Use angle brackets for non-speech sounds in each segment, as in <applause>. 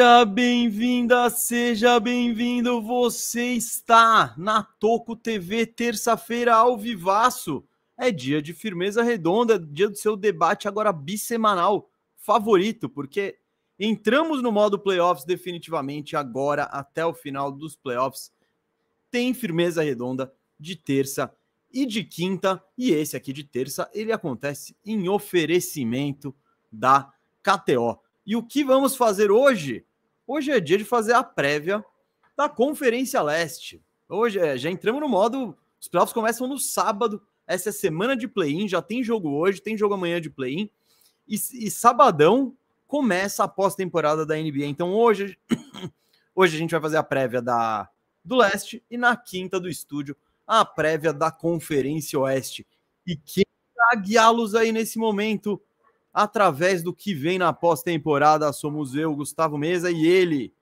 Seja bem-vinda, seja bem-vindo. Você está na Toco TV, terça-feira ao vivaço. É dia de firmeza redonda, dia do seu debate agora bissemanal favorito, porque entramos no modo playoffs definitivamente agora até o final dos playoffs. Tem firmeza redonda de terça e de quinta, e esse aqui de terça, ele acontece em oferecimento da KTO. E o que vamos fazer hoje? Hoje é dia de fazer a prévia da Conferência Leste. Hoje é, já entramos no modo. Os playoffs começam no sábado. Essa é semana de play-in. Já tem jogo hoje, tem jogo amanhã de play-in. E, e, sabadão começa a pós-temporada da NBA. Então hoje, <coughs> hoje a gente vai fazer a prévia da, do Leste e na quinta do estúdio a prévia da Conferência Oeste. E quem vai tá guiá-los aí nesse momento através do que vem na pós-temporada. Somos eu, Gustavo Mesa e ele,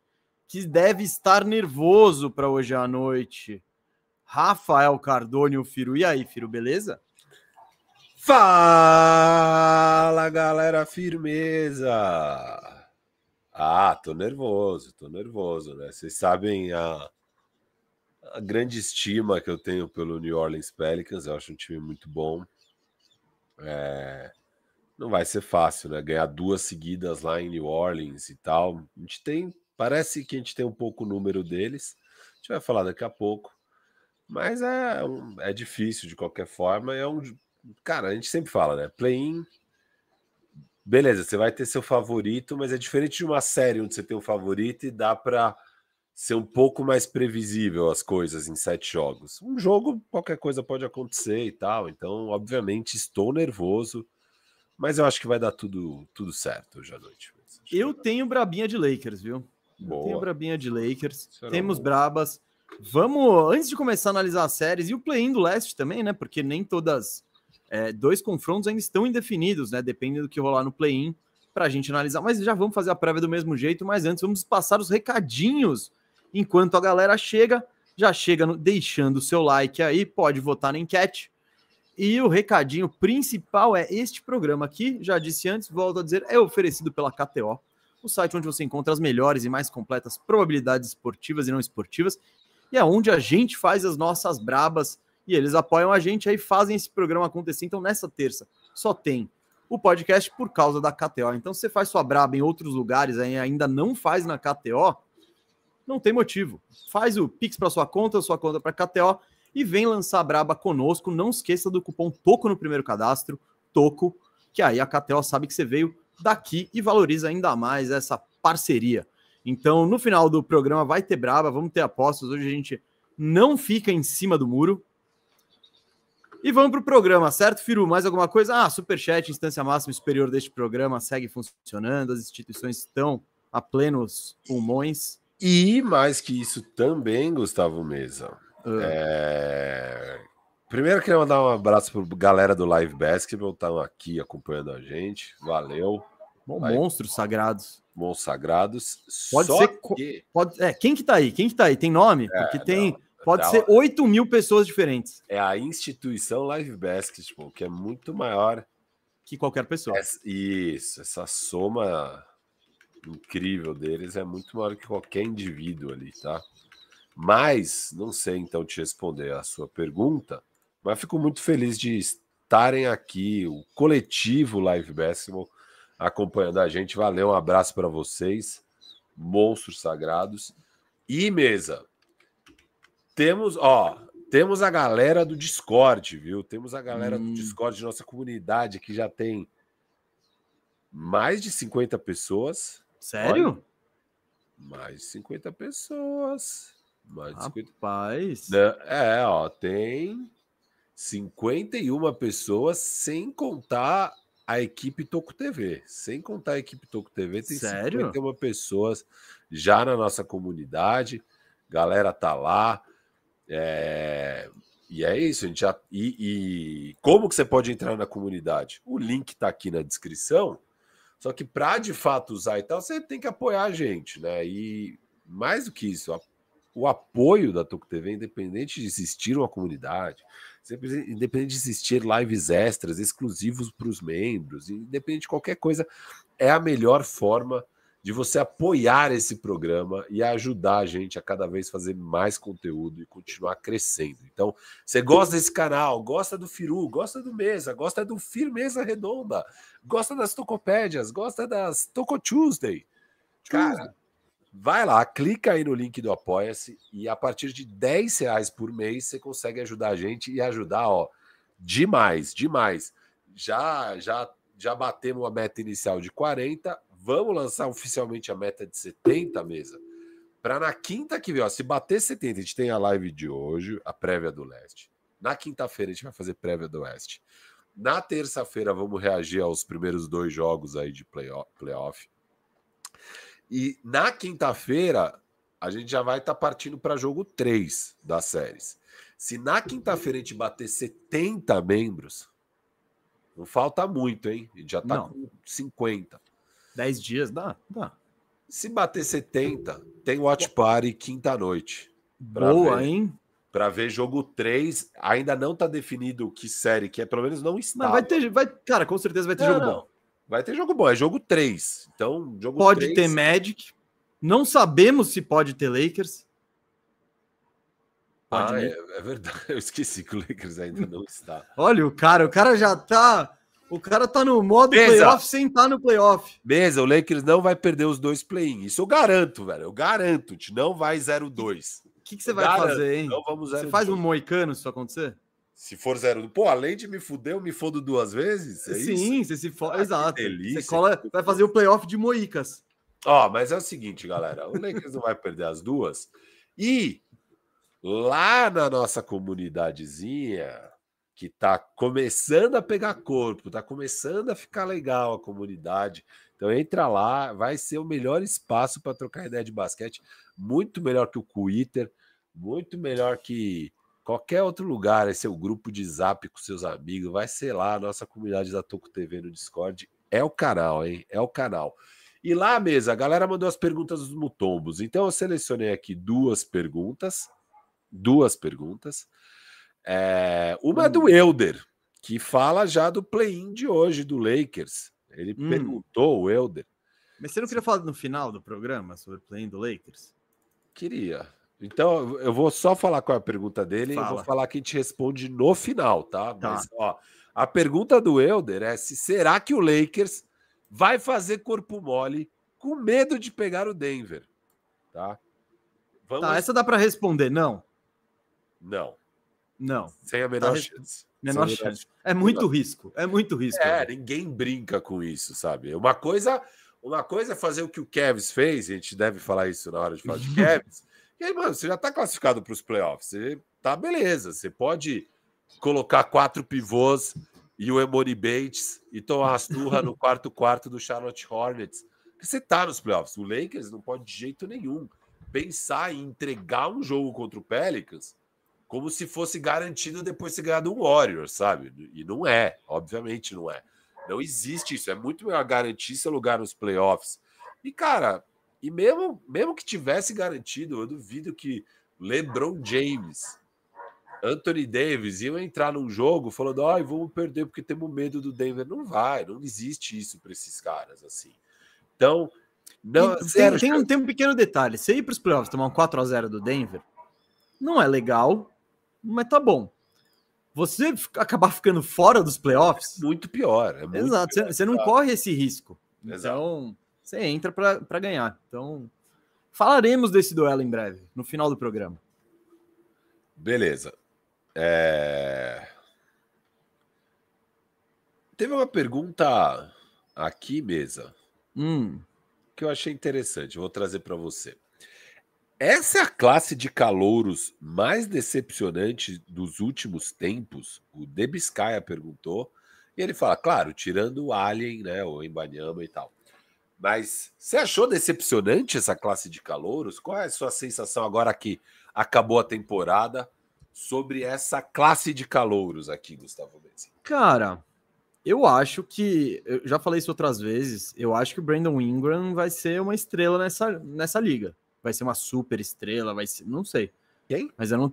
que deve estar nervoso para hoje à noite. Rafael Cardone, o Firo. E aí, Firo, beleza? Fala, galera, firmeza! Ah, tô nervoso, tô nervoso, né? Vocês sabem a, a grande estima que eu tenho pelo New Orleans Pelicans, eu acho um time muito bom. É, não vai ser fácil, né? Ganhar duas seguidas lá em New Orleans e tal. A gente tem, parece que a gente tem um pouco o número deles. A gente vai falar daqui a pouco. Mas é, um, é difícil de qualquer forma. É um. Cara, a gente sempre fala, né? Play-in. Beleza, você vai ter seu favorito, mas é diferente de uma série onde você tem um favorito e dá para ser um pouco mais previsível as coisas em sete jogos. Um jogo, qualquer coisa pode acontecer e tal. Então, obviamente, estou nervoso mas eu acho que vai dar tudo, tudo certo hoje à noite. Eu tenho brabinha de Lakers, viu? Boa. Eu tenho brabinha de Lakers. Será Temos bom. brabas. Vamos, antes de começar a analisar as séries, e o play-in do leste também, né? Porque nem todas. É, dois confrontos ainda estão indefinidos, né? Depende do que rolar no play-in para a gente analisar. Mas já vamos fazer a prévia do mesmo jeito. Mas antes, vamos passar os recadinhos enquanto a galera chega. Já chega no, deixando o seu like aí, pode votar na enquete e o recadinho principal é este programa aqui, já disse antes, volto a dizer, é oferecido pela KTO, o site onde você encontra as melhores e mais completas probabilidades esportivas e não esportivas, e é onde a gente faz as nossas brabas e eles apoiam a gente aí fazem esse programa acontecer. Então nessa terça só tem o podcast por causa da KTO. Então se você faz sua braba em outros lugares aí ainda não faz na KTO, não tem motivo. Faz o Pix para sua conta, sua conta para KTO e vem lançar braba conosco. Não esqueça do cupom TOCO no primeiro cadastro, TOCO, que aí a Catel sabe que você veio daqui e valoriza ainda mais essa parceria. Então, no final do programa vai ter braba, vamos ter apostas. Hoje a gente não fica em cima do muro. E vamos para o programa, certo, Firu? Mais alguma coisa? Ah, superchat, instância máxima superior deste programa segue funcionando, as instituições estão a plenos pulmões. E mais que isso também, Gustavo Mesa, Uhum. É... Primeiro, queria mandar um abraço para galera do Live Basketball, estão aqui acompanhando a gente. Valeu. Bom, Vai. monstros sagrados. Monstros sagrados. Pode Só ser. Que... Pode... É, quem que tá aí? Quem que tá aí? Tem nome? É, Porque tem. Não. Pode tá ser 8 mil pessoas diferentes. É a instituição Live Basketball, tipo, que é muito maior que qualquer pessoa. Essa, isso, essa soma incrível deles é muito maior que qualquer indivíduo ali, tá? Mas não sei então te responder a sua pergunta, mas fico muito feliz de estarem aqui, o coletivo Live Basketball acompanhando a gente. Valeu, um abraço para vocês, monstros sagrados. E mesa, temos, ó, temos a galera do Discord, viu? Temos a galera hum. do Discord, nossa comunidade, que já tem mais de 50 pessoas. Sério? Olha, mais de 50 pessoas. Mas Rapaz. Né, é, ó, tem 51 pessoas, sem contar a equipe Toco TV. Sem contar a equipe Toco TV, tem Sério? 51 pessoas já na nossa comunidade. Galera tá lá. É... E é isso, a gente já. E, e, como que você pode entrar na comunidade? O link tá aqui na descrição. Só que para de fato usar e tal, você tem que apoiar a gente, né? E mais do que isso, o apoio da Tuco TV, independente de existir uma comunidade, independente de existir lives extras, exclusivos para os membros, independente de qualquer coisa, é a melhor forma de você apoiar esse programa e ajudar a gente a cada vez fazer mais conteúdo e continuar crescendo. Então, você gosta desse canal, gosta do Firu, gosta do Mesa, gosta do Firmeza Redonda, gosta das Tocopédias, gosta das Toco Tuesday. Cara, Vai lá, clica aí no link do Apoia-se e a partir de 10 reais por mês você consegue ajudar a gente e ajudar, ó, demais, demais. Já, já, já batemos a meta inicial de 40, vamos lançar oficialmente a meta de 70 mesa. Para na quinta que vem, ó, se bater 70, a gente tem a live de hoje, a prévia do leste. Na quinta-feira a gente vai fazer prévia do oeste. Na terça-feira vamos reagir aos primeiros dois jogos aí de playoff. playoff. E na quinta-feira, a gente já vai estar tá partindo para jogo 3 das séries. Se na quinta-feira a gente bater 70 membros, não falta muito, hein? A gente já tá não. com 50. 10 dias, dá, dá. Se bater 70, tem Watch Party quinta-noite. Boa, ver, hein? Pra ver jogo 3. Ainda não tá definido que série que é, pelo menos não está. Não, vai ter, vai, cara, com certeza vai ter não, jogo não. bom. Vai ter jogo bom, é jogo 3. Então, jogo Pode 3... ter Magic. Não sabemos se pode ter Lakers. Pode ah, né? é, é, verdade. <laughs> Eu esqueci que o Lakers ainda não está. Olha, o cara, o cara já tá. O cara tá no modo playoff sem estar tá no playoff. Beleza, o Lakers não vai perder os dois play-in. Isso eu garanto, velho. Eu garanto. Não vai 0-2. O que, que você vai garanto. fazer, hein? Não vamos Você faz um moicano se isso acontecer? Se for zero, pô, além de me fuder, eu me fodo duas vezes? É Sim, isso? você se for, ah, exato. Delícia, você cola, vai fazer o playoff de Moicas. Ó, oh, mas é o seguinte, galera, o Lakers não vai perder as duas. E lá na nossa comunidadezinha, que tá começando a pegar corpo, tá começando a ficar legal a comunidade. Então entra lá, vai ser o melhor espaço para trocar ideia de basquete, muito melhor que o Twitter, muito melhor que qualquer outro lugar, é seu grupo de zap com seus amigos, vai ser lá, a nossa comunidade da Toco TV no Discord. É o canal, hein? É o canal. E lá, mesa, a galera mandou as perguntas dos mutombos. Então eu selecionei aqui duas perguntas. Duas perguntas. É, uma é do hum. Elder, que fala já do play-in de hoje do Lakers. Ele hum. perguntou, o Elder. Mas você não queria falar no final do programa sobre o play-in do Lakers? Queria. Então, eu vou só falar qual é a pergunta dele Fala. e vou falar quem te responde no final, tá? tá? Mas, ó, a pergunta do Elder é se será que o Lakers vai fazer corpo mole com medo de pegar o Denver, tá? tá Vamos... Tá, essa dá para responder, não? Não. Não. Sem a tá menor tá chance. Menor chance. É muito não. risco, é muito risco. É, ninguém brinca com isso, sabe? Uma coisa, uma coisa é fazer o que o Kevs fez, a gente deve falar isso na hora de falar de Kevs, <laughs> E aí, mano, você já tá classificado para os playoffs. Você tá beleza. Você pode colocar quatro pivôs e o Emory Bates e tomar as turra no <laughs> quarto quarto do Charlotte Hornets. Você tá nos playoffs. O Lakers não pode de jeito nenhum pensar em entregar um jogo contra o Pelicans como se fosse garantido depois de ganhar do Warriors, sabe? E não é, obviamente não é. Não existe isso. É muito melhor garantir seu lugar nos playoffs. E, cara, e mesmo, mesmo que tivesse garantido, eu duvido que LeBron James, Anthony Davis iam entrar num jogo falando: ai, vamos perder porque temos medo do Denver. Não vai, não existe isso para esses caras assim. Então, não. E, assim, tem, tem, um, tem um pequeno detalhe: você ir para os playoffs tomar um 4x0 do Denver, não é legal, mas tá bom. Você acabar ficando fora dos playoffs. muito pior. É muito Exato, pior, você, você não corre esse risco. Exato. Então você entra para ganhar. Então, falaremos desse duelo em breve, no final do programa. Beleza. É... Teve uma pergunta aqui, mesa, hum. que eu achei interessante. Vou trazer para você. Essa é a classe de calouros mais decepcionante dos últimos tempos? O Debiscaia perguntou. E ele fala, claro, tirando o Alien, né, o Embanyama e tal. Mas você achou decepcionante essa classe de calouros? Qual é a sua sensação agora que acabou a temporada sobre essa classe de calouros aqui, Gustavo Mendes? Cara, eu acho que. Eu já falei isso outras vezes. Eu acho que o Brandon Ingram vai ser uma estrela nessa, nessa liga. Vai ser uma super estrela, vai ser. Não sei. Quem? Mas eu não.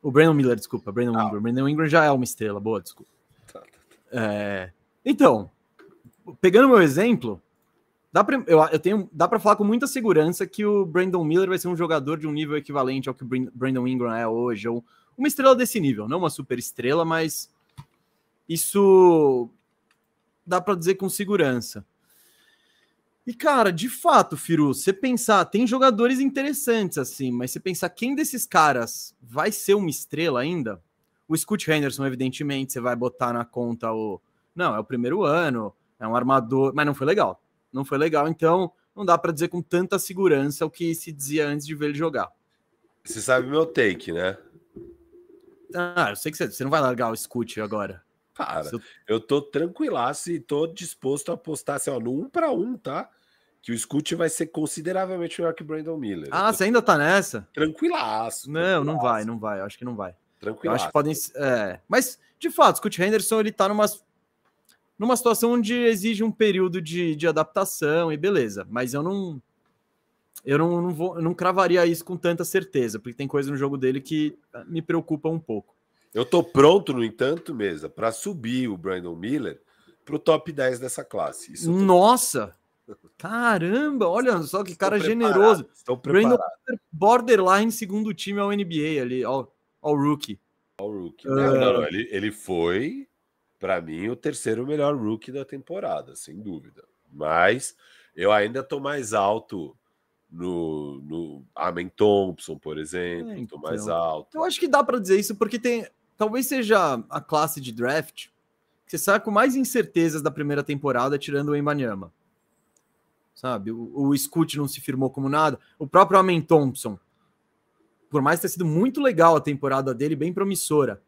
O Brandon Miller, desculpa. Brandon ah. Ingram. Brandon Ingram já é uma estrela, boa, desculpa. Tá, tá, tá. É... Então, pegando meu exemplo, Dá pra, eu, eu tenho, dá pra falar com muita segurança que o Brandon Miller vai ser um jogador de um nível equivalente ao que o Brandon Ingram é hoje, ou uma estrela desse nível, não uma super estrela, mas isso dá para dizer com segurança. E, cara, de fato, Firu, você pensar, tem jogadores interessantes assim, mas você pensar quem desses caras vai ser uma estrela ainda? O Scott Henderson, evidentemente, você vai botar na conta o. Não, é o primeiro ano, é um armador, mas não foi legal não foi legal. Então, não dá para dizer com tanta segurança o que se dizia antes de ver ele jogar. Você sabe meu take, né? Ah, eu sei que você, você não vai largar o Scoot agora. Cara, eu... eu tô tranquilaço e tô disposto a apostar assim, ó, no 1 um para 1, um, tá? Que o Scoot vai ser consideravelmente melhor que o Brandon Miller. Ah, você ainda tá nessa? Tranquilaço. Não, tranquilaço. não vai, não vai. Eu acho que não vai. Tranquilaço. Eu acho que podem. É... Mas, de fato, Scoot Henderson, ele tá numa numa situação onde exige um período de, de adaptação e beleza, mas eu não eu não, não, vou, eu não cravaria isso com tanta certeza, porque tem coisa no jogo dele que ah, me preocupa um pouco. Eu tô pronto, no entanto, mesa, para subir o Brandon Miller pro top 10 dessa classe. Isso Nossa! Caramba, olha só que cara estou generoso. Estou preparado. Brandon Miller, borderline segundo time ao NBA ali, ao, ao rookie. Ao rookie. Uh... Não, não, não, ele, ele foi para mim, o terceiro melhor rookie da temporada, sem dúvida. Mas eu ainda estou mais alto no, no Amen Thompson, por exemplo, é, então. mais alto. Eu acho que dá para dizer isso porque tem, talvez seja a classe de draft que você sai tá com mais incertezas da primeira temporada, tirando o Embanyama. Sabe, o, o Scoot não se firmou como nada. O próprio Amen Thompson, por mais ter sido muito legal a temporada dele, bem promissora,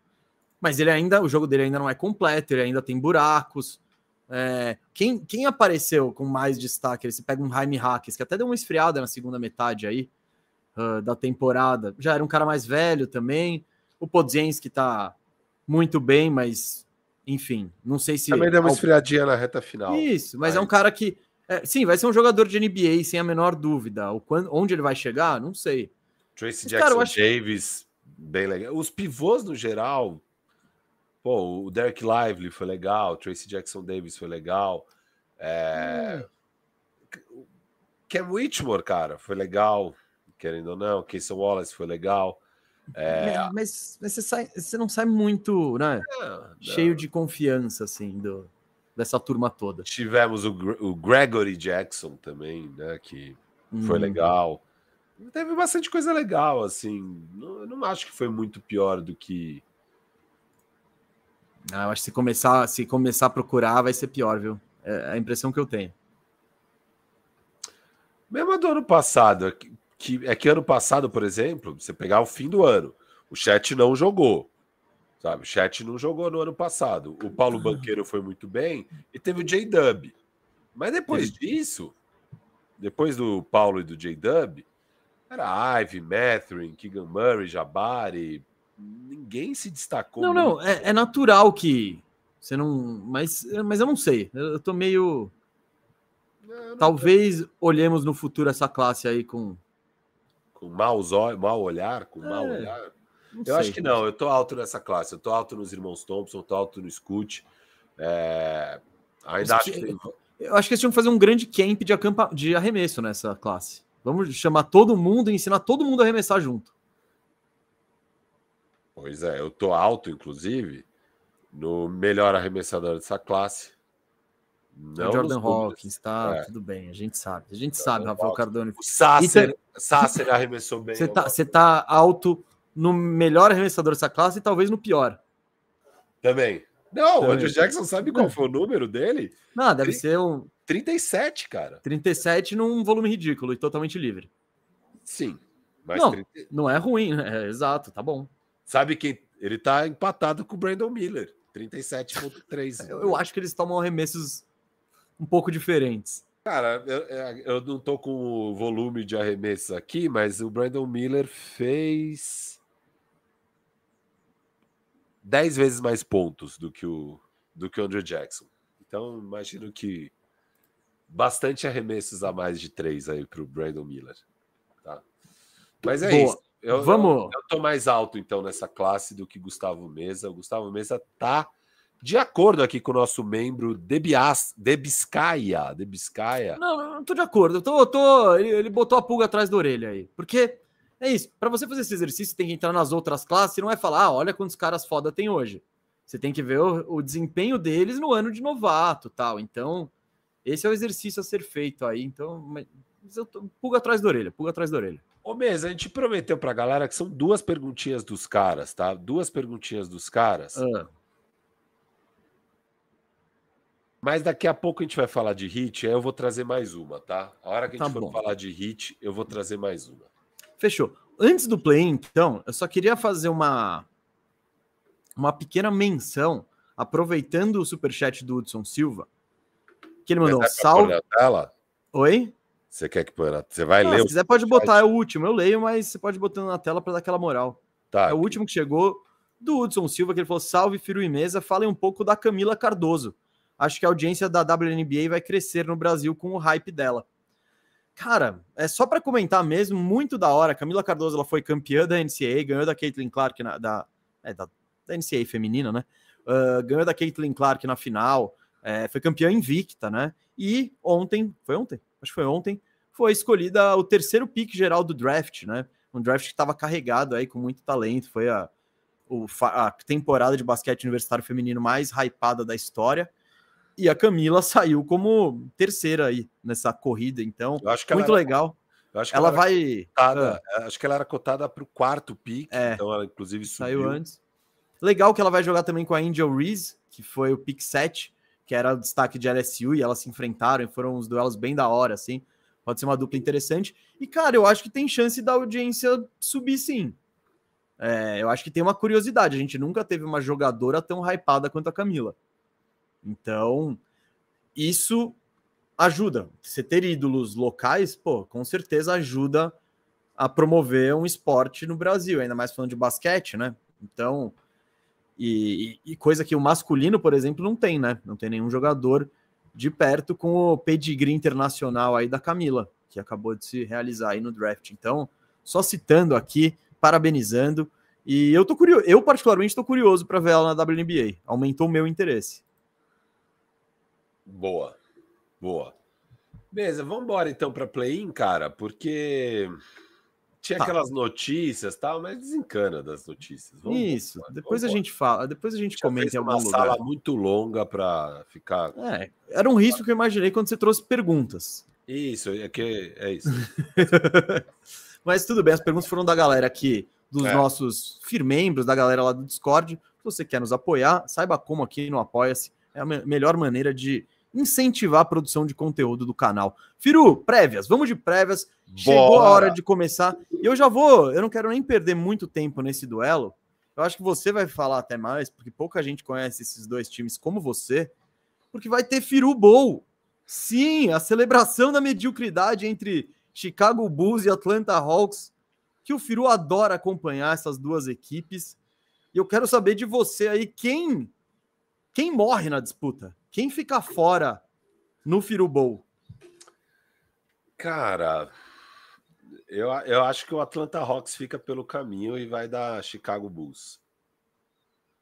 mas ele ainda, o jogo dele ainda não é completo, ele ainda tem buracos. É, quem, quem apareceu com mais destaque? Ele se pega um Jaime Hackers, que até deu uma esfriada na segunda metade aí uh, da temporada. Já era um cara mais velho também. O que tá muito bem, mas enfim, não sei se. Também deu uma esfriadinha na reta final. Isso, mas, é um cara que. É, sim, vai ser um jogador de NBA, sem a menor dúvida. O, quando, onde ele vai chegar, não sei. Tracy mas, Jackson cara, acho... Davis, bem legal. Os pivôs, no geral, Pô, o Derek Lively foi legal, Tracy Jackson Davis foi legal. É... Hum. Cam Whitmore, cara, foi legal, querendo ou não. Casey Wallace foi legal. É... Mas, mas você, sai, você, não sai muito, né? É, Cheio de confiança, assim, do, dessa turma toda. Tivemos o, o Gregory Jackson também, né? Que hum. foi legal. Teve bastante coisa legal, assim. Não, não acho que foi muito pior do que ah, eu acho que se começar, se começar a procurar, vai ser pior, viu? É a impressão que eu tenho. Mesmo do ano passado, que, é que ano passado, por exemplo, você pegar o fim do ano, o chat não jogou. Sabe? O chat não jogou no ano passado. O Paulo ah. Banqueiro foi muito bem e teve o J-Dub. Mas depois disso, depois do Paulo e do J-Dub, era Ive, mathering Keegan Murray, Jabari, ninguém se destacou. Não, não, é, é, natural que você não. Mas, mas eu não sei. Eu, tô meio. Não, Talvez não... olhemos no futuro essa classe aí com. Com maus olhos, mau olhar, com é, mau olhar. eu sei, acho que não, eu tô alto nessa classe, eu tô alto nos irmãos Thompson, tô alto no Scoot. É... Ainda acho que... Tem... Eu acho que eles tinham que fazer um grande camp de, acampa... de arremesso nessa classe. Vamos chamar todo mundo e ensinar todo mundo a arremessar junto. Pois é, eu tô alto, inclusive, no melhor arremessador dessa classe. Não Jordan Hawkins, tá? É. Tudo bem, a gente sabe. A gente Jordan sabe, Rafael Hawkins. Cardone. O Sasser, Sasser arremessou bem. Você tá, você tá alto no melhor arremessador dessa classe e talvez no pior. Também. Não, Também. o Andrew Jackson sabe qual foi o número dele? Não, deve Tr ser um. 37, cara. 37 num volume ridículo e totalmente livre. Sim. Mas não, 30... não é ruim, né? É, exato, tá bom. Sabe quem? Ele tá empatado com o Brandon Miller, 37,3. eu, <laughs> eu acho que eles tomam arremessos um pouco diferentes. Cara, eu, é, eu, não tô com o volume de arremesso aqui, mas o Brandon Miller fez 10 vezes mais pontos do que o do que o Andrew Jackson. Então, imagino que bastante arremessos a mais de três aí para o Brandon Miller. Tá? Mas é Boa. isso. Eu, Vamos. Eu, tô mais alto, então, nessa classe do que Gustavo Mesa. O Gustavo Mesa tá de acordo aqui com o nosso membro Debias, Debiscaia. Não, não tô de acordo. Eu tô, eu tô, ele, ele botou a pulga atrás da orelha aí. Porque é isso. Para você fazer esse exercício, tem que entrar nas outras classes e não é falar, ah, olha quantos caras foda tem hoje. Você tem que ver o, o desempenho deles no ano de novato tal. Então, esse é o exercício a ser feito aí. Então, mas eu tô, pulga atrás da orelha, pulga atrás da orelha. Ô, Mesa, a gente prometeu pra galera que são duas perguntinhas dos caras, tá? Duas perguntinhas dos caras. Ah. Mas daqui a pouco a gente vai falar de hit, aí eu vou trazer mais uma, tá? A hora que a gente tá for bom. falar de hit, eu vou trazer mais uma. Fechou. Antes do play, então, eu só queria fazer uma uma pequena menção, aproveitando o superchat do Hudson Silva, que ele mandou um salve. Oi? Você quer que para? Você vai não, ler? Se quiser, pode botar, é o último. Eu leio, mas você pode botando na tela para dar aquela moral. Tá. É o último que chegou do Hudson Silva, que ele falou: salve, Firu e Mesa, falem um pouco da Camila Cardoso. Acho que a audiência da WNBA vai crescer no Brasil com o hype dela. Cara, é só para comentar mesmo, muito da hora. Camila Cardoso ela foi campeã da NCAA, ganhou da Caitlin Clark na, da, é, da, da NCAA feminina, né? Uh, ganhou da Caitlin Clark na final, é, foi campeã invicta, né? E ontem, foi ontem? acho que foi ontem, foi escolhida o terceiro pick geral do draft, né? Um draft que estava carregado aí com muito talento, foi a, o, a temporada de basquete universitário feminino mais hypada da história. E a Camila <laughs> saiu como terceira aí nessa corrida, então, muito era... legal. Eu acho que ela, ela vai. Cotada, ah. Acho que ela era cotada para o quarto pick, é. então ela inclusive subiu. Saiu antes. Legal que ela vai jogar também com a Angel Reese, que foi o pick 7 que era destaque de LSU, e elas se enfrentaram e foram uns duelos bem da hora, assim. Pode ser uma dupla interessante. E, cara, eu acho que tem chance da audiência subir, sim. É, eu acho que tem uma curiosidade. A gente nunca teve uma jogadora tão hypada quanto a Camila. Então, isso ajuda. Você ter ídolos locais, pô, com certeza ajuda a promover um esporte no Brasil, ainda mais falando de basquete, né? Então, e, e, coisa que o masculino, por exemplo, não tem, né? Não tem nenhum jogador de perto com o pedigree internacional aí da Camila, que acabou de se realizar aí no draft. Então, só citando aqui, parabenizando. E eu tô curioso, eu particularmente estou curioso para ver ela na WNBA. Aumentou o meu interesse. Boa. Boa. Beleza, vamos embora então para play-in, cara, porque tinha tá. aquelas notícias tal, mas desencana das notícias. Vamos Isso, depois vamos a gente fala, depois a gente comenta em algum uma lugar. Uma sala muito longa para ficar. É, era um risco que eu imaginei quando você trouxe perguntas. Isso, é que é isso. <laughs> mas tudo bem, as perguntas foram da galera aqui, dos é. nossos firmembros, da galera lá do Discord. Se você quer nos apoiar, saiba como aqui no Apoia-se. É a melhor maneira de incentivar a produção de conteúdo do canal. Firu, prévias, vamos de prévias. Bora. Chegou a hora de começar. E eu já vou, eu não quero nem perder muito tempo nesse duelo. Eu acho que você vai falar até mais, porque pouca gente conhece esses dois times como você, porque vai ter Firu Bowl. Sim, a celebração da mediocridade entre Chicago Bulls e Atlanta Hawks, que o Firu adora acompanhar essas duas equipes. E eu quero saber de você aí quem quem morre na disputa. Quem fica fora no Firubol? Cara, eu, eu acho que o Atlanta Hawks fica pelo caminho e vai dar Chicago Bulls.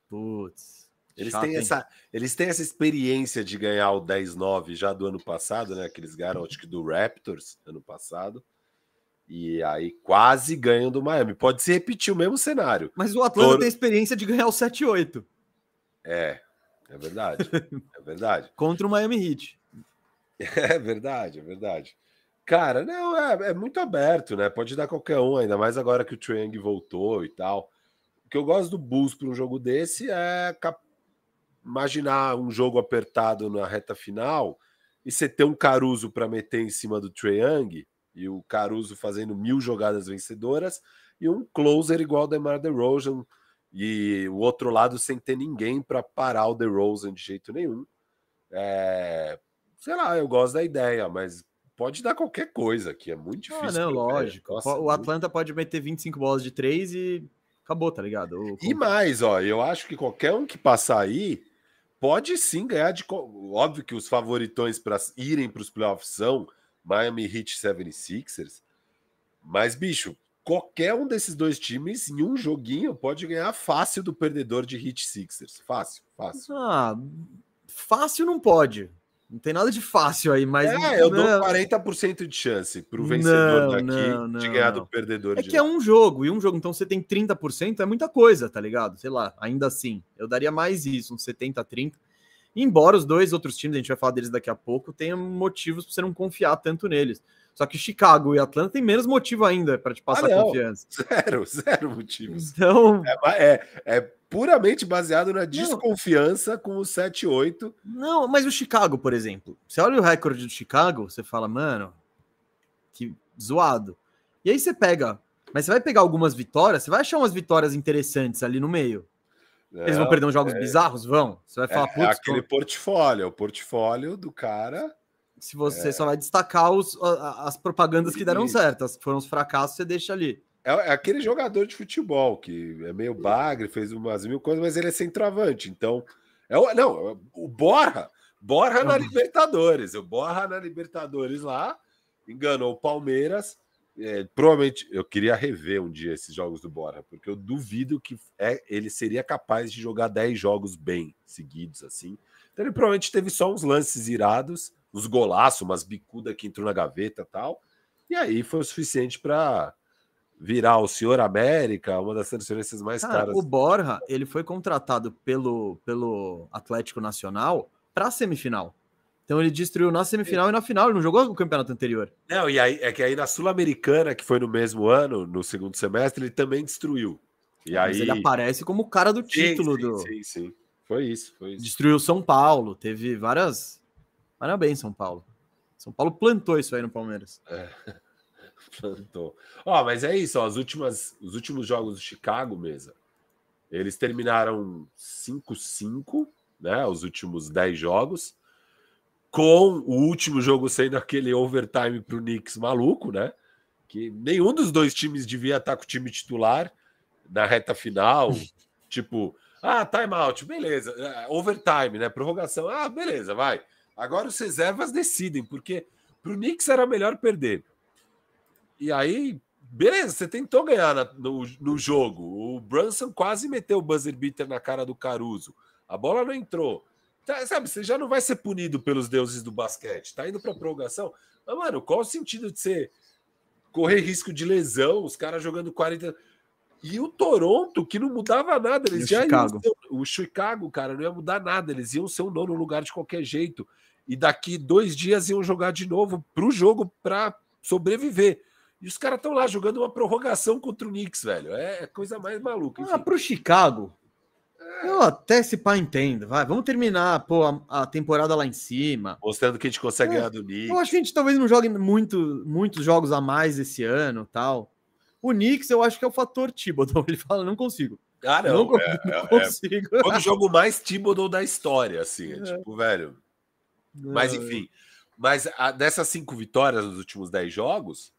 Putz. Eles têm, essa, eles têm essa experiência de ganhar o 10-9 já do ano passado, né? Aqueles garotos que do Raptors ano passado. E aí quase ganham do Miami. Pode se repetir o mesmo cenário. Mas o Atlanta Toro... tem experiência de ganhar o 7-8. É, é verdade. É verdade. <laughs> Contra o Miami Heat. É verdade, é verdade. Cara, não, é, é, muito aberto, né? Pode dar qualquer um, ainda mais agora que o Triang voltou e tal. O que eu gosto do Bulls para um jogo desse é imaginar um jogo apertado na reta final e você ter um Caruso para meter em cima do Triang e o Caruso fazendo mil jogadas vencedoras e um closer igual o DeMar DeRozan, e o outro lado sem ter ninguém para parar o The Rosen de jeito nenhum. É, sei lá, eu gosto da ideia, mas pode dar qualquer coisa aqui, é muito ah, difícil. Ah, não, lógico. Nossa, o Atlanta muito... pode meter 25 bolas de três e acabou, tá ligado? O... E mais, ó, eu acho que qualquer um que passar aí pode sim ganhar de óbvio que os favoritões para irem para os playoffs são Miami Heat 76ers. Mas bicho, qualquer um desses dois times, em um joguinho, pode ganhar fácil do perdedor de Hit Sixers. Fácil, fácil. Ah, fácil não pode. Não tem nada de fácil aí, mas. É, não, eu dou 40% né? de chance pro vencedor não, daqui não, de ganhar do perdedor. É que lá. é um jogo, e um jogo, então você tem 30%, é muita coisa, tá ligado? Sei lá, ainda assim. Eu daria mais isso, uns 70%, 30%. Embora os dois outros times, a gente vai falar deles daqui a pouco, tenham motivos para você não confiar tanto neles. Só que Chicago e Atlanta tem menos motivo ainda para te passar ah, confiança. <laughs> Zero, zero motivos. Então. É, é, é puramente baseado na não. desconfiança com o 7-8. Não, mas o Chicago, por exemplo. Você olha o recorde do Chicago, você fala, mano, que zoado. E aí você pega. Mas você vai pegar algumas vitórias, você vai achar umas vitórias interessantes ali no meio. Não, Eles vão perder uns jogos é... bizarros? Vão. Você vai é falar, é, putz. aquele como... portfólio, é o portfólio do cara se você é. só vai destacar os, as propagandas que deram certas, que foram os fracassos, você deixa ali. É, é aquele jogador de futebol que é meio bagre, fez umas mil coisas, mas ele é centroavante. Então, é o, não, o Borra, Borra na Libertadores, o Borra na Libertadores lá, enganou o Palmeiras. É, provavelmente eu queria rever um dia esses jogos do Borra, porque eu duvido que é, ele seria capaz de jogar 10 jogos bem seguidos assim. Então ele provavelmente teve só uns lances irados uns golaços, umas bicudas que entrou na gaveta tal. E aí foi o suficiente para virar o senhor América, uma das transferências mais Cara, caras. O Borja, ele foi contratado pelo, pelo Atlético Nacional para a semifinal. Então ele destruiu na semifinal é. e na final, ele não jogou o campeonato anterior. Não, e aí é que aí na Sul-Americana, que foi no mesmo ano, no segundo semestre, ele também destruiu. E é, Mas aí... ele aparece como o cara do título sim, do. Sim, sim. Foi isso, foi isso. Destruiu São Paulo, teve várias Parabéns, São Paulo. São Paulo plantou isso aí no Palmeiras. É, <laughs> plantou. Ó, mas é isso, ó, as últimas, os últimos jogos do Chicago, mesa. Eles terminaram 5-5, né? Os últimos 10 jogos. Com o último jogo sendo aquele overtime para o Knicks maluco, né? Que nenhum dos dois times devia estar com o time titular na reta final. <laughs> tipo, ah, time out, beleza. É, overtime, né? Prorrogação. Ah, beleza, vai Agora os reservas decidem, porque para o Knicks era melhor perder. E aí, beleza, você tentou ganhar na, no, no jogo. O Brunson quase meteu o buzzer beater na cara do Caruso. A bola não entrou. Tá, sabe, você já não vai ser punido pelos deuses do basquete. Tá indo para prorrogação. Mas, mano, qual o sentido de você correr risco de lesão? Os caras jogando 40. E o Toronto, que não mudava nada, eles já Chicago. Ser, o Chicago, cara, não ia mudar nada, eles iam ser o um nono lugar de qualquer jeito. E daqui dois dias iam jogar de novo pro jogo para sobreviver. E os caras estão lá jogando uma prorrogação contra o Knicks, velho. É, é coisa mais maluca. Ah, enfim. Ah, pro Chicago. É. Eu até se pá entendo, vai. Vamos terminar pô, a, a, temporada lá em cima. Mostrando que a gente consegue é. ganhar do Knicks. Eu acho que a gente talvez não jogue muito, muitos jogos a mais esse ano tal. O Knicks, eu acho que é o fator Thibodeau. <laughs> Ele fala, não consigo. Ah, não. não, é, <laughs> não é, é. consigo. É, o jogo mais Thibodeau da história, assim. É, tipo, velho. Mas, enfim. Mas a, dessas cinco vitórias nos últimos dez jogos,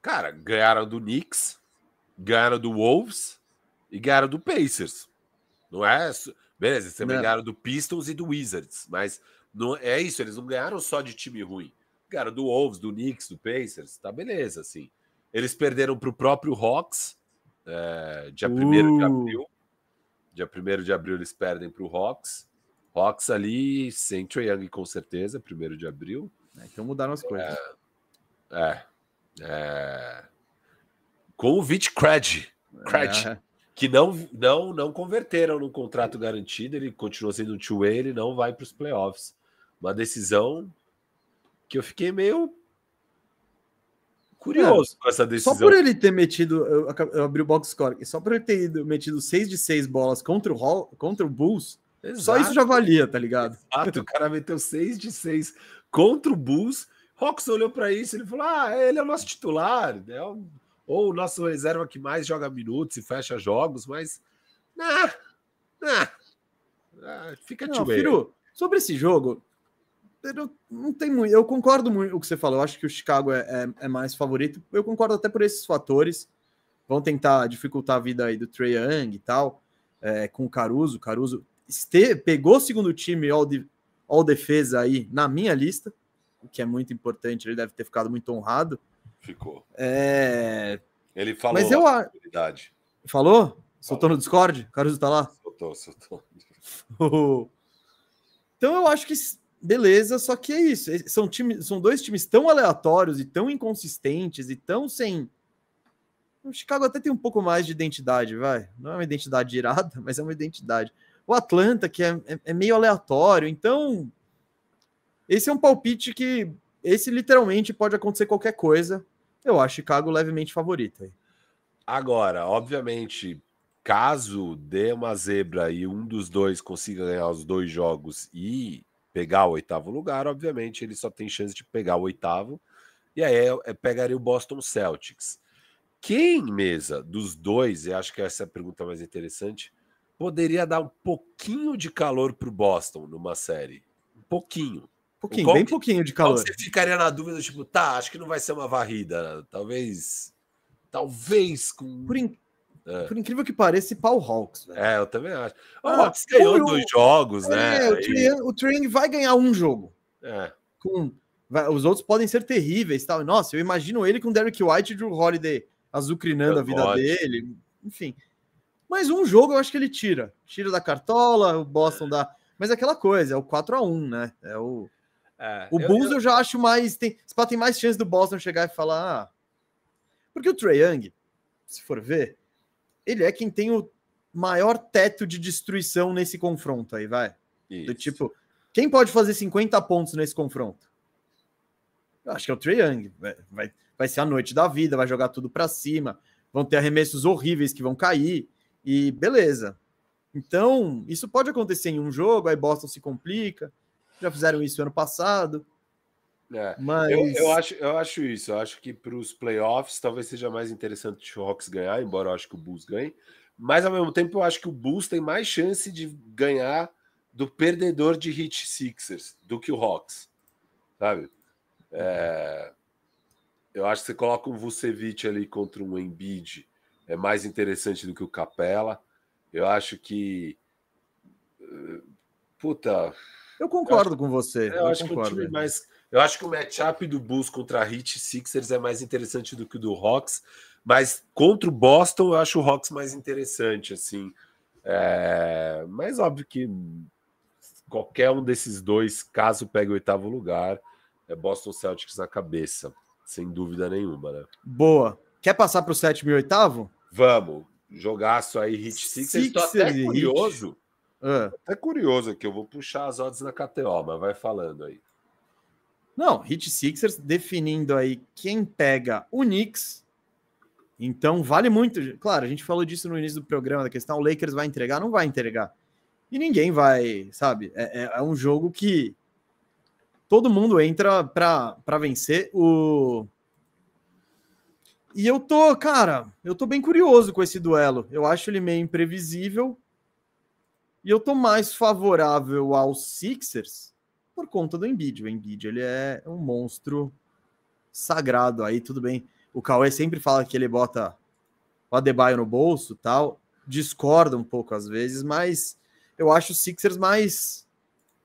cara, ganharam do Knicks, ganharam do Wolves e ganharam do Pacers. Não é? Beleza, eles também ganharam do Pistons e do Wizards, mas não é isso, eles não ganharam só de time ruim. Ganharam do Wolves, do Knicks, do Pacers, tá beleza, assim. Eles perderam para o próprio Hawks, é, dia 1 uh. de abril. Dia 1 de abril eles perdem para o Hawks. Hawks ali sem Trae Young, com certeza, 1 de abril. É, então mudaram as coisas. É. é, é. com o Vit Cred. Cred é. que não, não, não converteram no contrato garantido, ele continua sendo um two-way, ele não vai para os playoffs. Uma decisão que eu fiquei meio curioso Mano, é, com essa decisão. Só por ele ter metido. Eu, eu, abri o box score. Só por ele ter ido, metido 6 de 6 bolas contra o, Hall, contra o Bulls, Exato. só isso já valia, tá ligado? Exato, o cara meteu 6 de 6 contra o Bulls. Rox olhou para isso ele falou: Ah, ele é o nosso titular, né? É ou o nosso reserva que mais joga minutos e fecha jogos, mas. Nah, né, né. nah, nah fica de Firu, sobre esse jogo, não, não tem muito. Eu concordo muito com o que você falou. Eu acho que o Chicago é, é, é, mais favorito. Eu concordo até por esses fatores. Vão tentar dificultar a vida aí do Trey Young e tal, é, com o Caruso. Caruso este, pegou o segundo time all, de, all defesa aí na minha lista, o que é muito importante. Ele deve ter ficado muito honrado. Ficou. É... Ele falou. Mas eu verdade. Falou? Soltou no Discord? O Caruso tá lá? Soltou, soltou. <laughs> então eu acho que beleza, só que é isso. É, são, time, são dois times tão aleatórios e tão inconsistentes e tão sem. O Chicago até tem um pouco mais de identidade, vai. Não é uma identidade irada, <laughs> mas é uma identidade. O Atlanta, que é, é, é meio aleatório, então. Esse é um palpite que. Esse literalmente pode acontecer qualquer coisa. Eu acho Chicago levemente favorito aí. Agora, obviamente, caso dê uma zebra e um dos dois consiga ganhar os dois jogos e pegar o oitavo lugar, obviamente ele só tem chance de pegar o oitavo, e aí é, pegaria o Boston Celtics. Quem, mesa, dos dois, e acho que essa é a pergunta mais interessante, poderia dar um pouquinho de calor para o Boston numa série? Um pouquinho. Pouquinho, qual, bem pouquinho de calor. Você ficaria na dúvida, tipo, tá, acho que não vai ser uma varrida. Talvez. Talvez com. Por, in, é. Por incrível que pareça, e pau Hawks. É, eu também acho. O ah, Hawks ganhou dois jogos, é, né? O, e... vai ganhar um jogo. É. Com, os outros podem ser terríveis tal. Nossa, eu imagino ele com Derek White e Drew Holiday azucrinando eu é a vida pode. dele. Enfim. Mas um jogo eu acho que ele tira. Tira da cartola, o Boston é. dá. Mas é aquela coisa, é o 4 a 1 né? É o. É, o eu, Bulls eu... eu... já acho mais. Tem, tem mais chance do Boston chegar e falar. Ah, porque o Trae Young, se for ver, ele é quem tem o maior teto de destruição nesse confronto aí, vai. Isso. Do tipo, quem pode fazer 50 pontos nesse confronto? Eu acho que é o Trae Young. Vai, né? vai, vai ser a noite da vida, vai jogar tudo para cima, vão ter arremessos horríveis que vão cair, e beleza. Então, isso pode acontecer em um jogo, aí Boston se complica. Já fizeram isso ano passado. É. Mas... Eu, eu, acho, eu acho isso. Eu acho que para os playoffs talvez seja mais interessante o Hawks ganhar, embora eu acho que o Bulls ganhe. Mas ao mesmo tempo eu acho que o Bulls tem mais chance de ganhar do perdedor de Hit Sixers do que o Hawks, sabe? É... Eu acho que você coloca um Vucevic ali contra um Embiid é mais interessante do que o Capela. Eu acho que eh, puta. Eu concordo eu acho... com você. É, eu, eu acho concordo. que o time mais eu acho que o matchup do Bulls contra Heat Sixers é mais interessante do que o do Hawks, mas contra o Boston eu acho o Hawks mais interessante, assim. É... Mas óbvio que qualquer um desses dois, caso pegue o oitavo lugar, é Boston Celtics na cabeça, sem dúvida nenhuma, né? Boa. Quer passar para o sétimo e oitavo? Vamos. Jogaço aí, Hit Sixers. Estou até curioso. É. Até curioso aqui, eu vou puxar as odds na KTO, mas vai falando aí. Não, Hit Sixers definindo aí quem pega o Knicks. Então vale muito. Claro, a gente falou disso no início do programa, da questão: o Lakers vai entregar, não vai entregar. E ninguém vai, sabe? É, é, é um jogo que todo mundo entra para vencer. O. E eu tô, cara, eu tô bem curioso com esse duelo. Eu acho ele meio imprevisível. E eu tô mais favorável aos Sixers por conta do Embiid. O Embiid ele é um monstro sagrado aí, tudo bem. O Cauê sempre fala que ele bota o Adebayo no bolso tal. Discorda um pouco às vezes, mas eu acho o Sixers mais,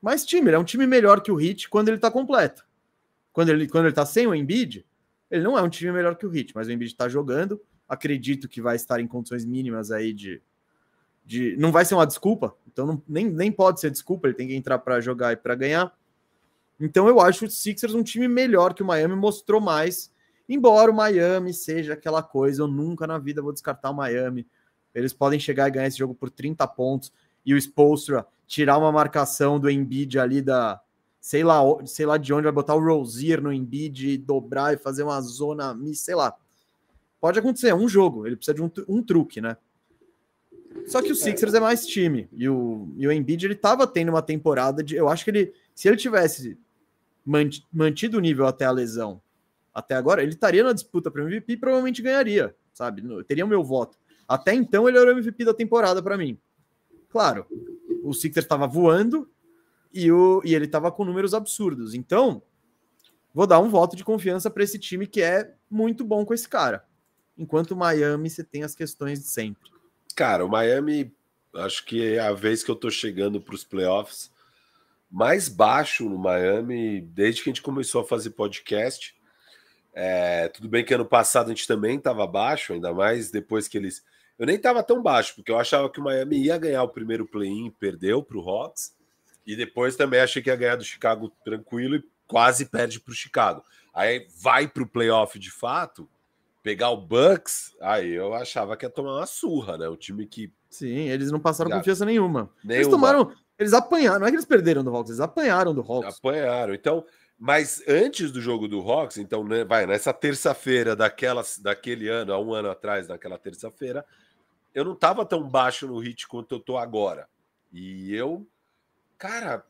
mais time. Ele é um time melhor que o Heat quando ele tá completo. Quando ele, quando ele tá sem o Embiid, ele não é um time melhor que o Heat, mas o Embiid tá jogando. Acredito que vai estar em condições mínimas aí de, de não vai ser uma desculpa, então não, nem, nem pode ser desculpa, ele tem que entrar para jogar e para ganhar. Então eu acho o Sixers um time melhor que o Miami, mostrou mais. Embora o Miami seja aquela coisa, eu nunca na vida vou descartar o Miami. Eles podem chegar e ganhar esse jogo por 30 pontos e o Spolstra tirar uma marcação do Embiid ali da sei lá, sei lá de onde vai botar o Rozier no Embiid, dobrar e fazer uma zona, sei lá. Pode acontecer, é um jogo, ele precisa de um, um truque, né? Só que o é. Sixers é mais time e o, e o Embiid ele tava tendo uma temporada de, eu acho que ele se ele tivesse mantido o nível até a lesão, até agora, ele estaria na disputa para MVP e provavelmente ganharia, sabe? Eu teria o meu voto. Até então, ele era o MVP da temporada para mim. Claro, o Sixers estava voando e, o, e ele estava com números absurdos. Então, vou dar um voto de confiança para esse time que é muito bom com esse cara. Enquanto o Miami, você tem as questões de sempre. Cara, o Miami, acho que é a vez que eu tô chegando para os playoffs mais baixo no Miami desde que a gente começou a fazer podcast. É, tudo bem que ano passado a gente também estava baixo, ainda mais depois que eles. Eu nem estava tão baixo, porque eu achava que o Miami ia ganhar o primeiro play-in, perdeu para o Hawks, e depois também achei que ia ganhar do Chicago tranquilo e quase perde para o Chicago. Aí vai para o playoff de fato, pegar o Bucks, aí eu achava que ia tomar uma surra, né? O time que. Sim, eles não passaram confiança nenhuma. nenhuma. Eles tomaram. Eles apanharam, não é que eles perderam do Hawks, eles apanharam do Hawks. Apanharam. Então, mas antes do jogo do Hawks, então, né, vai, nessa terça-feira daquela, daquele ano, há um ano atrás, naquela terça-feira, eu não tava tão baixo no hit quanto eu tô agora. E eu, cara.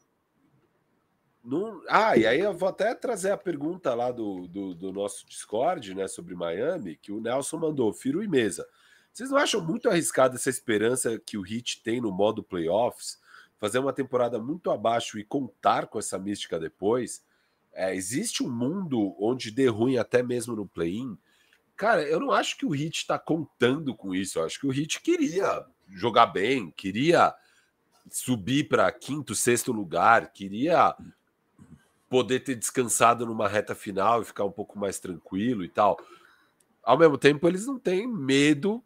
Não... Ah, e aí eu vou até trazer a pergunta lá do, do, do nosso Discord, né, sobre Miami, que o Nelson mandou, Firo e Mesa. Vocês não acham muito arriscada essa esperança que o Hit tem no modo playoffs? fazer uma temporada muito abaixo e contar com essa mística depois. É, existe um mundo onde dê ruim até mesmo no play-in. Cara, eu não acho que o Hit está contando com isso. Eu acho que o Hit queria jogar bem, queria subir para quinto, sexto lugar, queria poder ter descansado numa reta final e ficar um pouco mais tranquilo e tal. Ao mesmo tempo, eles não têm medo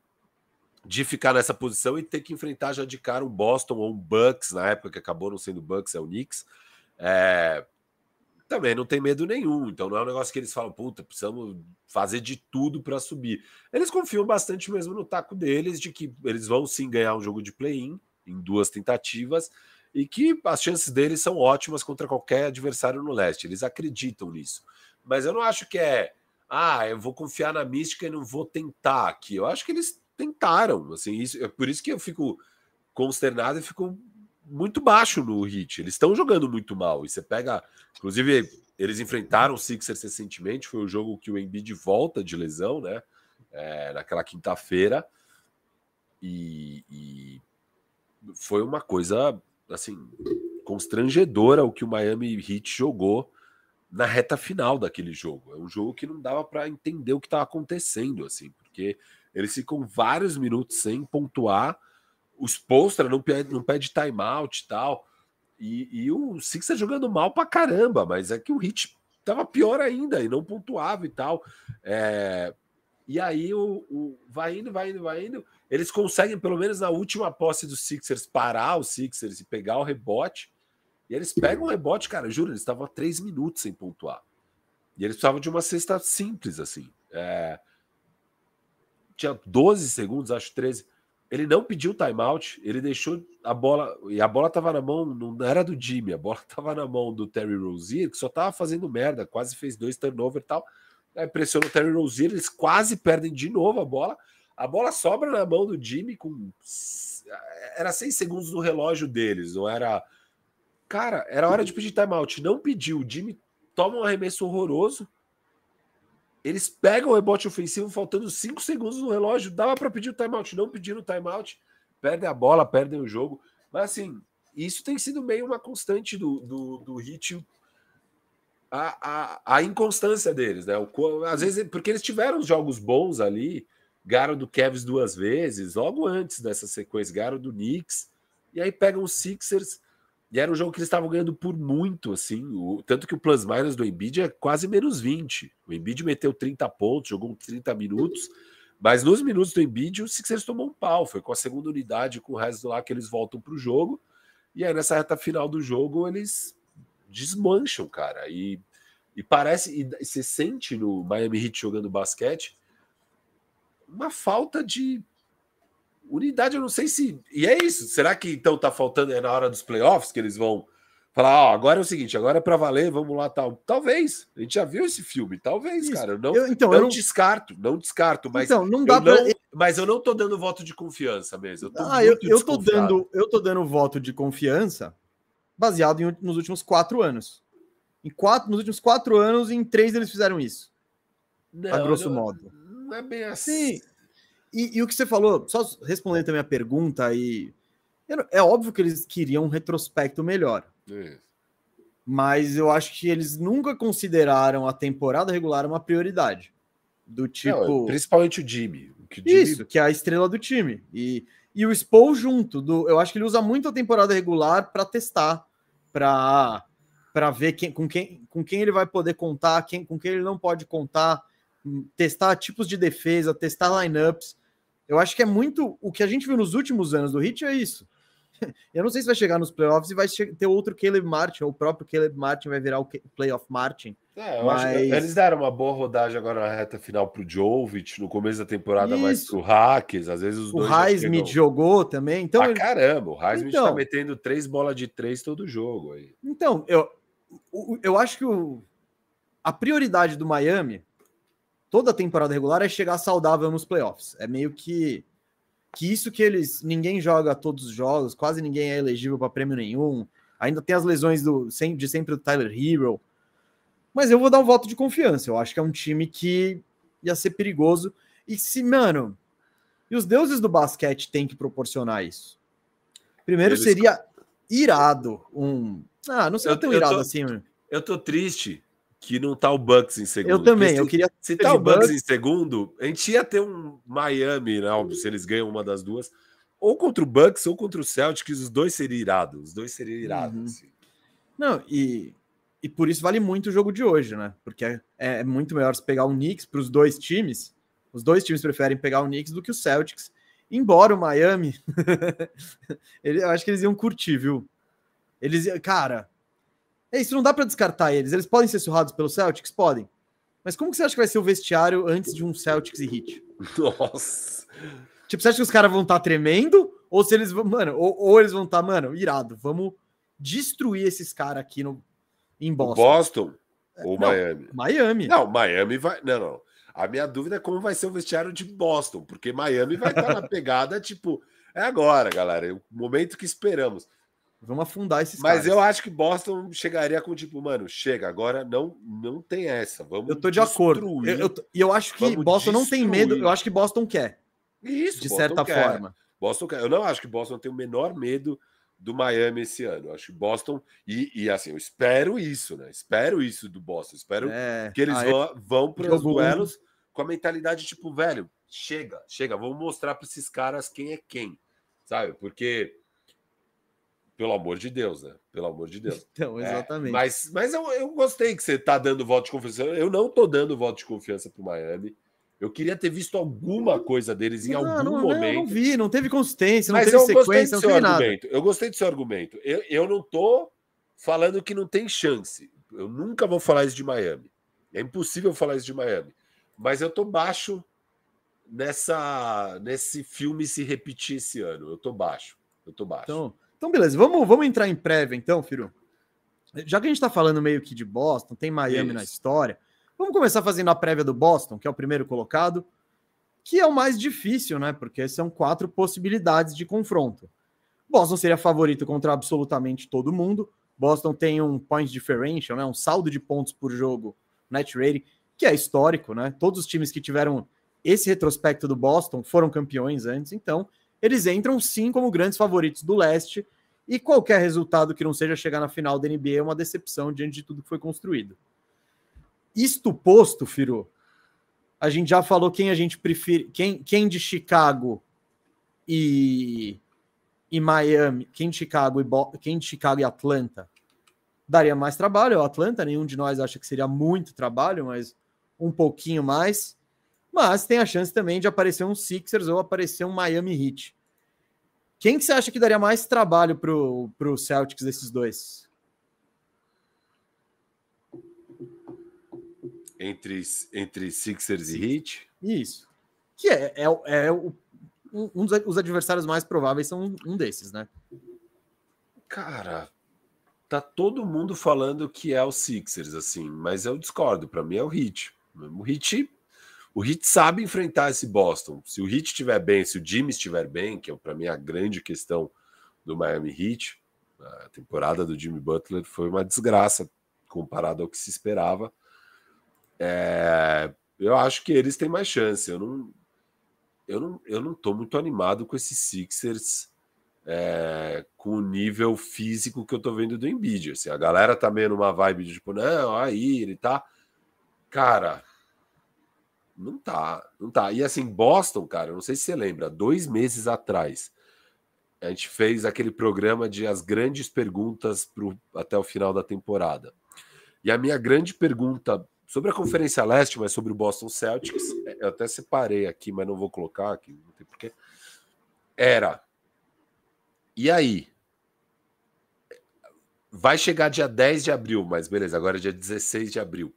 de ficar nessa posição e ter que enfrentar já de cara um Boston ou um Bucks, na época que acabou não sendo Bucks, é o Knicks. É... Também não tem medo nenhum, então não é um negócio que eles falam, puta, precisamos fazer de tudo para subir. Eles confiam bastante mesmo no taco deles, de que eles vão sim ganhar um jogo de play-in em duas tentativas e que as chances deles são ótimas contra qualquer adversário no leste. Eles acreditam nisso. Mas eu não acho que é, ah, eu vou confiar na mística e não vou tentar aqui. Eu acho que eles tentaram, assim, isso, é por isso que eu fico consternado e fico muito baixo no hit. Eles estão jogando muito mal. E você pega, inclusive, eles enfrentaram o Sixers recentemente, foi o jogo que o Embiid volta de lesão, né? É, naquela quinta-feira. E, e, foi uma coisa assim constrangedora o que o Miami Heat jogou na reta final daquele jogo. É um jogo que não dava para entender o que estava acontecendo, assim, porque eles ficam vários minutos sem pontuar. Os Polstra não pede, não pede timeout e tal. E, e o Sixers tá jogando mal pra caramba, mas é que o Hit tava pior ainda e não pontuava e tal. É, e aí o, o, vai indo, vai indo, vai indo. Eles conseguem, pelo menos na última posse dos Sixers, parar os Sixers e pegar o rebote. E eles pegam o rebote, cara, juro, eles estavam há três minutos sem pontuar. E eles precisavam de uma cesta simples, assim. É, tinha 12 segundos, acho 13. Ele não pediu timeout, ele deixou a bola. E a bola tava na mão, não era do Jimmy, a bola <laughs> tava na mão do Terry Rozier, que só tava fazendo merda, quase fez dois turnover e tal. Aí pressionou o Terry Rozier, eles quase perdem de novo a bola. A bola sobra na mão do Jimmy com. Era seis segundos no relógio deles, não era. Cara, era hora de pedir timeout. Não pediu. O Jimmy toma um arremesso horroroso. Eles pegam o rebote ofensivo faltando 5 segundos no relógio. Dava para pedir o timeout, não pediram o timeout. Perdem a bola, perdem o jogo. Mas assim, isso tem sido meio uma constante do, do, do Hit. A, a, a, inconstância deles, né? O, às vezes, porque eles tiveram jogos bons ali, garo do Cavs duas vezes, logo antes dessa sequência, garo do Knicks, e aí pegam os Sixers e era um jogo que eles estavam ganhando por muito, assim. O, tanto que o plus minus do Embiid é quase menos 20. O Embiid meteu 30 pontos, jogou 30 minutos. Mas nos minutos do Embiid, o Sixers tomou um pau. Foi com a segunda unidade, com o resto lá que eles voltam para o jogo. E aí nessa reta final do jogo, eles desmancham, cara. E, e parece, e você sente no Miami Heat jogando basquete uma falta de Unidade, eu não sei se. E é isso. Será que então tá faltando? É na hora dos playoffs que eles vão falar: ó, agora é o seguinte, agora é pra valer, vamos lá, tal. Talvez. A gente já viu esse filme, talvez, isso. cara. Eu não, eu, então, não eu não descarto, não descarto, mas. Então, não dá eu pra... não, Mas eu não tô dando voto de confiança mesmo. Eu tô ah, eu, eu tô dando, eu tô dando voto de confiança baseado em, nos últimos quatro anos. Em quatro, nos últimos quatro anos, em três eles fizeram isso. Não, a grosso modo. Não é bem assim. Sim. E, e, o que você falou, só respondendo também a pergunta aí. É óbvio que eles queriam um retrospecto melhor. É. Mas eu acho que eles nunca consideraram a temporada regular uma prioridade. Do tipo. Não, principalmente o Jimmy. Que Jimmy... Isso, que é a estrela do time. E, e o Spo junto. Do, eu acho que ele usa muito a temporada regular para testar, para para ver quem, com, quem, com quem ele vai poder contar, quem, com quem ele não pode contar, hum, testar tipos de defesa, testar lineups. Eu acho que é muito. O que a gente viu nos últimos anos do Heat é isso. <laughs> Eu não sei se vai chegar nos playoffs e vai ter outro Caleb Martin, ou o próprio Caleb Martin vai virar o playoff Martin. É, mas... eles deram uma boa rodagem agora na reta final pro Jovic, no começo da temporada, Isso. mas pro Hackers, às vezes os o dois. O Heismith jogou também, então. Ah, caramba, o Heismith tá então... tá metendo três bolas de três todo jogo aí. Então, eu, eu acho que o, a prioridade do Miami toda a temporada regular é chegar saudável nos playoffs. É meio que que isso que eles ninguém joga todos os jogos, quase ninguém é elegível para prêmio nenhum. Ainda tem as lesões do de sempre do Tyler Hero. Mas eu vou dar um voto de confiança. Eu acho que é um time que ia ser perigoso e se, mano, e os deuses do basquete têm que proporcionar isso. Primeiro eles... seria irado um, ah, não sei eu, tão irado eu tô, assim. Eu tô triste que não tá o Bucks em segundo. Eu também, se, eu queria. Se tá o Bucks, Bucks, em segundo, a gente ia ter um Miami, né, óbvio, se eles ganham uma das duas, ou contra o Bucks ou contra o Celtics, os dois seriam irados, os dois seriam irados. Uhum. Assim. Não, e, e por isso vale muito o jogo de hoje, né? Porque é, é muito melhor se pegar o Knicks para os dois times. Os dois times preferem pegar o Knicks do que o Celtics. Embora o Miami, <laughs> eu acho que eles iam curtir, viu? Eles, cara, é isso, não dá para descartar eles. Eles podem ser surrados pelo Celtics? Podem. Mas como que você acha que vai ser o vestiário antes de um Celtics e Heat? Nossa! Tipo, você acha que os caras vão estar tá tremendo? Ou se eles vão, mano, ou, ou eles vão estar, tá, mano, irado, vamos destruir esses caras aqui no, em Boston. Boston é, ou não, Miami? Miami. Não, Miami vai. Não, não. A minha dúvida é como vai ser o vestiário de Boston, porque Miami vai estar tá na <laughs> pegada, tipo, é agora, galera, é o momento que esperamos. Vamos afundar esses Mas caras. eu acho que Boston chegaria com tipo, mano, chega, agora não não tem essa. Vamos Eu tô de destruir. acordo. E eu, eu, eu, acho que Vamos Boston destruir. não tem medo, eu acho que Boston quer. Isso, de Boston certa quer. forma. Boston quer. Eu não acho que Boston tem o menor medo do Miami esse ano. Eu acho que Boston e, e assim, eu espero isso, né? Espero isso do Boston. Espero é, que eles aí, ah, vão, é vão para os duelos com a mentalidade tipo, velho, chega, chega, vamos mostrar para esses caras quem é quem. Sabe? Porque pelo amor de Deus, né? Pelo amor de Deus. <laughs> Então, é, exatamente. É, mas mas eu, eu gostei que você tá dando voto de confiança. Eu não tô dando voto de confiança o Miami. Eu queria ter visto alguma coisa deles em não, algum não, momento. Não, não vi, não teve consistência, não mas teve sequência, não teve argumento. nada. Eu gostei do seu argumento. Eu, eu não tô falando que não tem chance. Eu nunca vou falar isso de Miami. É impossível falar isso de Miami. Mas eu tô baixo nessa nesse filme se repetir esse ano. Eu tô baixo. Eu tô baixo. Então, então, beleza, vamos, vamos entrar em prévia então, Firu. Já que a gente está falando meio que de Boston, tem Miami Isso. na história, vamos começar fazendo a prévia do Boston, que é o primeiro colocado, que é o mais difícil, né? Porque são quatro possibilidades de confronto. Boston seria favorito contra absolutamente todo mundo. Boston tem um point differential, né, um saldo de pontos por jogo, net rating, que é histórico, né? Todos os times que tiveram esse retrospecto do Boston foram campeões antes, então eles entram sim como grandes favoritos do leste. E qualquer resultado que não seja chegar na final da NBA é uma decepção diante de tudo que foi construído. Isto posto, firo a gente já falou quem a gente prefere, quem, quem de Chicago e, e Miami, quem de Chicago e Bo, quem de Chicago e Atlanta daria mais trabalho. O Atlanta, nenhum de nós acha que seria muito trabalho, mas um pouquinho mais. Mas tem a chance também de aparecer um Sixers ou aparecer um Miami Heat. Quem que você acha que daria mais trabalho pro, pro Celtics desses dois? Entre, entre Sixers e Heat? Isso. Que é, é, é o, um dos os adversários mais prováveis são um desses, né? Cara, tá todo mundo falando que é o Sixers, assim, mas eu discordo. Para mim é o Heat. O Heat o Heat sabe enfrentar esse Boston. Se o Heat estiver bem, se o Jimmy estiver bem, que é para mim a grande questão do Miami Heat, né, a temporada do Jimmy Butler foi uma desgraça comparado ao que se esperava. É, eu acho que eles têm mais chance. Eu não, eu não, eu não estou muito animado com esses Sixers. É, com o nível físico que eu estou vendo do Embiid. Assim, a galera tá meio numa vibe de tipo, não, aí ele tá. Cara, não tá, não tá. E assim, Boston, cara, não sei se você lembra, dois meses atrás, a gente fez aquele programa de as grandes perguntas pro, até o final da temporada. E a minha grande pergunta sobre a Conferência Leste, mas sobre o Boston Celtics, é, eu até separei aqui, mas não vou colocar aqui, não tem porquê. Era. E aí? Vai chegar dia 10 de abril, mas beleza, agora é dia 16 de abril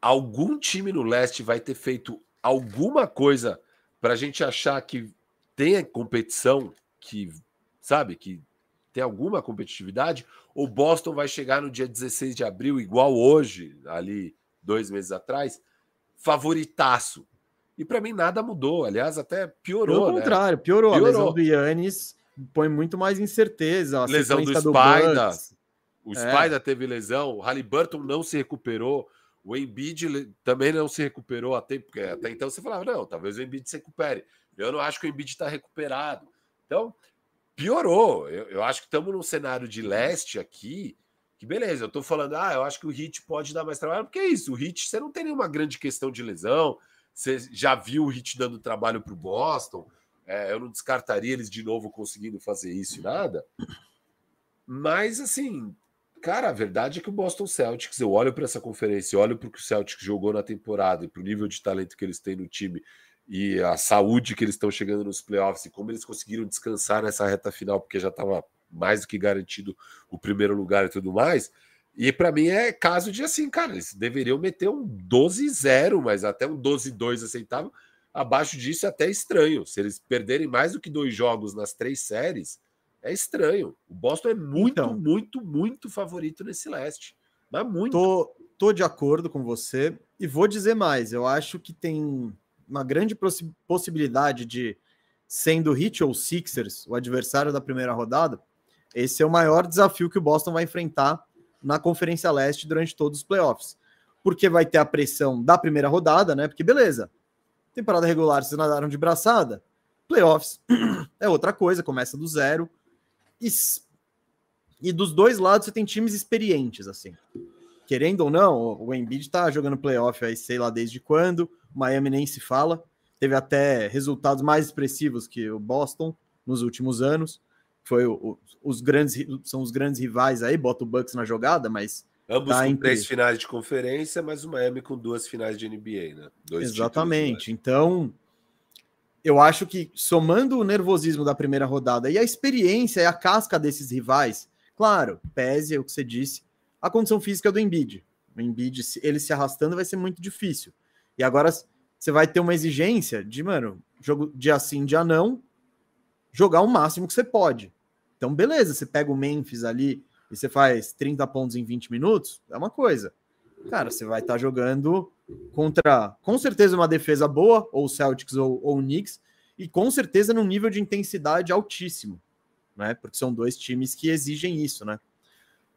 algum time no leste vai ter feito alguma coisa para a gente achar que tem competição, que sabe, que tem alguma competitividade, ou Boston vai chegar no dia 16 de abril, igual hoje, ali dois meses atrás, favoritaço. E para mim nada mudou, aliás, até piorou. Pelo né? contrário, piorou. piorou. A lesão do Yannis põe muito mais incerteza. A lesão do Spider. Do o é. Spider é. teve lesão, o Halliburton não se recuperou. O Embiid também não se recuperou a tempo, porque até então você falava, não, talvez o Embiid se recupere. Eu não acho que o Embiid está recuperado. Então, piorou. Eu, eu acho que estamos num cenário de leste aqui, que beleza, eu estou falando, ah, eu acho que o Hit pode dar mais trabalho, porque é isso, o Hit, você não tem nenhuma grande questão de lesão, você já viu o Hit dando trabalho para o Boston, é, eu não descartaria eles de novo conseguindo fazer isso e nada. Mas, assim, Cara, a verdade é que o Boston Celtics, eu olho para essa conferência, olho para o que o Celtics jogou na temporada e para o nível de talento que eles têm no time e a saúde que eles estão chegando nos playoffs e como eles conseguiram descansar nessa reta final, porque já estava mais do que garantido o primeiro lugar e tudo mais. E para mim é caso de assim, cara, eles deveriam meter um 12-0, mas até um 12-2 aceitável. É abaixo disso é até estranho. Se eles perderem mais do que dois jogos nas três séries, é estranho. O Boston é muito, então, muito, muito favorito nesse leste. Mas muito. Tô, tô de acordo com você. E vou dizer mais. Eu acho que tem uma grande possibilidade de, sendo Heat ou Sixers o adversário da primeira rodada, esse é o maior desafio que o Boston vai enfrentar na Conferência Leste durante todos os playoffs. Porque vai ter a pressão da primeira rodada, né? Porque, beleza, temporada regular vocês nadaram de braçada, playoffs <clears throat> é outra coisa, começa do zero. E, dos dois lados você tem times experientes, assim. Querendo ou não, o Embiid tá jogando playoff aí, sei lá desde quando. O Miami nem se fala. Teve até resultados mais expressivos que o Boston nos últimos anos. Foi o, o, os grandes são os grandes rivais aí, bota o Bucks na jogada, mas Ambos tá com entre... três finais de conferência, mas o Miami com duas finais de NBA, né? Dois Exatamente. Então, eu acho que somando o nervosismo da primeira rodada e a experiência e a casca desses rivais, claro, pese é o que você disse, a condição física do Embiid. O Embiid, ele se arrastando vai ser muito difícil. E agora você vai ter uma exigência de, mano, jogo dia sim, dia não, jogar o máximo que você pode. Então, beleza, você pega o Memphis ali e você faz 30 pontos em 20 minutos, é uma coisa cara, você vai estar tá jogando contra, com certeza, uma defesa boa, ou Celtics ou, ou Knicks, e com certeza num nível de intensidade altíssimo, né? Porque são dois times que exigem isso, né?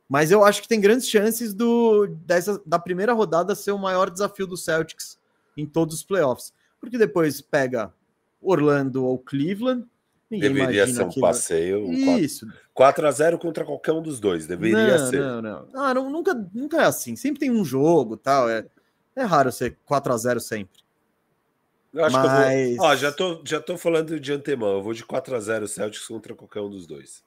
Mas eu acho que tem grandes chances do, dessa, da primeira rodada ser o maior desafio do Celtics em todos os playoffs. Porque depois pega Orlando ou Cleveland, Ninguém deveria ser um passeio. Isso. 4 a 0 contra qualquer um dos dois, deveria não, ser. Não, não. Ah, não, nunca, nunca é assim. Sempre tem um jogo tal. É, é raro ser 4 a 0 sempre. Eu acho Mas... que eu vou... Ó, já, tô, já tô falando de antemão. Eu vou de 4 a 0 Celtics contra qualquer um dos dois.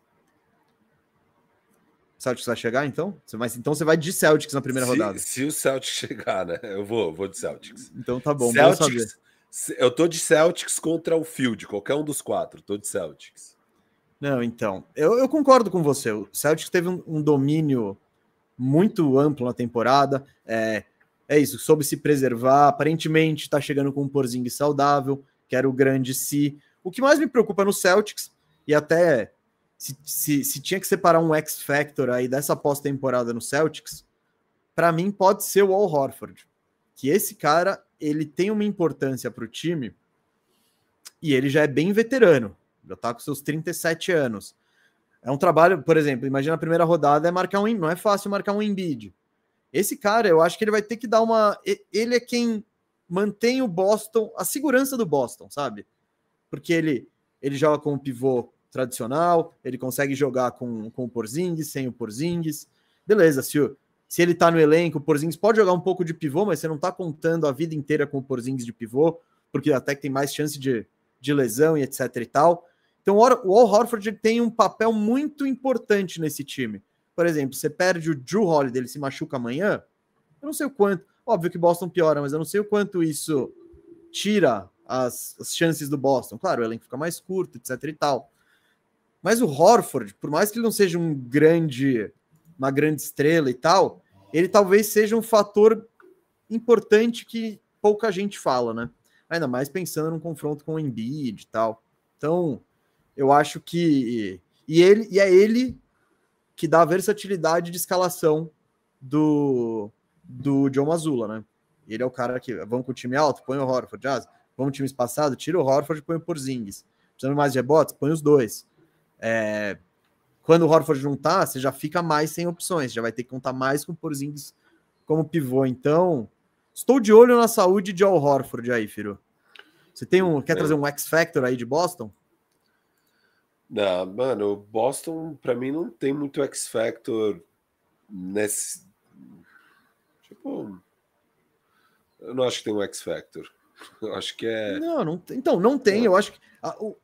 Celtics vai chegar, então? Você então você vai de Celtics na primeira se, rodada. Se o Celtics <laughs> chegar, né? Eu vou, vou de Celtics. Então tá bom. Celtics, bom eu tô de Celtics contra o Field, qualquer um dos quatro, tô de Celtics. Não, então, eu, eu concordo com você. O Celtics teve um, um domínio muito amplo na temporada. É, é isso, soube se preservar. Aparentemente está chegando com um Porzing saudável, que era o grande se. Si. O que mais me preocupa no Celtics, e até se, se, se tinha que separar um X-Factor aí dessa pós-temporada no Celtics, para mim pode ser o Al Horford. Que esse cara ele tem uma importância para o time e ele já é bem veterano, já está com seus 37 anos. É um trabalho, por exemplo, imagina a primeira rodada é marcar um, não é fácil marcar um Embiid. Esse cara, eu acho que ele vai ter que dar uma, ele é quem mantém o Boston, a segurança do Boston, sabe? Porque ele ele joga com o pivô tradicional, ele consegue jogar com, com o Porzingis, sem o Porzingis. Beleza, se o, se ele tá no elenco, o Porzingis pode jogar um pouco de pivô, mas você não tá contando a vida inteira com o Porzingis de pivô, porque até que tem mais chance de, de lesão e etc e tal. Então o Al Horford tem um papel muito importante nesse time. Por exemplo, você perde o Drew Holiday, ele se machuca amanhã, eu não sei o quanto, óbvio que Boston piora, mas eu não sei o quanto isso tira as, as chances do Boston. Claro, o elenco fica mais curto, etc e tal. Mas o Horford, por mais que ele não seja um grande, uma grande estrela e tal, ele talvez seja um fator importante que pouca gente fala, né? Ainda mais pensando num confronto com o Embiid e tal. Então, eu acho que. E, ele, e é ele que dá a versatilidade de escalação do, do John Mazula, né? Ele é o cara que vamos com o time alto, põe o Horford, Jazz. Ah, vamos time espaçado, tira o Horford e põe o Porzingis. Precisamos mais de rebotes, põe os dois. É, quando o Horford juntar, tá, você já fica mais sem opções, já vai ter que contar mais com o Porzingis como pivô. Então, estou de olho na saúde de Al Horford aí, Firo. Você tem um, quer trazer um X Factor aí de Boston? Não, mano, Boston para mim não tem muito X Factor nesse tipo eu não acho que tem um X Factor. <laughs> Eu acho que é Não, não, então não tem, eu acho que o,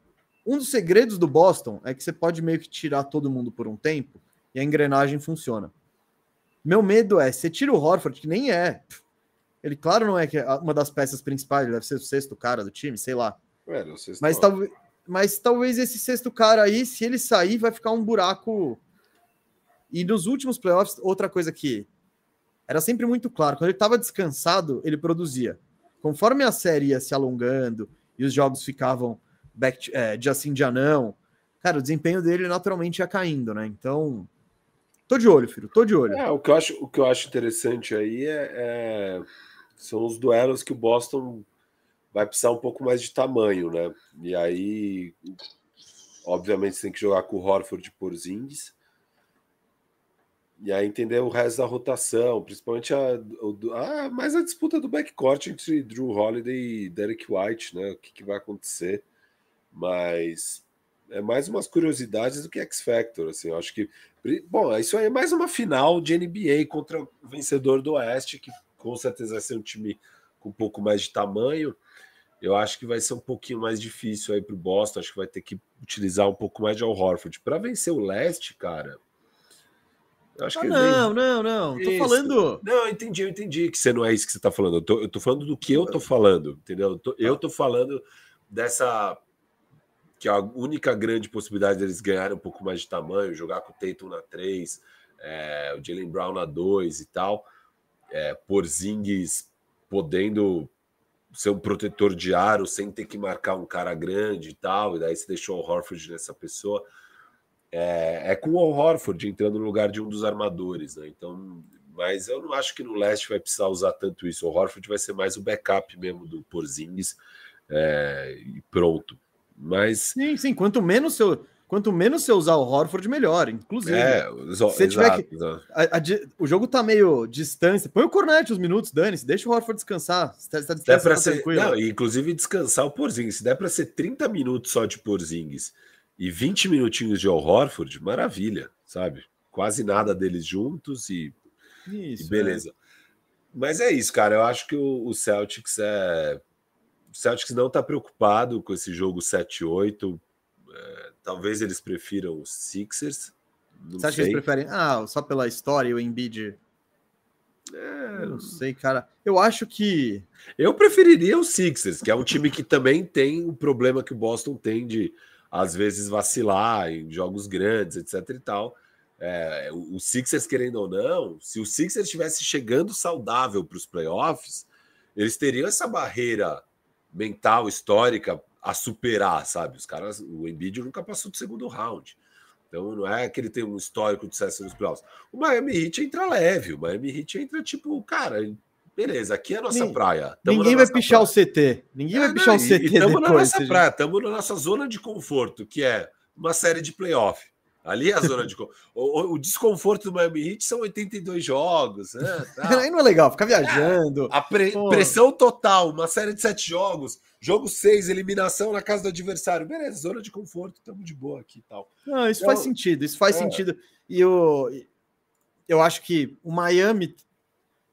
um dos segredos do Boston é que você pode meio que tirar todo mundo por um tempo e a engrenagem funciona. Meu medo é, você tira o Horford, que nem é. Ele, claro, não é, é uma das peças principais, ele deve ser o sexto cara do time, sei lá. É, mas, talvez, mas talvez esse sexto cara aí, se ele sair, vai ficar um buraco. E nos últimos playoffs, outra coisa que era sempre muito claro, quando ele estava descansado, ele produzia. Conforme a série ia se alongando e os jogos ficavam back, é, Justin Cara, o desempenho dele naturalmente ia caindo, né? Então, tô de olho, filho, tô de olho. É, o que eu acho, o que eu acho interessante aí é, é, são os duelos que o Boston vai precisar um pouco mais de tamanho, né? E aí, obviamente, você tem que jogar com o Horford por Zingis. E aí entender o resto da rotação, principalmente a, a, ah, mais a disputa do backcourt entre Drew Holiday e Derek White, né? O que, que vai acontecer? Mas é mais umas curiosidades do que X Factor, assim, eu acho que bom, isso aí é mais uma final de NBA contra o vencedor do Oeste, que com certeza vai ser um time com um pouco mais de tamanho. Eu acho que vai ser um pouquinho mais difícil aí para o Boston, acho que vai ter que utilizar um pouco mais de Al Horford para vencer o Leste, cara. Eu acho ah, que não, não, não, Estou tô falando. Não, eu entendi, eu entendi que você não é isso que você está falando. Eu tô, eu tô, falando do que eu tô falando, entendeu? Eu tô, eu tô falando dessa que a única grande possibilidade deles ganharem um pouco mais de tamanho, jogar com o Tatum na 3, é, o Jalen Brown na 2 e tal, é, Porzingis podendo ser um protetor de aro sem ter que marcar um cara grande e tal, e daí você deixou o Horford nessa pessoa. É, é com o Horford entrando no lugar de um dos armadores, né? Então, mas eu não acho que no leste vai precisar usar tanto isso. O Horford vai ser mais o backup mesmo do Porzingis é, e pronto. Mas. Sim, sim. Quanto menos seu. Quanto menos você usar o Horford, melhor, inclusive. É, se exato, que, a, a, o jogo tá meio distância. Põe o Cornet os minutos, dane-se, deixa o Horford descansar. Se tá, se tá pra tá ser, não, inclusive descansar o Porzingis. Se der para ser 30 minutos só de Porzingis e 20 minutinhos de Horford, maravilha, sabe? Quase nada deles juntos e, isso, e é. beleza. É. Mas é isso, cara. Eu acho que o, o Celtics é o Celtics não está preocupado com esse jogo 7-8. É, talvez eles prefiram os Sixers. Não Você acha sei. que eles preferem? Ah, só pela história e o Embiid. É... Não sei, cara. Eu acho que. Eu preferiria o Sixers, que é um time que também tem o problema que o Boston tem de, às vezes, vacilar em jogos grandes, etc e tal. É, o Sixers, querendo ou não, se o Sixers estivesse chegando saudável para os playoffs, eles teriam essa barreira mental, histórica a superar, sabe? Os caras, o Embiid nunca passou do segundo round. Então não é que ele tem um histórico de sucesso nos playoffs. O Miami Heat entra leve, o Miami Heat entra tipo, cara, beleza, aqui é a nossa praia. Tamo ninguém vai pichar praia. o CT. Ninguém é, vai pichar não, o CT. Estamos na nossa praia, estamos na nossa zona de conforto, que é uma série de playoff. Ali é a zona de. o, o, desconforto do Miami Heat são 82 jogos. Né, <laughs> Aí não é legal, ficar viajando. É, a pre pressão total, uma série de sete jogos, jogo seis, eliminação na casa do adversário. Beleza, zona de conforto, estamos de boa aqui e tal. Não, isso então, faz sentido, isso faz é. sentido. E eu, eu acho que o Miami,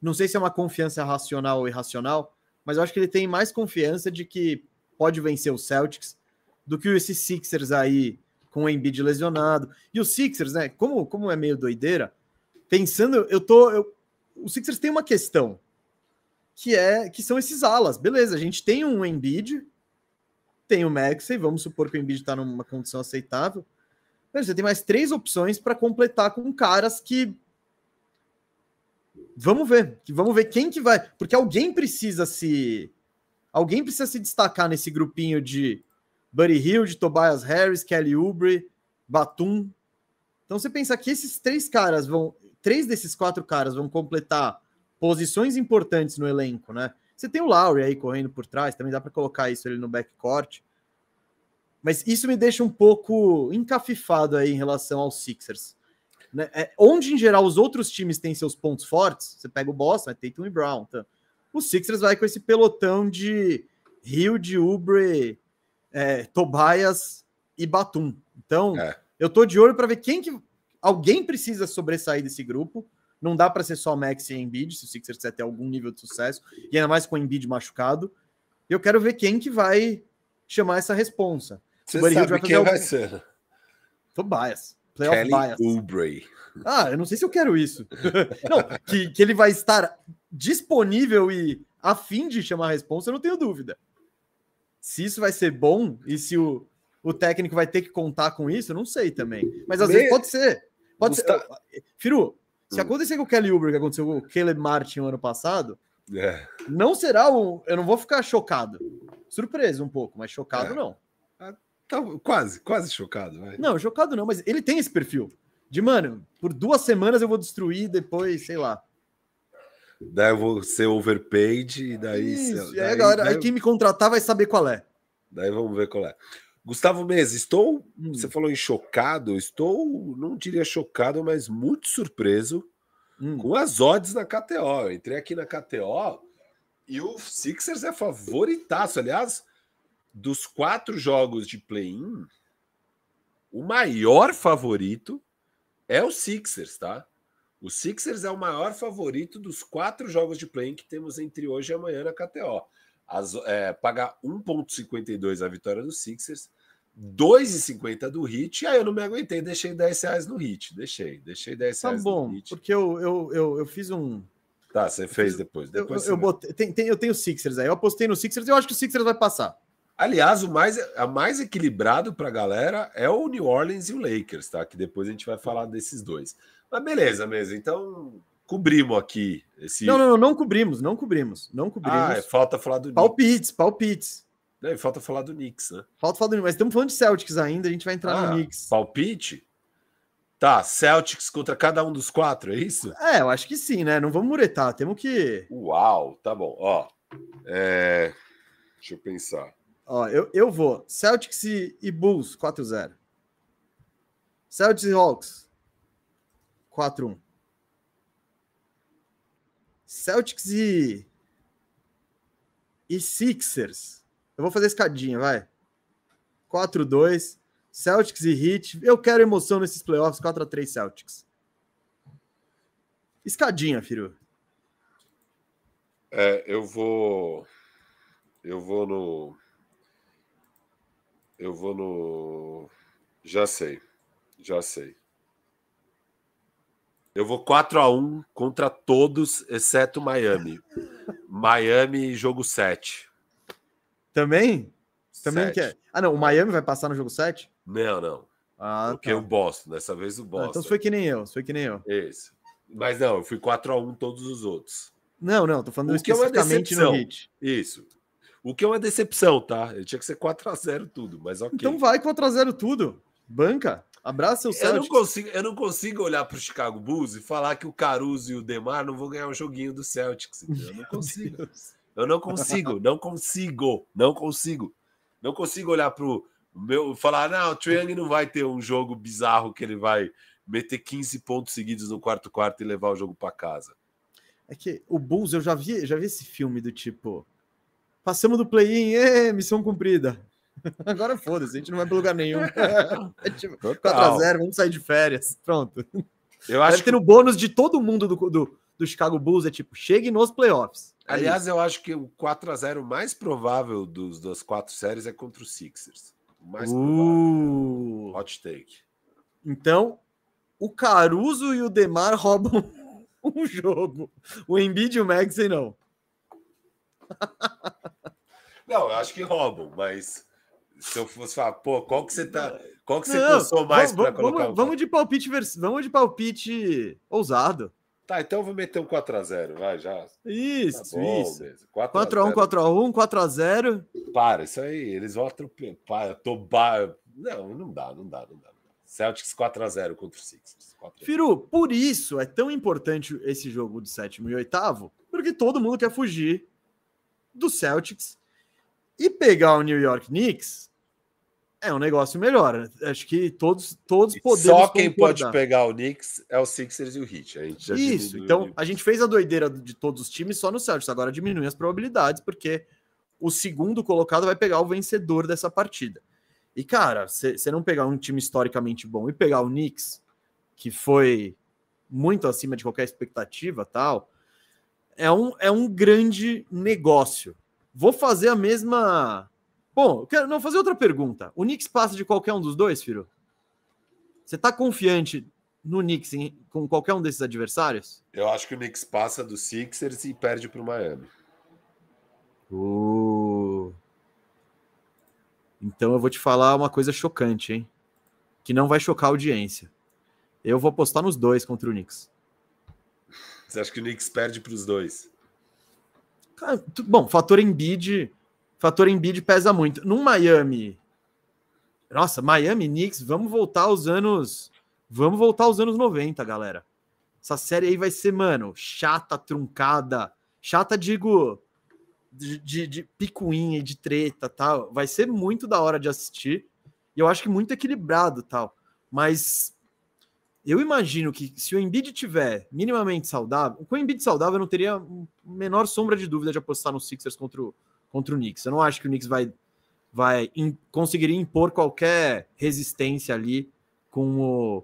não sei se é uma confiança racional ou irracional, mas eu acho que ele tem mais confiança de que pode vencer o Celtics do que esses Sixers aí com o Embiid lesionado. E o Sixers, né? Como, como é meio doideira, pensando, eu tô. Eu, o Sixers tem uma questão que é que são esses alas. Beleza, a gente tem um Embiid, tem o Maxey, vamos supor que o Embiid está numa condição aceitável. Mas você tem mais três opções para completar com caras que vamos ver, vamos ver quem que vai, porque alguém precisa se alguém precisa se destacar nesse grupinho de Buddy Hilde, Tobias Harris, Kelly Oubre, Batum. Então você pensa que esses três caras vão, três desses quatro caras vão completar posições importantes no elenco, né? Você tem o Lowry aí correndo por trás, também dá para colocar isso ele no backcourt. Mas isso me deixa um pouco encafifado aí em relação aos Sixers. Né? É, onde, em geral, os outros times têm seus pontos fortes, você pega o Boston, é Tatum e Brown. Então, o Sixers vai com esse pelotão de Rio de Ubre, é, Tobias e Batum. Então, é. eu tô de olho para ver quem que. Alguém precisa sobressair desse grupo. Não dá para ser só Max e Embiid, se o Sixers quiser ter algum nível de sucesso, e ainda mais com o Embiid machucado. eu quero ver quem que vai chamar essa responsa. Você sabe vai quem algum... vai ser? Tobias. Playoff Kelly bias. Oubre. Ah, eu não sei se eu quero isso. <laughs> não, que, que ele vai estar disponível e a fim de chamar a responsa, eu não tenho dúvida se isso vai ser bom e se o, o técnico vai ter que contar com isso, não sei também. Mas às Me... vezes pode ser. Pode Gustavo... ser. Firu, se hum. acontecer com o Kelly Uber, que aconteceu com o Caleb Martin no ano passado, é. não será um. Eu não vou ficar chocado. Surpreso um pouco, mas chocado é. não. Ah, tá quase, quase chocado. Não, chocado não, mas ele tem esse perfil. De, mano, por duas semanas eu vou destruir, depois, sei lá daí eu vou ser overpaid, e daí. Isso, é daí, agora, daí, aí quem me contratar vai saber qual é. Daí vamos ver qual é. Gustavo Meses estou. Hum. Você falou em chocado, estou, não diria chocado, mas muito surpreso hum. com as odds na KTO. Eu entrei aqui na KTO e o Sixers é favoritaço. Aliás, dos quatro jogos de play-in, o maior favorito é o Sixers, tá? O Sixers é o maior favorito dos quatro jogos de play que temos entre hoje e amanhã na KTO. As, é, pagar 1,52 a vitória do Sixers, 2,50 do Hit, aí eu não me aguentei, deixei 10 reais no Hit, deixei, deixei 10 tá reais bom, no Hit. Porque eu, eu, eu, eu fiz um... Tá, você fez depois. depois eu, eu, eu botei, tem, tem, eu tenho o Sixers aí, eu apostei no Sixers e eu acho que o Sixers vai passar. Aliás, o mais, a mais equilibrado para a galera é o New Orleans e o Lakers, tá? Que depois a gente vai falar desses dois. Mas ah, beleza mesmo. Então, cobrimos aqui. Esse... Não, não, não, não cobrimos, não cobrimos. Não cobrimos. Ah, é, falta falar do Palpites, Knicks. palpites. É, falta falar do Knicks, né? Falta falar do Mas estamos falando de Celtics ainda, a gente vai entrar ah, no Knicks. Palpite? Tá, Celtics contra cada um dos quatro, é isso? É, eu acho que sim, né? Não vamos muretar, temos que. Uau, tá bom. Ó, é... deixa eu pensar. Ó, eu, eu vou. Celtics e, e Bulls, 4-0. Celtics e Hawks, 4-1. Celtics e. E Sixers. Eu vou fazer escadinha, vai. 4-2. Celtics e Heat. Eu quero emoção nesses playoffs. 4 3 Celtics. Escadinha, filho. É, eu vou. Eu vou no. Eu vou no. Já sei. Já sei. Eu vou 4 a 1 contra todos, exceto Miami. Miami, jogo 7. Também? Também 7. quer. É? Ah, não. O Miami vai passar no jogo 7? Não, não. Ah, Porque tá. o Boston, dessa vez o Boston. Ah, então foi que nem eu, foi que nem eu. Isso. Mas não, eu fui 4 a 1 todos os outros. Não, não, tô falando o especificamente que é uma decepção. no hit. Isso. O que é uma decepção, tá? Ele tinha que ser 4 a 0 tudo, mas ok. Então vai 4 a 0 tudo. Banca. Abraça o Celtics. Eu não consigo, eu não consigo olhar para o Chicago Bulls e falar que o Caruso e o Demar não vão ganhar um joguinho do Celtics. Eu não <laughs> consigo. Eu não consigo, não consigo, não consigo. Não consigo olhar para o meu falar, não, o Triang não vai ter um jogo bizarro que ele vai meter 15 pontos seguidos no quarto quarto e levar o jogo para casa. É que o Bulls, eu já vi, já vi esse filme do tipo, passamos do play-in, missão cumprida. <laughs> Agora foda-se, a gente não vai para lugar nenhum. <laughs> É tipo, 4x0, vamos sair de férias. Pronto. Eu acho Deve que... tem o bônus de todo mundo do, do, do Chicago Bulls, é tipo, chegue nos playoffs. É Aliás, eu acho que o 4 a 0 mais provável dos, das quatro séries é contra o Sixers. O mais uh... provável. Hot take. Então, o Caruso e o Demar roubam <laughs> um jogo. O Embiid e o Maxey não. Não, eu acho que roubam, mas então, se eu fosse falar, pô, qual que você tá. Qual que você não, pensou mais pra colocar? Vamos, vamos de palpite vers... vamos de palpite ousado. Tá, então eu vou meter um 4x0, vai já. Isso, tá bom, isso. 4x1, 4x1, 4x0. Para, isso aí, eles vão atropelar. Para, tobar. Não, não dá, não dá, não dá. Celtics 4x0 contra o Sixers. Firu, por isso é tão importante esse jogo de sétimo e oitavo, porque todo mundo quer fugir do Celtics e pegar o New York Knicks é um negócio melhor. Né? Acho que todos, todos podemos. Só quem concordar. pode pegar o Knicks é o Sixers e o Heat. Isso. Então a gente fez a doideira de todos os times só no Celtics. Agora diminui as probabilidades porque o segundo colocado vai pegar o vencedor dessa partida. E cara, você não pegar um time historicamente bom e pegar o Knicks que foi muito acima de qualquer expectativa, tal, é um, é um grande negócio. Vou fazer a mesma Bom, quero não fazer outra pergunta. O Knicks passa de qualquer um dos dois, Firo? Você está confiante no Knicks em, com qualquer um desses adversários? Eu acho que o Knicks passa do Sixers e perde para o Miami. Uh... Então eu vou te falar uma coisa chocante, hein? Que não vai chocar a audiência. Eu vou apostar nos dois contra o Knicks. Você acha que o Knicks perde para os dois? Cara, bom, fator Embiid fator Embiid pesa muito. Num Miami. Nossa, Miami Knicks, vamos voltar aos anos. Vamos voltar aos anos 90, galera. Essa série aí vai ser, mano, chata, truncada. Chata, digo, de, de, de picuinha e de treta tal. Vai ser muito da hora de assistir. E eu acho que muito equilibrado tal. Mas eu imagino que se o Embiid tiver minimamente saudável, com o Embiid saudável eu não teria menor sombra de dúvida de apostar no Sixers contra o, contra o Knicks. Eu não acho que o Knicks vai, vai in, conseguir impor qualquer resistência ali com o,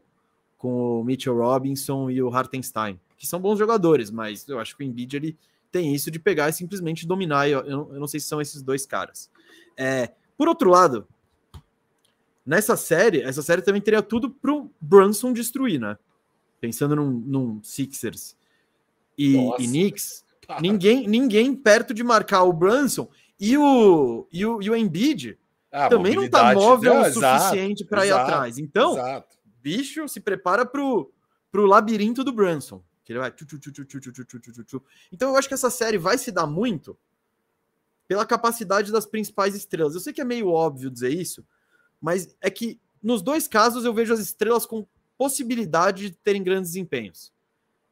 com o Mitchell Robinson e o Hartenstein, que são bons jogadores, mas eu acho que o Embiid ele tem isso de pegar e simplesmente dominar. Eu, eu não sei se são esses dois caras. É, por outro lado, nessa série, essa série também teria tudo para o Brunson destruir, né? Pensando num, num Sixers e, e Knicks, ninguém, ninguém perto de marcar o Brunson e o, e o, e o Embiid ah, também não tá móvel o suficiente para ir atrás. Então, exato. bicho, se prepara pro, pro labirinto do Brunson. Que ele vai. Tchu, tchu, tchu, então, eu acho que essa série vai se dar muito pela capacidade das principais estrelas. Eu sei que é meio óbvio dizer isso, mas é que nos dois casos eu vejo as estrelas com possibilidade de terem grandes desempenhos.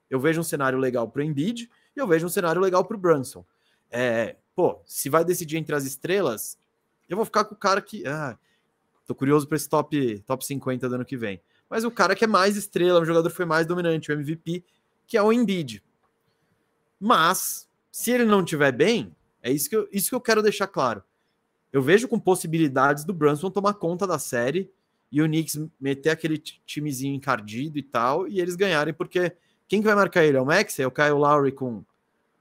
Eu vejo um cenário legal para o Embiid e eu vejo um cenário legal para o Brunson. É, pô, se vai decidir entre as estrelas, eu vou ficar com o cara que. Ah, tô curioso para esse top, top 50 do ano que vem. Mas o cara que é mais estrela, o jogador foi mais dominante, o MVP, que é o Embiid. Mas, se ele não tiver bem, é isso que eu, isso que eu quero deixar claro. Eu vejo com possibilidades do Brunson tomar conta da série e o Knicks meter aquele timezinho encardido e tal, e eles ganharem, porque quem que vai marcar ele? É o Max? É o Kyle Lowry com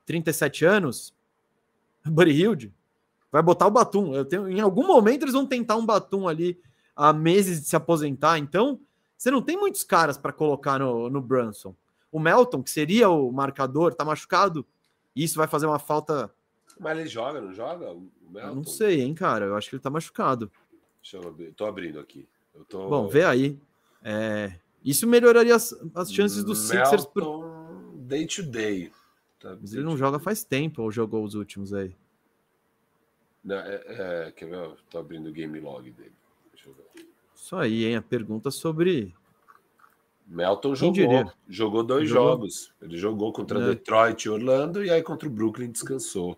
37 anos? <laughs> Buddy Hilde? Vai botar o Batum. Eu tenho, em algum momento eles vão tentar um Batum ali há meses de se aposentar. Então, você não tem muitos caras para colocar no, no Brunson. O Melton, que seria o marcador, tá machucado. E isso vai fazer uma falta. Mas ele joga, não joga? O Melton? Eu não sei, hein, cara. Eu acho que ele tá machucado. Deixa eu abrir. Tô abrindo aqui. Eu tô... Bom, vê aí. É... Isso melhoraria as, as chances do hum, Sixers. Por... Day to day. Tá, Mas ele não joga faz tempo, ou jogou os últimos aí. Não, é, é, quer ver? Tô abrindo o game log dele. Deixa eu ver. Isso aí, hein? A pergunta sobre. Melton jogou, diria? jogou dois jogou. jogos. Ele jogou contra é. Detroit e Orlando e aí contra o Brooklyn descansou.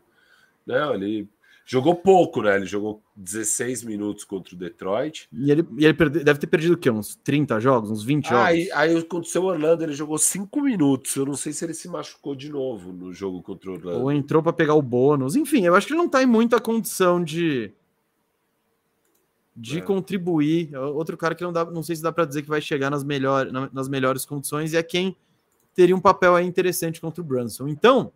Não, né, ele Jogou pouco, né? Ele jogou 16 minutos contra o Detroit. E ele, e ele perde, deve ter perdido o quê? Uns 30 jogos? Uns 20 ah, jogos? Aí, aconteceu o seu Orlando, ele jogou 5 minutos. Eu não sei se ele se machucou de novo no jogo contra o Orlando. Ou entrou para pegar o bônus. Enfim, eu acho que ele não tá em muita condição de de é. contribuir. É outro cara que não dá, não sei se dá para dizer que vai chegar nas, melhor, nas melhores condições e é quem teria um papel aí interessante contra o Brunson. Então,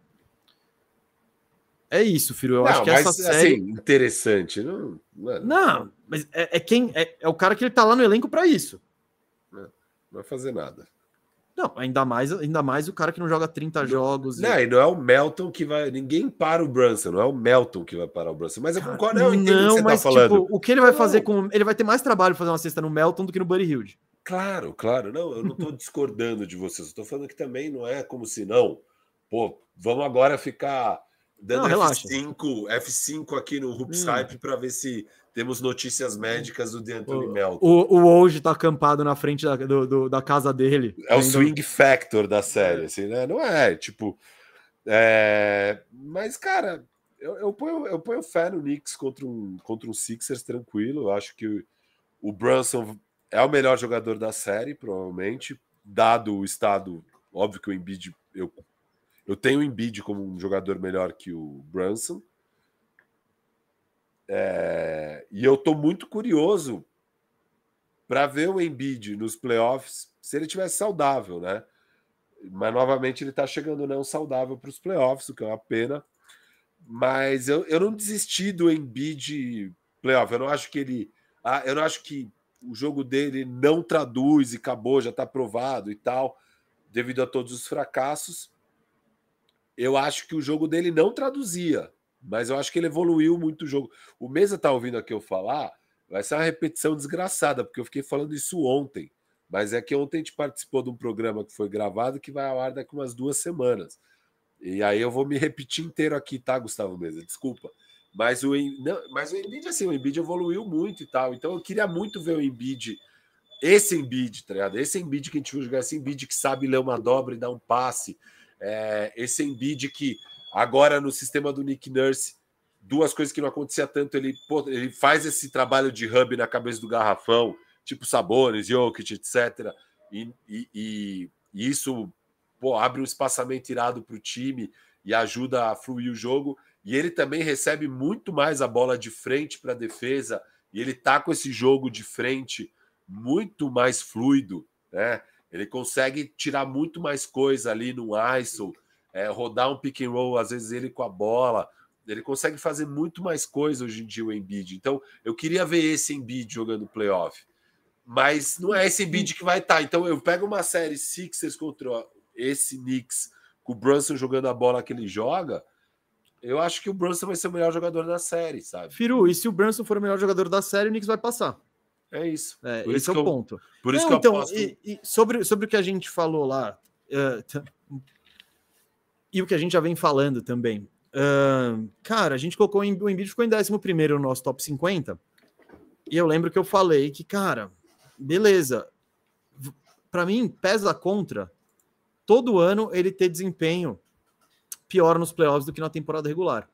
é isso, filho. Eu não, acho que mas, essa série. Assim, interessante. Não, não, não mas é, é quem. É, é, o cara que ele tá lá no elenco para isso. É, não, vai fazer nada. Não, ainda mais, ainda mais o cara que não joga 30 jogos. Não, e... e não é o Melton que vai. Ninguém para o Brunson, não é o Melton que vai parar o Brunson. Mas eu concordo, eu entendo não, o que você tá mas, tá falando. Tipo, o que ele vai fazer com. Ele vai ter mais trabalho fazer uma cesta no Melton do que no Buddy Hilde. Claro, claro. Não, eu não estou discordando de vocês. Estou falando que também não é como se não. Pô, vamos agora ficar dando Não, F5, F5 aqui no Hoops hum. Hype para ver se temos notícias médicas do D'Antoni Melton. O, hoje tá acampado na frente da, do, do, da casa dele. É o ainda. swing factor da série, é. assim, né? Não é, tipo... É... Mas, cara, eu, eu, ponho, eu ponho fé no Knicks contra um, contra um Sixers tranquilo. Eu acho que o, o Brunson é o melhor jogador da série, provavelmente, dado o estado... Óbvio que o Embiid, eu eu tenho o Embiid como um jogador melhor que o Brunson. É, e eu estou muito curioso para ver o Embiid nos playoffs, se ele tivesse saudável, né? Mas novamente ele está chegando não saudável para os playoffs, o que é uma pena. Mas eu, eu não desisti do Embiid playoff. Eu não acho que ele. Ah, eu não acho que o jogo dele não traduz e acabou, já está provado e tal, devido a todos os fracassos eu acho que o jogo dele não traduzia, mas eu acho que ele evoluiu muito o jogo. O Mesa tá ouvindo aqui eu falar, vai ser uma repetição desgraçada, porque eu fiquei falando isso ontem. Mas é que ontem a gente participou de um programa que foi gravado que vai ao ar daqui umas duas semanas. E aí eu vou me repetir inteiro aqui, tá, Gustavo Mesa? Desculpa. Mas o, não, mas o Embiid, assim, o Embiid evoluiu muito e tal. Então eu queria muito ver o Embiid, esse Embiid, tá ligado? Esse Embiid que a gente viu jogar, esse Embiid que sabe ler uma dobra e dar um passe, é, esse Embiid que agora no sistema do Nick Nurse, duas coisas que não acontecia tanto, ele, ele faz esse trabalho de hub na cabeça do garrafão, tipo Sabones, Jokic, etc. E, e, e, e isso pô, abre um espaçamento irado para o time e ajuda a fluir o jogo. E ele também recebe muito mais a bola de frente para a defesa, e ele tá com esse jogo de frente muito mais fluido, né? Ele consegue tirar muito mais coisa ali no ISO, é, rodar um pick and roll, às vezes ele com a bola. Ele consegue fazer muito mais coisa hoje em dia o Embiid. Então, eu queria ver esse Embiid jogando playoff. Mas não é esse Embiid que vai estar. Tá. Então, eu pego uma série Sixers contra esse Knicks, com o Brunson jogando a bola que ele joga, eu acho que o Brunson vai ser o melhor jogador da série, sabe? Firu, e se o Brunson for o melhor jogador da série, o Knicks vai passar. É isso. É, por esse isso é o ponto. Por isso que eu então, aposto... e, e sobre, sobre o que a gente falou lá, uh, e o que a gente já vem falando também. Uh, cara, a gente colocou o Embiid ficou em 11 no nosso top 50. E eu lembro que eu falei que, cara, beleza. Para mim, pesa contra todo ano ele ter desempenho pior nos playoffs do que na temporada regular.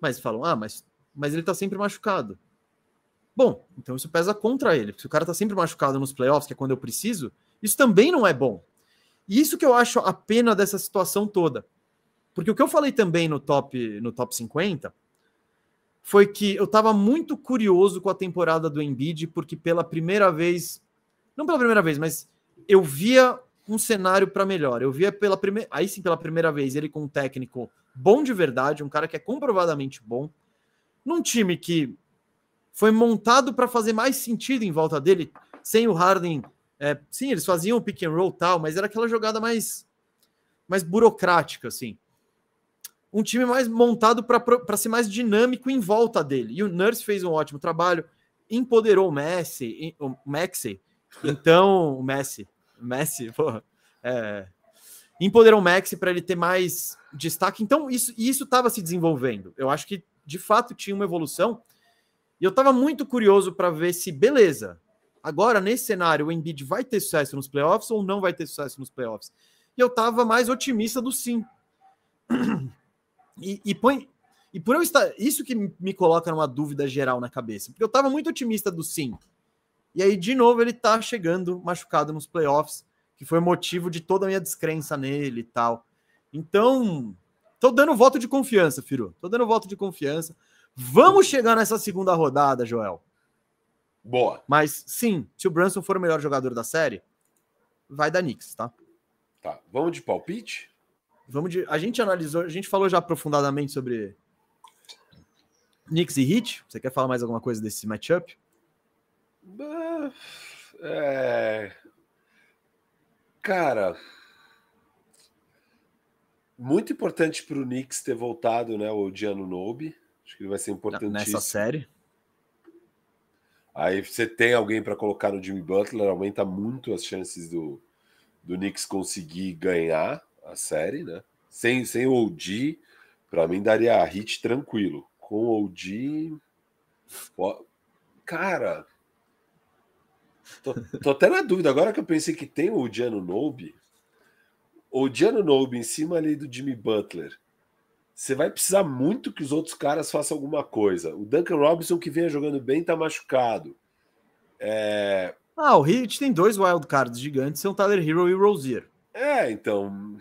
Mas falam, ah, mas, mas ele tá sempre machucado. Bom, então isso pesa contra ele, porque se o cara tá sempre machucado nos playoffs, que é quando eu preciso, isso também não é bom. E isso que eu acho a pena dessa situação toda. Porque o que eu falei também no top, no top 50 foi que eu estava muito curioso com a temporada do Embiid, porque pela primeira vez, não pela primeira vez, mas eu via um cenário para melhor. Eu via pela primeira, aí sim pela primeira vez ele com um técnico bom de verdade, um cara que é comprovadamente bom, num time que foi montado para fazer mais sentido em volta dele, sem o Harden. É, sim, eles faziam o pick and roll tal, mas era aquela jogada mais, mais burocrática, assim. Um time mais montado para ser mais dinâmico em volta dele. E o Nurse fez um ótimo trabalho, empoderou o Messi, o Maxi. Então, o Messi, Messi, <laughs> porra, é, empoderou o Maxi para ele ter mais destaque. Então, isso estava se desenvolvendo. Eu acho que, de fato, tinha uma evolução. E eu estava muito curioso para ver se, beleza, agora nesse cenário o Embiid vai ter sucesso nos playoffs ou não vai ter sucesso nos playoffs. E eu estava mais otimista do sim. E, e, põe, e por eu estar. Isso que me coloca numa dúvida geral na cabeça. Porque eu estava muito otimista do sim. E aí, de novo, ele está chegando machucado nos playoffs, que foi motivo de toda a minha descrença nele e tal. Então, tô dando voto de confiança, Firu. Tô dando voto de confiança. Vamos chegar nessa segunda rodada, Joel. Boa. Mas sim, se o Brunson for o melhor jogador da série, vai dar Knicks, tá? Tá. Vamos de palpite? Vamos de. A gente analisou, a gente falou já aprofundadamente sobre Knicks e Heat. Você quer falar mais alguma coisa desse matchup? É... Cara, muito importante para o Knicks ter voltado, né, o Gianno Nobe. Acho que ele vai ser importantíssimo. Nessa série? Aí você tem alguém para colocar no Jimmy Butler, aumenta muito as chances do, do Knicks conseguir ganhar a série, né? Sem, sem o OG, para mim daria hit tranquilo. Com o OG. Ó, cara. Tô, tô, até na dúvida. Agora que eu pensei que tem o Diano Nobe. O Diano Nobe em cima ali do Jimmy Butler você vai precisar muito que os outros caras façam alguma coisa. O Duncan Robinson, que vinha jogando bem, tá machucado. É... Ah, o Heat tem dois wildcards gigantes, são Tyler Hero e Rozier. É, então...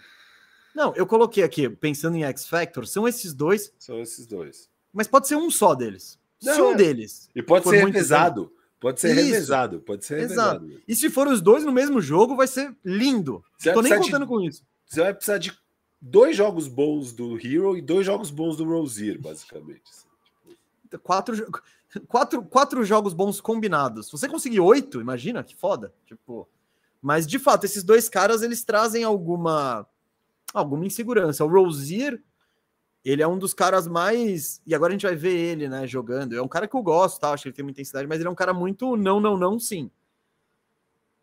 Não, eu coloquei aqui, pensando em X Factor, são esses dois. São esses dois. Mas pode ser um só deles. Não, se um é. deles. E pode ser revezado. Pode ser Isso. revezado, pode ser revezado. Exato. E se for os dois no mesmo jogo, vai ser lindo. Você Tô nem contando de, com isso. Você vai precisar de dois jogos bons do Hero e dois jogos bons do Rozier, basicamente. Assim, tipo. quatro, quatro, quatro jogos bons combinados. Você conseguir oito, imagina, que foda. Tipo, mas de fato, esses dois caras eles trazem alguma alguma insegurança. O Rozier, ele é um dos caras mais, e agora a gente vai ver ele, né, jogando. É um cara que eu gosto, tá? Acho que ele tem uma intensidade, mas ele é um cara muito não, não, não, sim.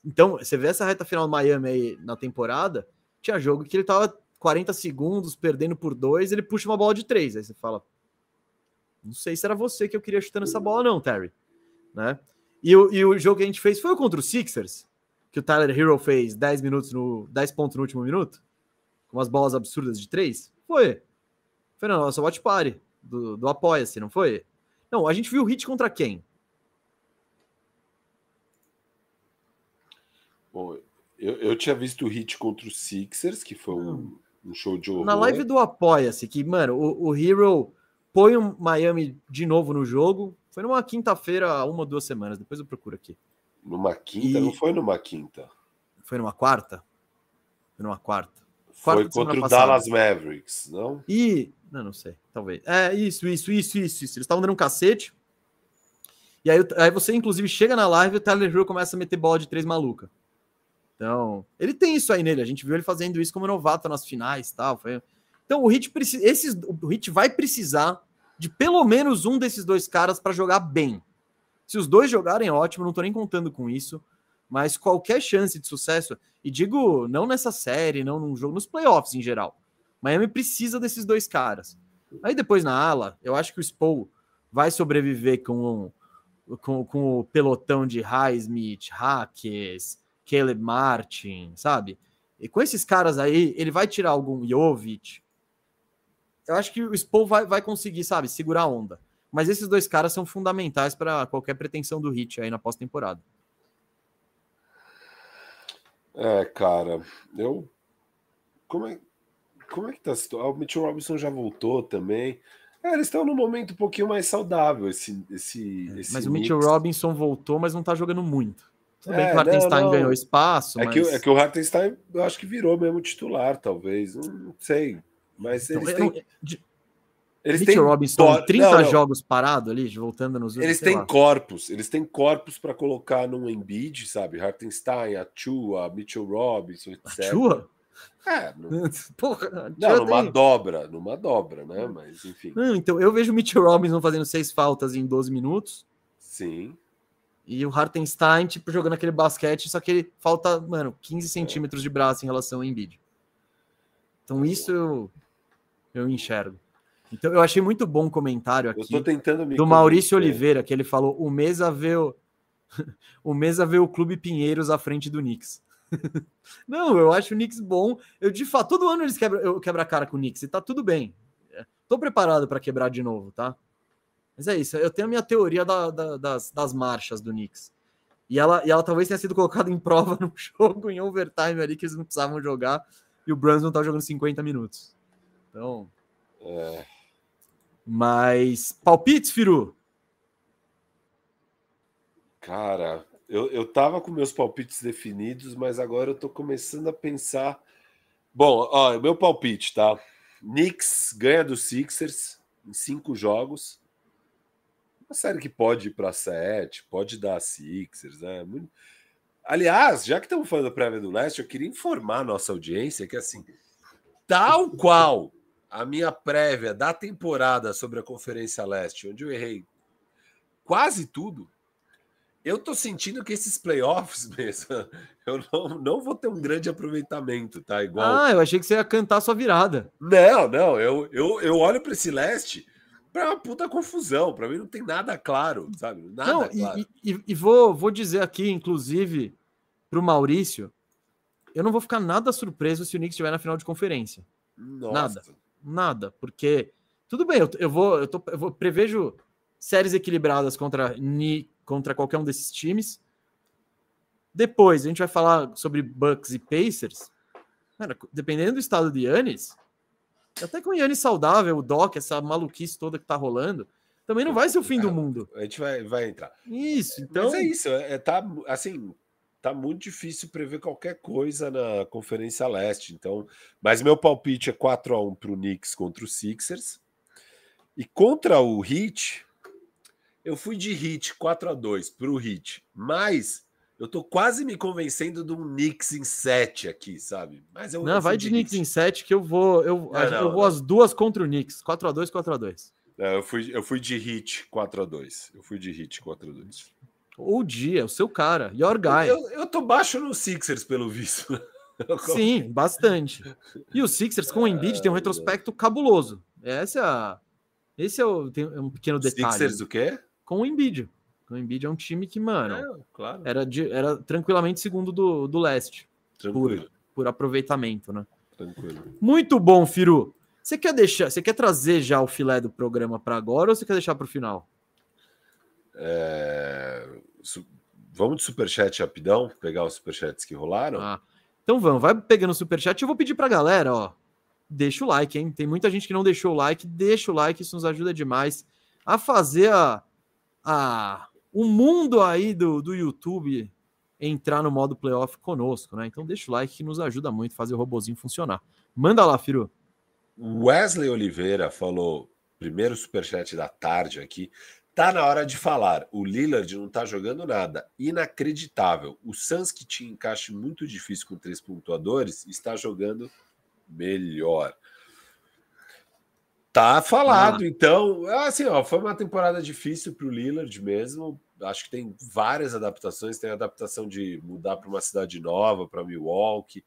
Então, você vê essa reta final do Miami aí na temporada, tinha jogo que ele tava 40 segundos, perdendo por dois, ele puxa uma bola de três. Aí você fala: Não sei se era você que eu queria chutando essa bola, não, Terry. Né? E, o, e o jogo que a gente fez foi contra o Sixers, que o Tyler Hero fez 10 minutos no 10 pontos no último minuto, com umas bolas absurdas de três. Foi. Foi na nossa watch party do, do Apoia-se, não foi? Não, a gente viu o hit contra quem? Bom, eu, eu tinha visto o hit contra o Sixers, que foi um, um show de horror. Na live do Apoia-se, que, mano, o, o Hero põe o Miami de novo no jogo. Foi numa quinta-feira, uma, duas semanas. Depois eu procuro aqui. Numa quinta? E... Não foi numa quinta. Foi numa quarta? Foi numa quarta. quarta foi contra o Dallas Mavericks, não? E. Não, não sei. Talvez. É, isso, isso, isso, isso, isso. Eles estavam dando um cacete. E aí, aí você, inclusive, chega na live e o Tyler Hill começa a meter bola de três maluca. Então, ele tem isso aí nele. A gente viu ele fazendo isso como novato nas finais tal. Foi... Então, o Hit, precisa, esses, o Hit vai precisar de pelo menos um desses dois caras para jogar bem. Se os dois jogarem, é ótimo, não estou nem contando com isso. Mas qualquer chance de sucesso, e digo não nessa série, não num jogo, nos playoffs em geral. Miami precisa desses dois caras. Aí depois na ala, eu acho que o Spo vai sobreviver com, com, com o pelotão de Highsmith, Hackers, Caleb Martin, sabe? E com esses caras aí, ele vai tirar algum Jovic. Eu acho que o Spo vai, vai conseguir, sabe, segurar a onda. Mas esses dois caras são fundamentais para qualquer pretensão do Hit aí na pós-temporada. É, cara, eu. Como é, como é que tá a situação? O Mitchell Robinson já voltou também. É, eles estão num momento um pouquinho mais saudável, esse. esse, é, esse mas mix. o Mitchell Robinson voltou, mas não tá jogando muito. Tudo é, bem que o é, Hartenstein não, não. ganhou espaço. É, mas... que, é que o Hartenstein, eu acho que virou mesmo titular, talvez. Não, não sei. Mas então, eles então, têm. Eles têm Robinson, dó... 30 não, não. jogos parado ali, voltando nos Eles têm lá. corpos, eles têm corpos para colocar num Embiid, sabe? Hartenstein, Achua, Mitchell Robinson, etc. Chua? É, <laughs> no... Porra, não, numa tem... dobra, numa dobra, né? Mas enfim. Não, então eu vejo o Mitchell Robinson fazendo seis faltas em 12 minutos. Sim. E o Hartenstein, tipo, jogando aquele basquete, só que ele falta, mano, 15 é. centímetros de braço em relação ao Embiid. Então tá isso eu, eu enxergo. Então eu achei muito bom o comentário aqui do Maurício Oliveira, que ele falou: o Mesa vê o, <laughs> o, Mesa vê o Clube Pinheiros à frente do Knicks. <laughs> Não, eu acho o Knicks bom. Eu de fato, todo ano eles quebram, eu a cara com o Knicks e tá tudo bem. É, tô preparado para quebrar de novo, tá? Mas é isso, eu tenho a minha teoria da, da, das, das marchas do Knicks. E ela, e ela talvez tenha sido colocada em prova <laughs> no jogo, em overtime ali, que eles não precisavam jogar, e o Brunson tá jogando 50 minutos. Então. É. Mas. Palpites, Firu? Cara, eu, eu tava com meus palpites definidos, mas agora eu tô começando a pensar. Bom, ó, meu palpite, tá? Knicks ganha do Sixers em cinco jogos. Uma série que pode ir para sete, pode dar Sixers, né? Muito... Aliás, já que estamos falando da prévia do Leste, eu queria informar a nossa audiência que, assim, tal qual a minha prévia da temporada sobre a Conferência Leste, onde eu errei quase tudo, eu tô sentindo que esses playoffs <laughs> mesmo, eu não, não vou ter um grande aproveitamento, tá? Igual. Ah, eu achei que você ia cantar sua virada. Não, não, eu, eu, eu olho para esse leste para uma puta confusão. Para mim não tem nada claro, sabe? Nada não, claro. E, e, e, vou, vou dizer aqui, inclusive, para o Maurício, eu não vou ficar nada surpreso se o Knicks estiver na final de conferência. Nossa. Nada. Nada, porque tudo bem, eu, eu vou, eu, tô, eu vou prevejo séries equilibradas contra Ni, contra qualquer um desses times. Depois a gente vai falar sobre Bucks e Pacers. Cara, dependendo do estado de Yannis, até com o Yannis saudável, o Doc, essa maluquice toda que tá rolando, também não vai ser o fim do ah, mundo. A gente vai, vai entrar. Isso, então. Mas é isso, é, é, tá assim, tá muito difícil prever qualquer coisa na Conferência Leste. Então, mas meu palpite é 4 a 1 para o Knicks contra o Sixers. E contra o Heat, eu fui de Heat 4 a 2 para o Heat, mas eu tô quase me convencendo de um Knicks em 7 aqui, sabe? Mas eu Não, vai de Knicks em 7 que eu vou, eu, não, não, vou não. as duas contra o Knicks, 4 x 2, 4 x 2. eu fui eu fui de hit 4 x 2. Eu fui de hit 4 x 2. O dia, o seu cara, your guy. Eu, eu tô baixo no Sixers pelo visto. <laughs> Sim, bastante. E o Sixers com o Embiid tem um retrospecto cabuloso. Essa é a... Esse é, o, tem um pequeno detalhe. Sixers o quê? Com o Embiid. O Embiid é um time que, mano, é, claro. era, de, era tranquilamente segundo do, do leste. Tranquilo. Por, por aproveitamento, né? Tranquilo. Muito bom, Firu. Você quer deixar, você quer trazer já o filé do programa para agora ou você quer deixar para o final? É... Su... Vamos de superchat rapidão, pegar os superchats que rolaram. Ah. Então vamos, vai pegando o superchat. Eu vou pedir pra galera, ó, deixa o like, hein? Tem muita gente que não deixou o like, deixa o like, isso nos ajuda demais a fazer a, a o mundo aí do, do YouTube entrar no modo playoff conosco, né? Então deixa o like que nos ajuda muito a fazer o robozinho funcionar. Manda lá, Firu. Wesley Oliveira falou, primeiro superchat da tarde aqui. Tá na hora de falar. O Lillard não tá jogando nada. Inacreditável. O Suns, que tinha encaixe muito difícil com três pontuadores, está jogando melhor. Tá, tá falado, ah. então. É assim, ó, foi uma temporada difícil para o Lillard mesmo. Acho que tem várias adaptações. Tem a adaptação de mudar para uma cidade nova, para Milwaukee,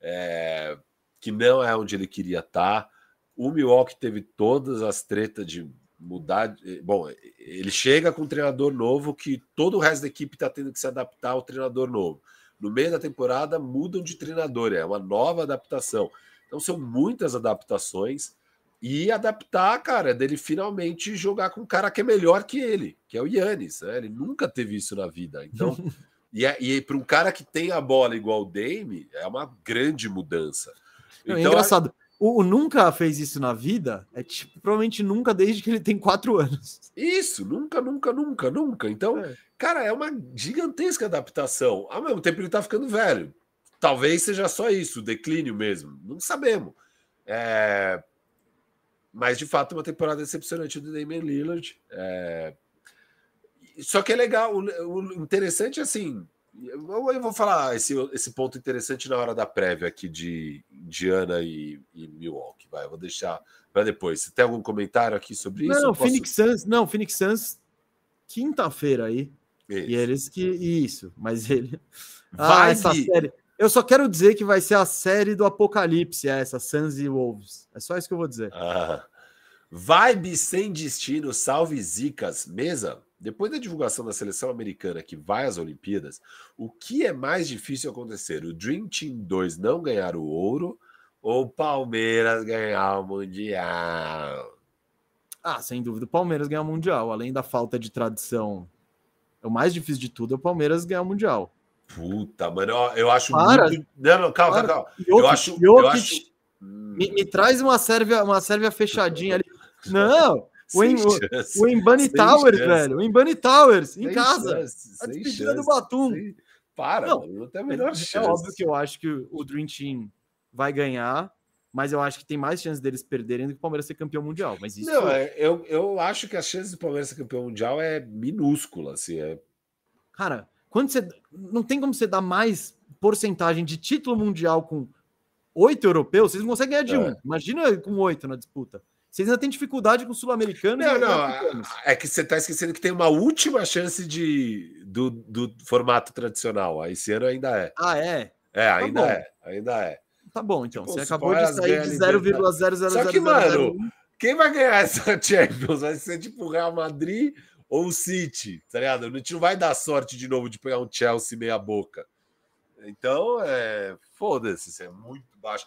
é, que não é onde ele queria estar. Tá. O Milwaukee teve todas as tretas de mudar. Eh, bom, ele chega com um treinador novo que todo o resto da equipe está tendo que se adaptar ao treinador novo. No meio da temporada, mudam de treinador, é uma nova adaptação. Então, são muitas adaptações e adaptar, cara, dele finalmente jogar com um cara que é melhor que ele, que é o Yannis. Né? Ele nunca teve isso na vida. Então, <laughs> e, é, e para um cara que tem a bola igual o Dame, é uma grande mudança. Não, é então, é engraçado. O, o, nunca fez isso na vida é tipo, provavelmente nunca desde que ele tem quatro anos. Isso, nunca, nunca, nunca, nunca. Então, é. cara, é uma gigantesca adaptação. Ao mesmo tempo, ele tá ficando velho. Talvez seja só isso, o declínio mesmo. Não sabemos. É, mas, de fato, uma temporada decepcionante do Damian Lillard. É... Só que é legal, o, interessante assim. Eu, vou falar esse, esse ponto interessante na hora da prévia aqui de Indiana e, e Milwaukee. Vai, eu vou deixar para depois. Você tem algum comentário aqui sobre não, isso? Não, Phoenix posso... Suns, não, Phoenix Suns, quinta-feira aí. Isso. E eles que. Isso, mas ele. Vai ah, essa série. Eu só quero dizer que vai ser a série do apocalipse, essa, Suns e Wolves. É só isso que eu vou dizer. Ah. Vibe sem destino, salve zicas, mesa. Depois da divulgação da seleção americana que vai às Olimpíadas, o que é mais difícil acontecer? O Dream Team 2 não ganhar o ouro ou o Palmeiras ganhar o Mundial? Ah, sem dúvida, o Palmeiras ganhar o Mundial. Além da falta de tradição, o mais difícil de tudo é o Palmeiras ganhar o Mundial. Puta, mano, eu, acho Para. muito. Não, não, calma, Para. calma. Jokic, eu acho. Jokic, eu acho... Me, me, traz uma sérvia, uma sérvia fechadinha ali. <laughs> Não! O, em, o, Embani Towers, chance. velho. O Embani Towers, em sem casa. Chance, a tá despedida do Batum. Sem... Para, não, mano, não tem a é, melhor é, chance. É óbvio que eu acho que o Dream Team vai ganhar, mas eu acho que tem mais chance deles perderem do que o Palmeiras ser campeão mundial. Mas isso... Não, é, eu, eu acho que a chance do Palmeiras ser campeão mundial é minúscula, assim. É... Cara, quando você. Não tem como você dar mais porcentagem de título mundial com oito europeus, vocês não conseguem ganhar de é. um. Imagina com oito na disputa. Vocês ainda têm dificuldade com o sul americano Não, não. É que você está esquecendo que tem uma última chance de, do, do formato tradicional. Ah, esse ano ainda é. Ah, é? É, tá ainda bom. é. Ainda é. Tá bom, então. Tipo, você acabou de sair de 0,000. Só que, mano, quem vai ganhar essa <laughs> Champions? Vai ser tipo o Real Madrid, ou o City, tá ligado? A gente não vai dar sorte de novo de pegar um Chelsea meia boca. Então, é, foda-se, isso é muito baixo.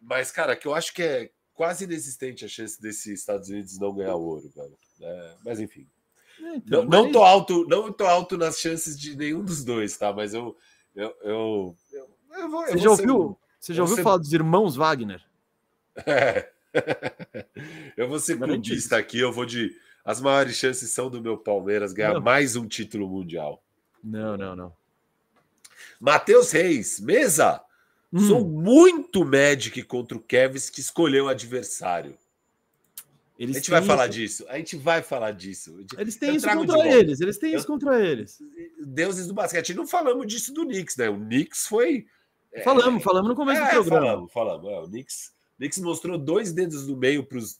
Mas, cara, que eu acho que é quase inexistente a chance desses Estados Unidos não ganhar ouro, velho. É, mas, enfim. É, então, não, não tô alto, não tô alto nas chances de nenhum dos dois, tá? Mas eu... eu, eu, eu, eu vou, você, já ouviu, você já ouviu ser... falar dos irmãos Wagner? É. <laughs> eu vou ser clubista aqui, eu vou de as maiores chances são do meu Palmeiras ganhar não. mais um título mundial. Não, não, não. Matheus Reis, mesa. Hum. Sou muito Magic contra o Kevs que escolheu o adversário. Eles a gente vai isso. falar disso. A gente vai falar disso. Eles têm isso contra eles. Eles têm eu... isso contra eles. Deuses do basquete. Não falamos disso do Knicks, né? O Knicks foi. É, falamos, é... falamos no começo é, do programa. Falamos, falamos. É, o Knicks, Knicks mostrou dois dedos do meio para os.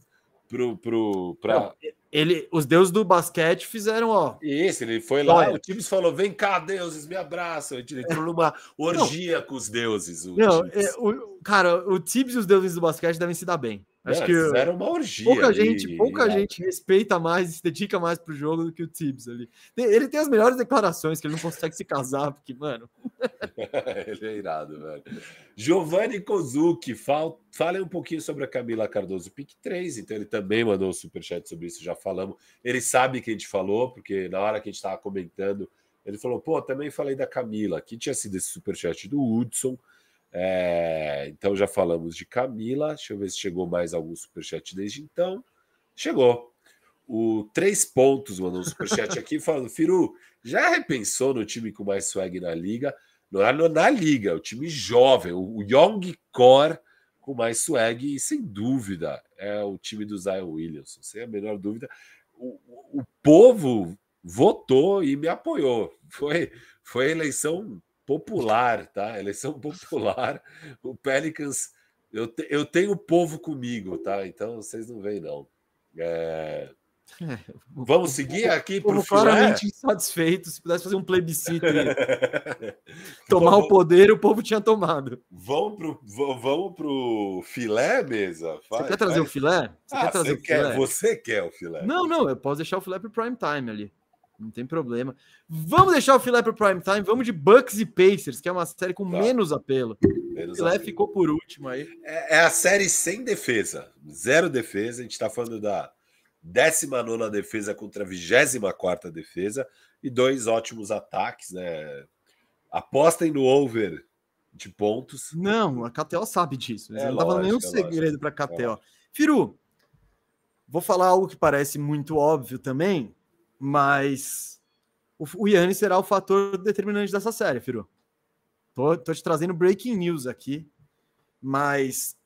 Pro, pro, pra ele, os deuses do basquete fizeram, ó. Isso, ele foi lá, olha, o Tibbs falou: vem cá, deuses, me abraçam. Ele entrou numa orgia não, com os deuses. O não, é, o, cara, o Tibbs e os deuses do basquete devem se dar bem. Acho Não, que era uma orgia. Pouca ali, gente, pouca gente respeita mais e se dedica mais pro jogo do que o Tibbs ali. Ele tem as melhores declarações que ele não consegue se casar, porque, mano. <laughs> ele é irado, velho. Giovanni Kozuki, fale um pouquinho sobre a Camila Cardoso Pick 3. Então, ele também mandou um superchat sobre isso, já falamos. Ele sabe que a gente falou, porque na hora que a gente estava comentando, ele falou: pô, também falei da Camila, que tinha sido esse superchat do Hudson. É, então já falamos de Camila. Deixa eu ver se chegou mais algum superchat desde então. Chegou. O Três Pontos mandou um superchat aqui falando: Firu, já repensou no time com mais swag na liga? Não é na liga, é o time jovem, o Young Core com mais swag, e sem dúvida é o time do Zion Williamson, sem a menor dúvida. O, o povo votou e me apoiou. Foi, foi a eleição popular, tá? Eleição <laughs> popular. O Pelicans, eu, te, eu tenho o povo comigo, tá? Então vocês não veem, não. É... É, <laughs> Vamos seguir aqui para o claramente insatisfeito. Se pudesse fazer um plebiscito <laughs> tomar vamos, o poder, o povo tinha tomado. Vamos pro, vamos pro filé, mesa? você quer trazer o filé? Você, ah, quer trazer você, o quer, filé? você quer o filé? Não, não, eu posso deixar o filé para prime time ali. Não tem problema. Vamos deixar o filé para o prime time. Vamos de Bucks e Pacers, que é uma série com tá. menos apelo. Menos o filé apelo. ficou por último aí. É, é, a série sem defesa. Zero defesa. A gente está falando da 19 defesa contra a 24 defesa. E dois ótimos ataques, né? Apostem no over de pontos. Não, a KTO sabe disso. É não lógico, tava é nenhum segredo para a KTO. Firu, vou falar algo que parece muito óbvio também mas o, o Yannis será o fator determinante dessa série, Firu. Tô, tô te trazendo breaking news aqui, mas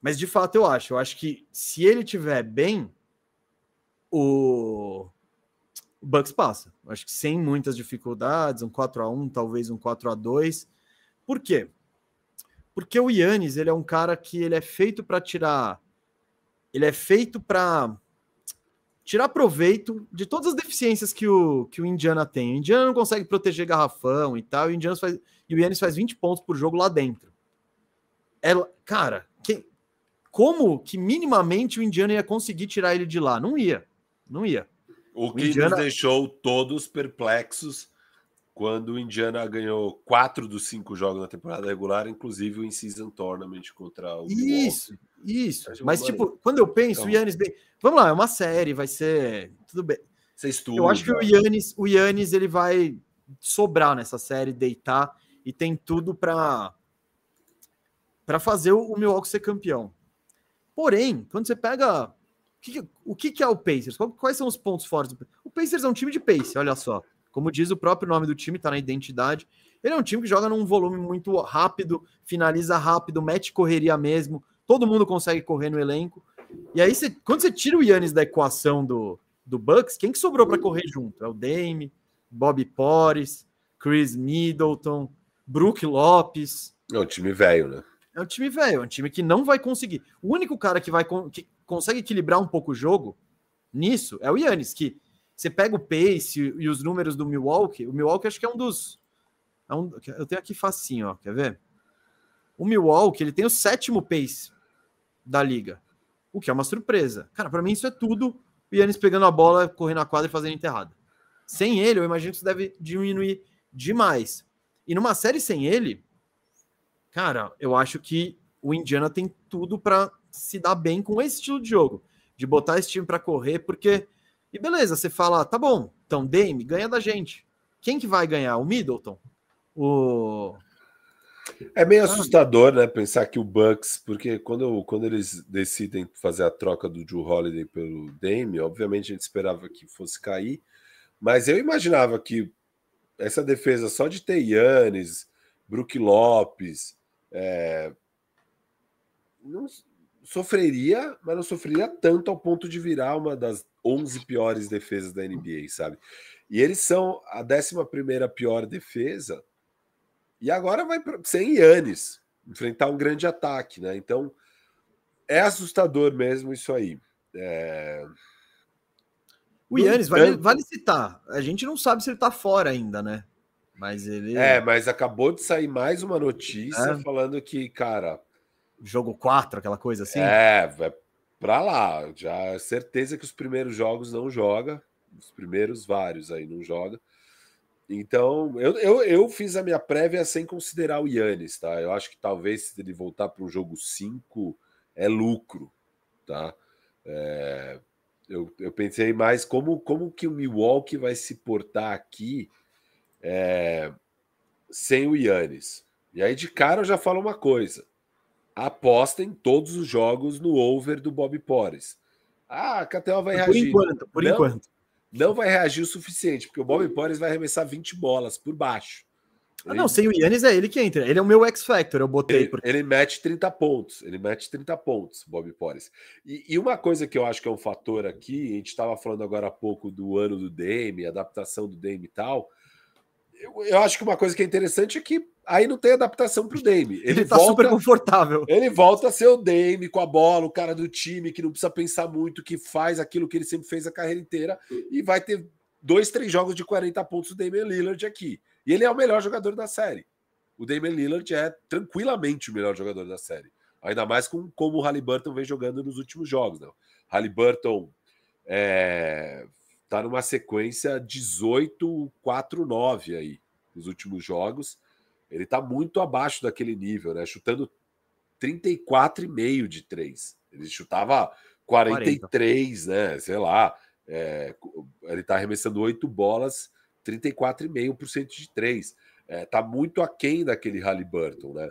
mas de fato eu acho, eu acho que se ele tiver bem, o, o Bucks passa. Eu acho que sem muitas dificuldades, um 4 a 1, talvez um 4 a 2. Por quê? Porque o Yannis, ele é um cara que ele é feito para tirar ele é feito para tirar proveito de todas as deficiências que o, que o Indiana tem. O Indiana não consegue proteger garrafão e tal, e o Indiana faz, e o Yannis faz 20 pontos por jogo lá dentro. Ela, é cara, como que minimamente o Indiana ia conseguir tirar ele de lá? Não ia, não ia. O que Indiana... nos deixou todos perplexos quando o Indiana ganhou quatro dos cinco jogos na temporada regular, inclusive o in-season tournament contra o Isso, Milwaukee. Isso, mas tipo, quando eu penso, então... o Yannis bem. Vamos lá, é uma série, vai ser. Tudo bem. Você estuda. Eu acho que o Yannis, o Yannis ele vai sobrar nessa série, deitar, e tem tudo para para fazer o Milwaukee ser campeão. Porém, quando você pega. O que, o que é o Pacers? Quais são os pontos fortes? O Pacers é um time de pace, olha só. Como diz o próprio nome do time, está na identidade. Ele é um time que joga num volume muito rápido, finaliza rápido, mete correria mesmo, todo mundo consegue correr no elenco. E aí, você, quando você tira o Yannis da equação do, do Bucks, quem que sobrou para correr junto? É o Dame, Bob Porres, Chris Middleton, Brook Lopes. É um time velho, né? É um time velho, é um time que não vai conseguir. O único cara que vai que consegue equilibrar um pouco o jogo nisso é o Yannis, que você pega o pace e os números do Milwaukee, o Milwaukee acho que é um dos é um, eu tenho aqui facinho, ó, quer ver? O Milwaukee, ele tem o sétimo pace da liga, o que é uma surpresa. Cara, para mim isso é tudo o Yannis pegando a bola, correndo a quadra e fazendo enterrada. Sem ele, eu imagino que isso deve diminuir demais. E numa série sem ele, cara, eu acho que o Indiana tem tudo para se dar bem com esse estilo de jogo, de botar esse time para correr, porque e beleza, você fala, tá bom, então Dame ganha da gente. Quem que vai ganhar? O Middleton? O é meio ah. assustador, né, pensar que o Bucks, porque quando, quando eles decidem fazer a troca do Drew Holiday pelo Dame, obviamente a gente esperava que fosse cair, mas eu imaginava que essa defesa só de ter Brook Lopes, é, não, sofreria, mas não sofreria tanto ao ponto de virar uma das 11 piores defesas da NBA, sabe? E eles são a 11 primeira pior defesa e agora vai sem Yannis enfrentar um grande ataque, né? Então é assustador mesmo isso aí. É... O Yannis, vale, vale citar, a gente não sabe se ele tá fora ainda, né? Mas ele. É, mas acabou de sair mais uma notícia é. falando que, cara. Jogo 4, aquela coisa assim? É, vai pra lá. Já é certeza que os primeiros jogos não joga. Os primeiros vários aí não joga. Então, eu, eu, eu fiz a minha prévia sem considerar o Yannis, tá? Eu acho que talvez se ele voltar para o jogo 5 é lucro, tá? É, eu, eu pensei mais como, como que o Milwaukee vai se portar aqui é, sem o Yannis. E aí, de cara, eu já falo uma coisa. Apostem todos os jogos no over do Bob Porres. Ah, a Catel vai por reagir. Enquanto, por não, enquanto não vai reagir o suficiente, porque o Bob Porres vai arremessar 20 bolas por baixo. Ah, ele... não, sem o Yannis é ele que entra. Ele é o meu X-Factor, eu botei. Ele, porque... ele mete 30 pontos, ele mete 30 pontos, Bob Porres. E, e, uma coisa que eu acho que é um fator aqui, a gente estava falando agora há pouco do ano do Dame, adaptação do Dame e tal. Eu, eu acho que uma coisa que é interessante é que aí não tem adaptação para o Dame. Ele, ele tá volta, super confortável. Ele volta a ser o Dame com a bola, o cara do time que não precisa pensar muito, que faz aquilo que ele sempre fez a carreira inteira e vai ter dois, três jogos de 40 pontos o Damian Lillard aqui. E ele é o melhor jogador da série. O Damian Lillard é tranquilamente o melhor jogador da série. Ainda mais com como o Halliburton vem jogando nos últimos jogos. Não. Né? Halliburton é, tá numa sequência 18-4-9 aí nos últimos jogos ele está muito abaixo daquele nível, né? Chutando 34,5 de 3. Ele chutava 43, 40. né? Sei lá. É, ele está arremessando 8 bolas, 34,5% de 3. É, tá muito aquém daquele Halliburton, né?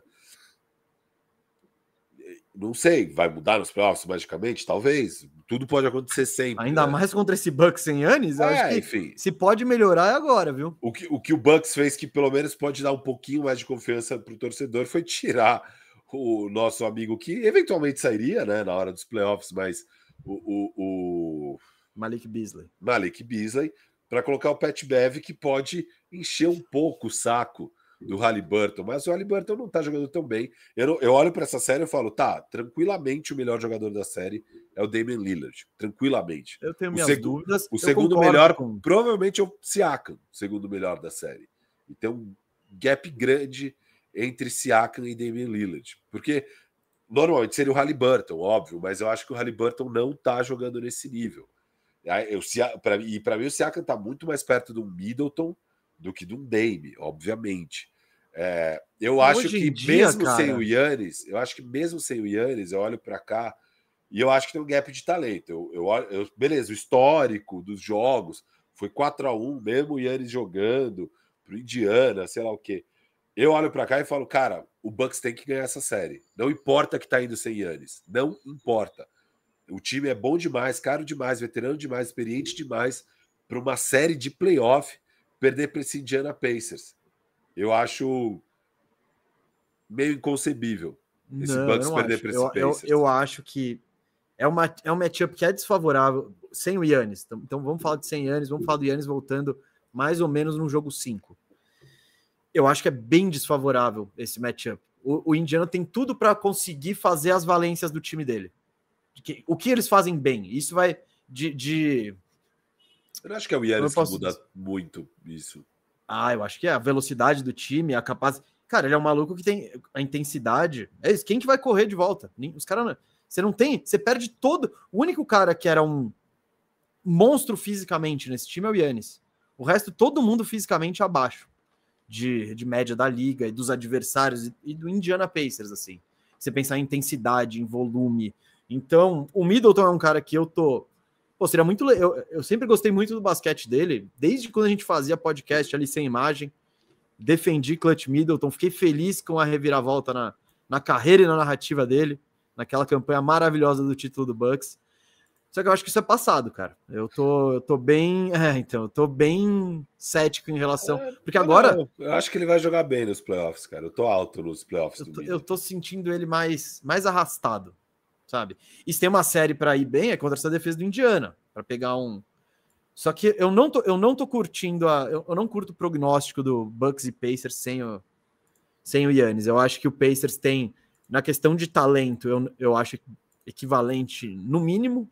Não sei, vai mudar nos playoffs magicamente? Talvez. Tudo pode acontecer sempre. Ainda né? mais contra esse Bucks sem Yannis, é, acho que enfim. se pode melhorar é agora, viu? O que, o que o Bucks fez que pelo menos pode dar um pouquinho mais de confiança para o torcedor foi tirar o nosso amigo que eventualmente sairia, né, na hora dos playoffs, mas o, o, o... Malik Beasley. Malik Beasley para colocar o Pat Bev que pode encher um pouco o saco do Halliburton, mas o Halliburton não tá jogando tão bem. Eu, não, eu olho para essa série e falo, tá, tranquilamente o melhor jogador da série é o Damian Lillard, tranquilamente. Eu tenho o minhas dúvidas. O segundo melhor, com... provavelmente é o Siakam, o segundo melhor da série. E tem um gap grande entre Siakam e Damian Lillard, porque normalmente seria o Halliburton, óbvio, mas eu acho que o Halliburton não tá jogando nesse nível. Eu, pra, e para mim o Siakam tá muito mais perto do Middleton do que de um Dame, obviamente. É, eu Hoje acho que dia, mesmo cara... sem o Yannis, eu acho que mesmo sem o Yannis, eu olho para cá e eu acho que tem um gap de talento. Eu, eu, eu beleza, o histórico dos jogos foi 4 a 1 mesmo o Yannis jogando pro Indiana, sei lá o quê. Eu olho para cá e falo, cara, o Bucks tem que ganhar essa série. Não importa que tá indo sem Yannis, não importa. O time é bom demais, caro demais, veterano demais, experiente demais para uma série de playoff perder para esse Indiana Pacers. Eu acho meio inconcebível esse não, Bucks perder para esse eu, Pacers. Eu, eu, acho que é, uma, é um matchup que é desfavorável sem o Yannis. Então, então vamos falar de sem Yannis, vamos falar do Yannis voltando mais ou menos no jogo 5. Eu acho que é bem desfavorável esse matchup. O, o Indiana tem tudo para conseguir fazer as valências do time dele. o que eles fazem bem. Isso vai de, de eu não acho que é o Yannis posso... que muda muito isso. Ah, eu acho que é a velocidade do time, a capacidade. Cara, ele é um maluco que tem a intensidade. É isso. Quem que vai correr de volta? Os caras não. Você não tem. Você perde todo. O único cara que era um monstro fisicamente nesse time é o Yannis. O resto, todo mundo fisicamente abaixo de, de média da liga e dos adversários e, e do Indiana Pacers, assim. Você pensar em intensidade, em volume. Então, o Middleton é um cara que eu tô Pô, seria muito. Eu, eu sempre gostei muito do basquete dele, desde quando a gente fazia podcast ali sem imagem. Defendi Clutch Middleton, fiquei feliz com a reviravolta na, na carreira e na narrativa dele, naquela campanha maravilhosa do título do Bucks. Só que eu acho que isso é passado, cara. Eu tô, eu tô bem. <laughs> É, então, eu tô bem cético em relação. É, porque agora. Não, eu acho que ele vai jogar bem nos playoffs, cara. Eu tô alto nos playoffs eu tô, do Eu tô sentindo ele mais, mais arrastado sabe? E se tem uma série para ir bem, é contra essa defesa do Indiana, para pegar um. Só que eu não tô, eu não tô curtindo a. Eu, eu não curto o prognóstico do Bucks e Pacers sem o, sem o Yannis. Eu acho que o Pacers tem, na questão de talento, eu, eu acho equivalente, no mínimo,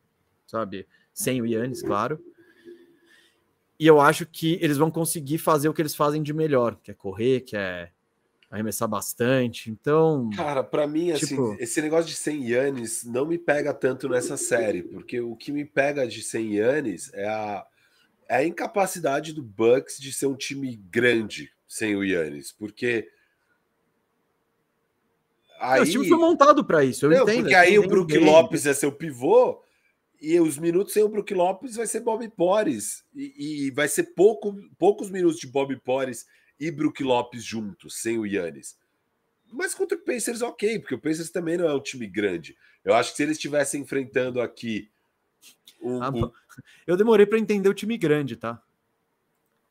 sabe? Sem o Yannis, claro. E eu acho que eles vão conseguir fazer o que eles fazem de melhor, que é correr, que é arremessar bastante. Então. Cara, para mim, assim, tipo... assim, esse negócio de sem Yannis não me pega tanto nessa série, porque o que me pega de sem Yannis é a, é a incapacidade do Bucks de ser um time grande sem o Yannis, porque. Aí... Não, o time foi montado para isso, eu não, entendo. Porque aí o Brook Lopes é seu pivô, e os minutos sem o Brook Lopes vai ser Bob Pores, e, e vai ser pouco, poucos minutos de Bob Pores e Brook Lopes juntos, sem o Yannis. Mas contra o Pacers, ok, porque o Pacers também não é um time grande. Eu acho que se eles estivessem enfrentando aqui. Um, ah, um... Eu demorei para entender o time grande, tá?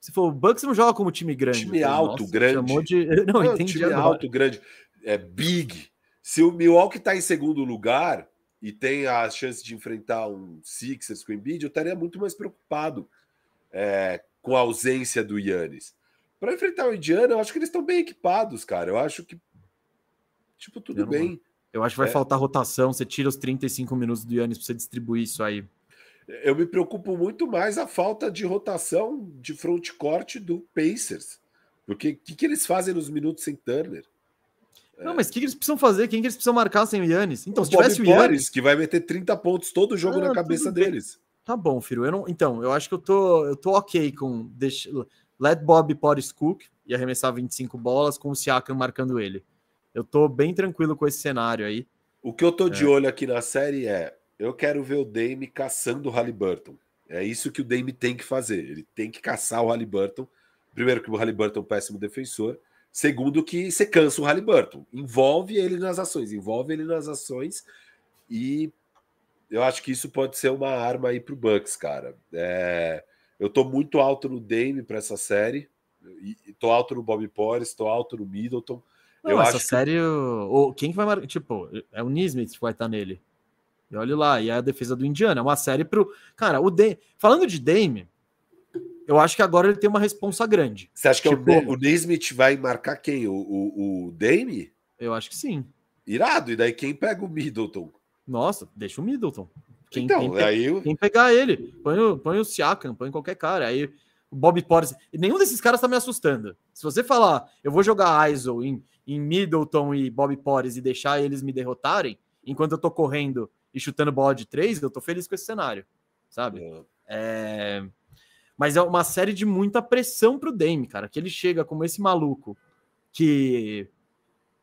Se for o Bucks, não joga como time grande. Time então, alto, nossa, grande. Chamou de... <laughs> Não, não entendi. Time agora. alto, grande. É big. Se o Milwaukee tá em segundo lugar e tem a chance de enfrentar um Sixers com o Embiid, eu estaria muito mais preocupado é, com a ausência do Yannis. Para enfrentar o Indiana, eu acho que eles estão bem equipados, cara. Eu acho que. Tipo, tudo eu bem. Eu acho que vai é. faltar rotação. Você tira os 35 minutos do Yannis para você distribuir isso aí. Eu me preocupo muito mais a falta de rotação de front corte do Pacers. Porque o que, que eles fazem nos minutos sem Turner? Não, é. mas o que, que, eles precisam fazer? Quem que eles precisam marcar sem o Yannis? Então, o se tivesse o Yannis... que vai meter 30 pontos todo jogo ah, na cabeça deles. Tá bom, Firo. Eu não... Então, eu acho que eu tô, eu tô ok com... Deix... Let Bob Portis Cook e arremessar 25 bolas com o Siakam marcando ele. Eu tô bem tranquilo com esse cenário aí. O que eu tô é. de olho aqui na série é, eu quero ver o Dame caçando o Halliburton. É isso que o Dame tem que fazer. Ele tem que caçar o Halliburton. Primeiro que o Halliburton é um péssimo defensor. Segundo que você cansa o Halliburton. Envolve ele nas ações. Envolve ele nas ações. E eu acho que isso pode ser uma arma aí pro Bucks, cara. É... Eu tô muito alto no Dame para essa série. E, tô alto no Bob Porres, tô alto no Middleton. Não, eu essa série, que... o, quem que vai marcar? Tipo, é o Nismith que vai estar tá nele. E olha lá, e é a defesa do Indiana. É uma série pro. Cara, o Dame. Falando de Dame, eu acho que agora ele tem uma responsa grande. Você acha que é o, tipo, o Nismith vai marcar quem? O, o, o, Dame? Eu acho que sim. Irado, e daí quem pega o Middleton? Nossa, deixa o Middleton. Quem, então, quem, aí... quem pegar ele, põe o, põe o Siakam, põe qualquer cara. Aí o Bob Portis. Nenhum desses caras tá me assustando. Se você falar, eu vou jogar ISO em, em Middleton e Bob Portis e deixar eles me derrotarem, enquanto eu tô correndo e chutando bola de três, eu tô feliz com esse cenário, sabe? É. É... Mas é uma série de muita pressão pro Dame, cara, que ele chega como esse maluco que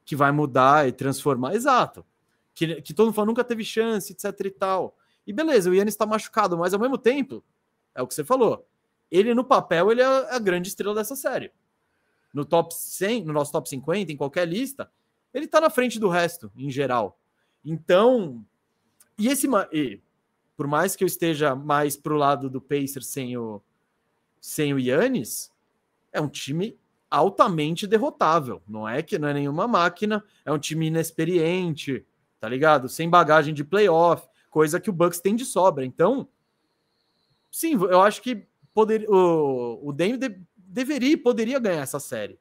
que vai mudar e transformar, exato. Que, que todo mundo fala, nunca teve chance, etc e tal. E beleza, o Yannis está machucado, mas ao mesmo tempo, é o que você falou. Ele no papel, ele é a grande estrela dessa série. No top 100, no nosso top 50, em qualquer lista, ele está na frente do resto, em geral. Então, e esse e, por mais que eu esteja mais pro lado do Pacers sem o sem o Yannis, é um time altamente derrotável. Não é que não é nenhuma máquina, é um time inexperiente, tá ligado? Sem bagagem de playoff coisa que o Bucks tem de sobra. Então, sim, eu acho que poder, o, o Dame de, deveria e poderia ganhar essa série.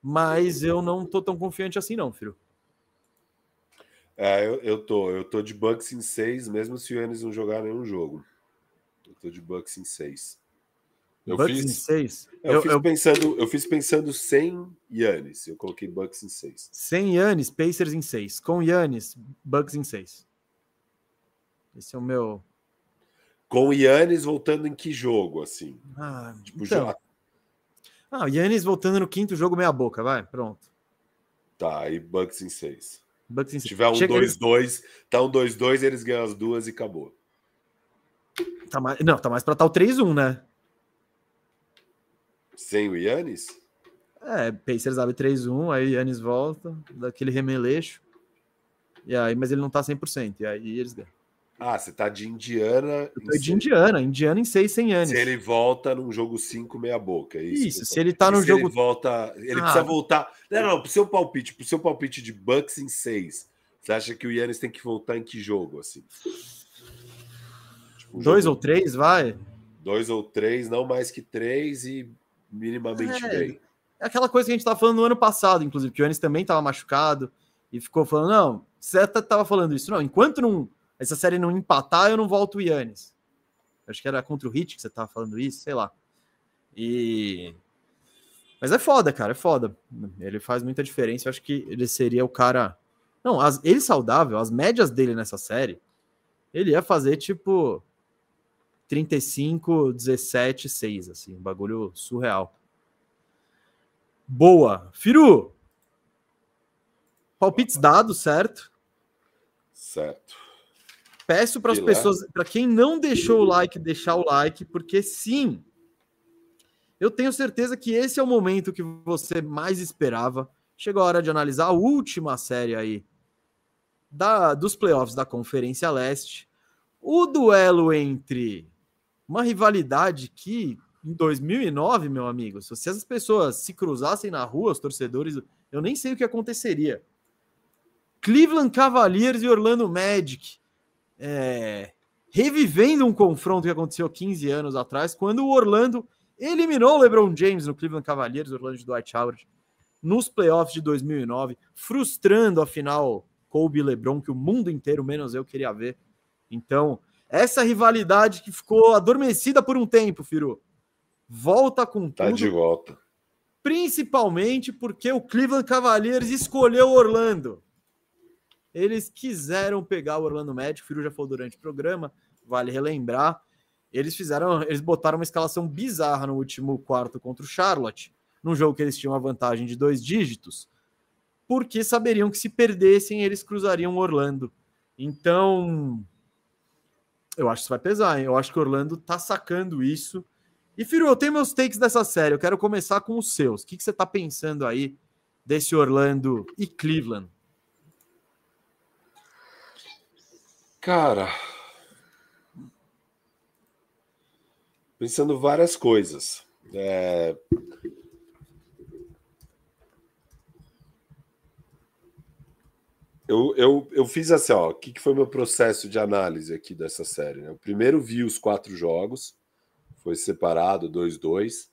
Mas eu não tô tão confiante assim, não, filho? É, eu, eu tô. Eu tô de Bucks em seis, mesmo se o Yannis não jogar nenhum jogo. Eu tô de Bucks em seis. Eu Bucks fiz, em é, Eu, eu, fiz eu... Pensando, eu fiz pensando sem Yannis. Eu coloquei Bucks em seis. Sem Yannis, Pacers em seis, Com Yannis, Bucks em seis. Esse é o meu. Com o Yannis voltando em que jogo, assim? Ah, tipo, então... já... ah, o Yannis voltando no quinto jogo, meia boca, vai, pronto. Tá, e Bucks em seis. Bucks em Se tiver um 2-2, eles... tá um 2-2, eles ganham as duas e acabou. Tá mais... Não, tá mais pra tal tá 3-1, né? Sem o Yannis? É, Pacers abre 3-1, aí o Yannis volta, daquele remeleixo. E aí, mas ele não tá 100%, e aí eles ganham. Ah, você tá de Indiana. Eu tô de seis... Indiana, Indiana em 6 sem anos. Se ele volta num jogo 5 meia boca, é isso. Isso, se ele tá no se jogo ele volta, ele ah. precisa voltar. Não, não, pro seu palpite, pro seu palpite de Bucks em 6. Você acha que o Yannis tem que voltar em que jogo assim? Tipo, um dois jogo... ou três, vai. Dois ou três, não mais que três e minimamente é, bem. É aquela coisa que a gente tava falando no ano passado, inclusive, que o Yannis também tava machucado e ficou falando, não, você tava falando isso, não, enquanto não mas se a série não empatar, eu não volto o Yannis. Acho que era contra o Hit que você tava falando isso, sei lá. E. Mas é foda, cara, é foda. Ele faz muita diferença. Eu acho que ele seria o cara. Não, as... ele saudável, as médias dele nessa série, ele ia fazer tipo 35, 17, 6, assim, um bagulho surreal. Boa. Firu! Palpites dados, certo? Certo. Peço para as pessoas, para quem não deixou o like, deixar o like, porque sim, eu tenho certeza que esse é o momento que você mais esperava. Chegou a hora de analisar a última série aí da, dos playoffs da Conferência Leste. O duelo entre uma rivalidade que em 2009, meu amigo, se essas pessoas se cruzassem na rua, os torcedores, eu nem sei o que aconteceria. Cleveland Cavaliers e Orlando Magic é, revivendo um confronto que aconteceu 15 anos atrás, quando o Orlando eliminou o LeBron James no Cleveland Cavaliers, Orlando de Dwight Howard, nos playoffs de 2009, frustrando a final Kobe e LeBron, que o mundo inteiro, menos eu, queria ver. Então, essa rivalidade que ficou adormecida por um tempo, Firu, volta com tudo. Tá de volta. Principalmente porque o Cleveland Cavaliers escolheu Orlando. Eles quiseram pegar o Orlando Magic, o Firu já falou durante o programa, vale relembrar. Eles fizeram, eles botaram uma escalação bizarra no último quarto contra o Charlotte, num jogo que eles tinham uma vantagem de dois dígitos, porque saberiam que se perdessem, eles cruzariam o Orlando. Então, eu acho que isso vai pesar, hein? Eu acho que o Orlando tá sacando isso. E, Firu, eu tenho meus takes dessa série. Eu quero começar com os seus. O que, que você tá pensando aí desse Orlando e Cleveland? Cara, pensando várias coisas. É... Eu, eu, eu fiz assim, ó, o que, que foi meu processo de análise aqui dessa série? Né? Eu primeiro vi os quatro jogos, foi separado, 2-2.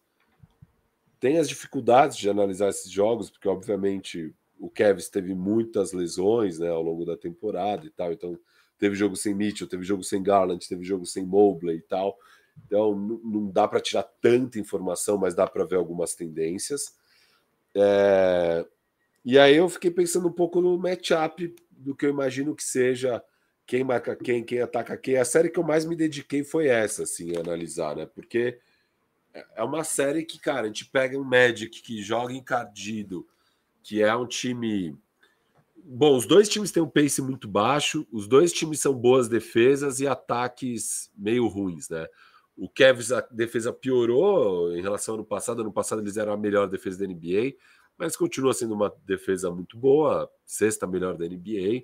Tem as dificuldades de analisar esses jogos, porque obviamente o kevin teve muitas lesões né, ao longo da temporada e tal, então Teve jogo sem Mitchell, teve jogo sem Garland, teve jogo sem Mobley e tal. Então, não dá para tirar tanta informação, mas dá para ver algumas tendências. É... E aí eu fiquei pensando um pouco no matchup do que eu imagino que seja quem marca quem, quem ataca quem. A série que eu mais me dediquei foi essa, assim, a analisar, né? Porque é, é uma série que, cara, a gente pega um Magic que joga encardido, que é um time Bom, os dois times têm um pace muito baixo, os dois times são boas defesas e ataques meio ruins, né? O Kevs, a defesa piorou em relação ao ano passado. Ano passado eles eram a melhor defesa da NBA, mas continua sendo uma defesa muito boa, sexta melhor da NBA.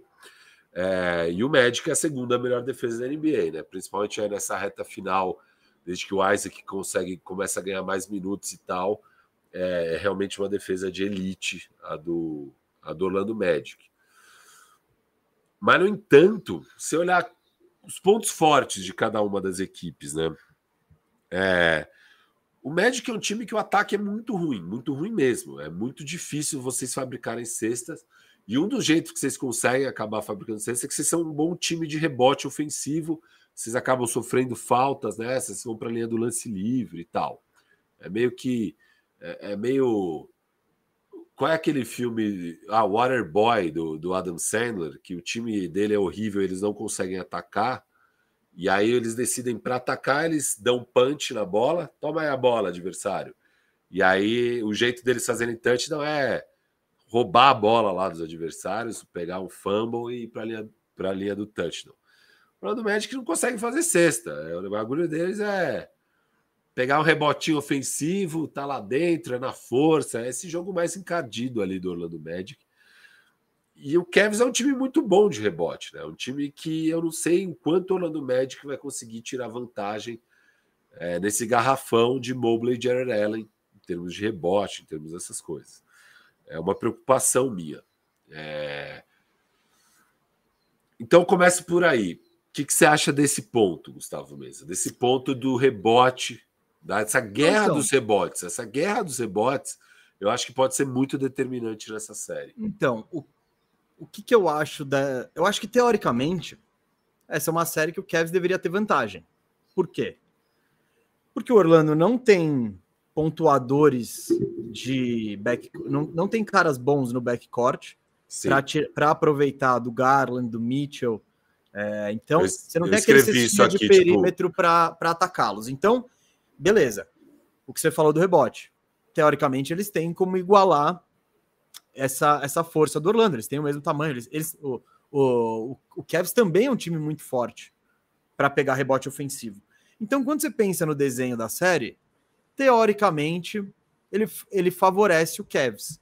É, eh, e o Magic é a segunda melhor defesa da NBA, né? Principalmente aí nessa reta final, desde que o Isaac consegue, começa a ganhar mais minutos e tal. É, é realmente uma defesa de elite, a do, a do Orlando Magic. Mas, no entanto, se olhar os pontos fortes de cada uma das equipes, né? É, o Magic é um time que o ataque é muito ruim, muito ruim mesmo. É muito difícil vocês fabricarem cestas. E um dos jeitos que vocês conseguem acabar fabricando cestas é que vocês são um bom time de rebote ofensivo. Vocês acabam sofrendo faltas, né? Vocês vão para a linha do lance livre e tal. É meio que. É, é meio qual é aquele filme? Ah, Waterboy, do, do Adam Sandler, que o time dele é horrível, eles não conseguem atacar. E aí eles decidem para atacar, eles dão punch na bola. Toma aí a bola, adversário. E aí o jeito deles fazerem touch não é roubar a bola lá dos adversários, pegar um fumble e ir para linha, a linha do touchdown. O do Magic é não consegue fazer cesta. É, o bagulho deles é pegar um rebotinho ofensivo, tá lá dentro, é na força. É esse jogo mais encardido ali do Orlando Magic. E o Cavs é um time muito bom de rebote, né? Um time que eu não sei enquanto o Orlando Magic vai conseguir tirar vantagem é, nesse garrafão de Mobley e Jared Allen, em termos de rebote, em termos dessas coisas. É uma preocupação minha. É... Então, começo por aí. O que, que, você acha desse ponto, Gustavo Mesa? Desse ponto do rebote essa guerra então, dos rebotes, essa guerra dos rebotes, eu acho que pode ser muito determinante nessa série. Então, o, o que, que eu acho da. Eu acho que teoricamente, essa é uma série que o Kevs deveria ter vantagem. Por quê? Porque o Orlando não tem pontuadores de back, não, não tem caras bons no backcourt para aproveitar do Garland, do Mitchell. É, então, eu, você não tem aquele sistema de tipo perímetro tipo... para atacá-los. Então, Beleza. O que você falou do rebote. Teoricamente, eles têm como igualar essa, essa força do Orlando. Eles têm o mesmo tamanho. Eles, eles o, o, o Cavs também é um time muito forte para pegar rebote ofensivo. Então, quando você pensa no desenho da série, teoricamente, ele, ele favorece o Cavs.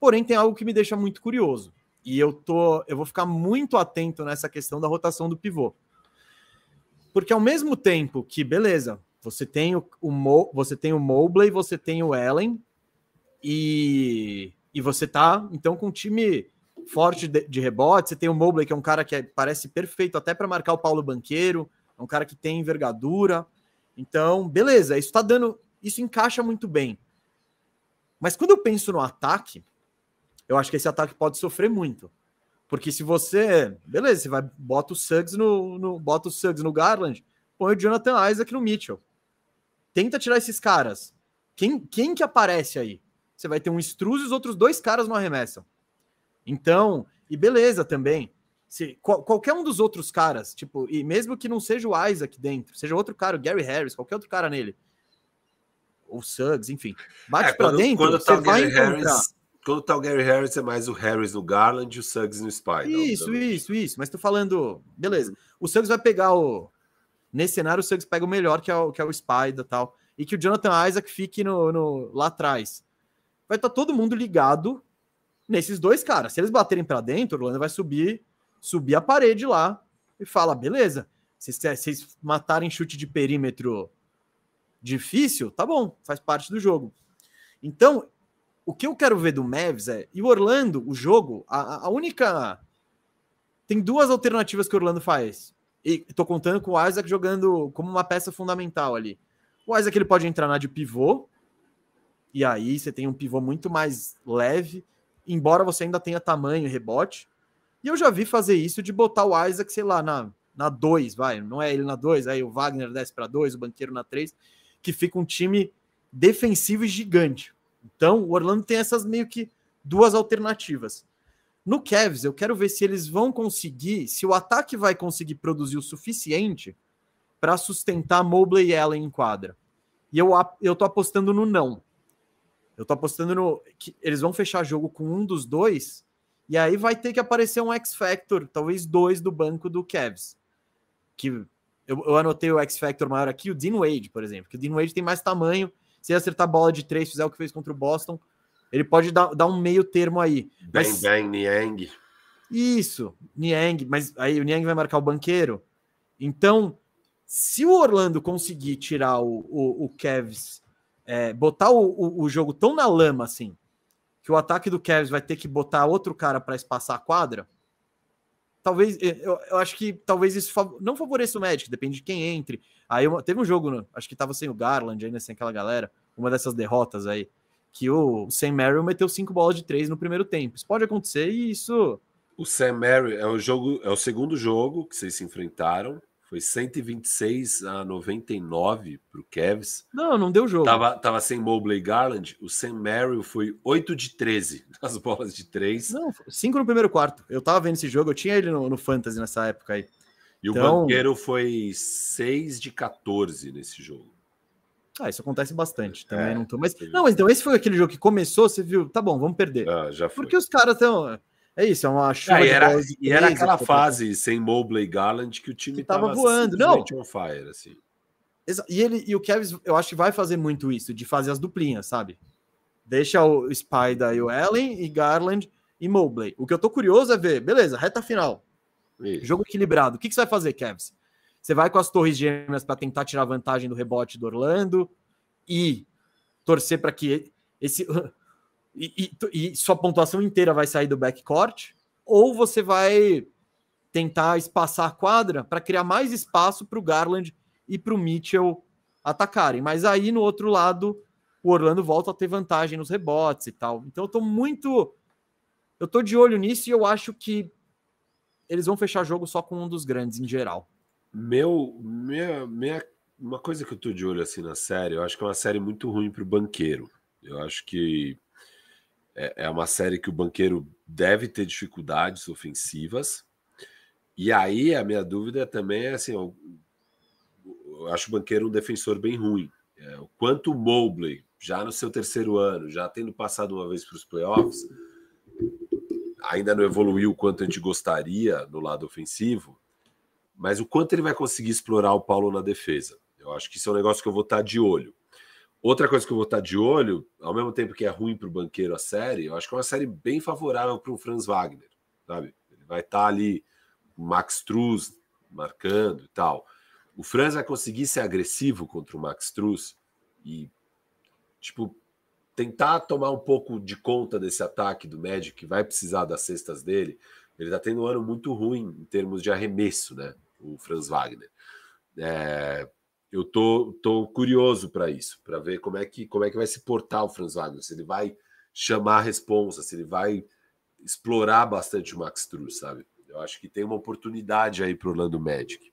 Porém, tem algo que me deixa muito curioso. E eu tô, eu vou ficar muito atento nessa questão da rotação do pivô. Porque ao mesmo tempo que, beleza, você tem o, o Mo, você tem o Mobley, você tem o Allen e, e você tá então com um time forte de, de rebote. Você tem o Mobley que é um cara que é, parece perfeito até para marcar o Paulo Banqueiro, é um cara que tem envergadura. Então, beleza, isso está dando, isso encaixa muito bem. Mas quando eu penso no ataque, eu acho que esse ataque pode sofrer muito. Porque se você. Beleza, você vai, bota o Suggs no, no bota o Suggs no Garland, põe o Jonathan Isaac no Mitchell. Tenta tirar esses caras. Quem, quem que aparece aí? Você vai ter um Struz e os outros dois caras não arremessam. Então, e beleza também. Se qual, qualquer um dos outros caras, tipo, e mesmo que não seja o Isaac dentro, seja outro cara, o Gary Harris, qualquer outro cara nele, ou Suggs, enfim, bate é, para dentro, quando tá você vai encontrar. Harris, quando tá o Gary Harris, é mais o Harris no Garland e o Suggs no Spy. Isso, não, isso, isso. Mas tô falando, beleza. O Suggs vai pegar o, Nesse cenário, o Suggs pega o melhor, que é o, que é o Spider e tal. E que o Jonathan Isaac fique no, no lá atrás. Vai estar tá todo mundo ligado nesses dois caras. Se eles baterem para dentro, o Orlando vai subir, subir a parede lá e fala: beleza, se vocês matarem chute de perímetro difícil, tá bom, faz parte do jogo. Então, o que eu quero ver do Mavs é. E o Orlando, o jogo, a, a única. Tem duas alternativas que o Orlando faz. E tô contando com o Isaac jogando como uma peça fundamental ali. O Isaac ele pode entrar na de pivô, e aí você tem um pivô muito mais leve, embora você ainda tenha tamanho e rebote. E eu já vi fazer isso de botar o Isaac, sei lá, na na 2, vai, não é ele na 2, aí é o Wagner desce para 2, o banqueiro na 3, que fica um time defensivo e gigante. Então, o Orlando tem essas meio que duas alternativas. No Cavs, eu quero ver se eles vão conseguir, se o ataque vai conseguir produzir o suficiente para sustentar Mobley e Allen em quadra. E eu, eu tô apostando no não. Eu tô apostando no que eles vão fechar jogo com um dos dois e aí vai ter que aparecer um X Factor, talvez dois do banco do Cavs. Que eu, eu anotei o X Factor maior aqui, o Dean Wade, por exemplo, que o Dean Wade tem mais tamanho, se acertar bola de três, fizer o que fez contra o Boston, ele pode dar, dar um meio termo aí. Bang, mas... bang, Niang. Isso, Niang, mas aí o Niang vai marcar o banqueiro. Então, se o Orlando conseguir tirar o, o, o Cavs, é, botar o, o, o, jogo tão na lama assim, que o ataque do Cavs vai ter que botar outro cara para espaçar a quadra, talvez, eu, eu acho que talvez isso fav não favoreça o Magic, depende de quem entre. Aí teve um jogo, né, acho que tava sem o Garland ainda, sem aquela galera, uma dessas derrotas aí que o Sam Merrill meteu cinco bolas de três no primeiro tempo. Isso pode acontecer e isso. O Sam Merrill é o jogo, é o segundo jogo que vocês se enfrentaram. Foi 126 a 99 para o Cavs. Não, não deu jogo. Tava, tava sem Mobley Garland. O Sam Merrill foi 8 de 13 <laughs> nas bolas de 3. Não, 5 no primeiro quarto. Eu tava vendo esse jogo, eu tinha ele no, no Fantasy nessa época aí. E então... o Banqueiro foi 6 de 14 nesse jogo. Ah, isso acontece bastante também, é, não tô. Mas, não, mas então esse foi aquele jogo que começou, você viu, tá bom, vamos perder. Ah, já foi. Porque os caras estão. É isso, é uma chuva. Ah, e, era, e era aquela tá fase sem Mobley Garland que o time que tava, tava voando, não? On fire, assim. E, ele, e o Kevin, eu acho que vai fazer muito isso, de fazer as duplinhas, sabe? Deixa o Spider e o Allen, e Garland e Mobley. O que eu tô curioso é ver, beleza, reta final. Isso. Jogo equilibrado. O que, que você vai fazer, Kevs? Você vai com as torres gêmeas para tentar tirar vantagem do rebote do Orlando e torcer para que esse <laughs> e, e, e, sua pontuação inteira vai sair do backcourt, ou você vai tentar espaçar a quadra para criar mais espaço para o Garland e para o Mitchell atacarem. Mas aí no outro lado, o Orlando volta a ter vantagem nos rebotes e tal. Então eu estou muito eu estou de olho nisso e eu acho que eles vão fechar jogo só com um dos grandes em geral. Meu, minha, minha, uma coisa que eu tô de olho assim na série, eu acho que é uma série muito ruim para o banqueiro. Eu acho que é, é uma série que o banqueiro deve ter dificuldades ofensivas. E aí a minha dúvida também é assim, eu, eu acho o banqueiro um defensor bem ruim. É, o quanto o Mobley, já no seu terceiro ano, já tendo passado uma vez para os playoffs, ainda não evoluiu o quanto a gente gostaria no lado ofensivo, mas o quanto ele vai conseguir explorar o Paulo na defesa? Eu acho que isso é um negócio que eu vou estar tá de olho. Outra coisa que eu vou estar tá de olho, ao mesmo tempo que é ruim para o banqueiro a série, eu acho que é uma série bem favorável para o Franz Wagner, sabe? Ele vai estar tá ali, Max Truz marcando e tal. O Franz vai conseguir ser agressivo contra o Max Truz e, tipo, tentar tomar um pouco de conta desse ataque do Magic, que vai precisar das cestas dele. Ele está tendo um ano muito ruim em termos de arremesso, né? o Franz Wagner. É, eu tô, tô curioso para isso, para ver como é que como é que vai se portar o Franz Wagner, se ele vai chamar a responsa, se ele vai explorar bastante o Max Truss, sabe? Eu acho que tem uma oportunidade aí para o Orlando Magic.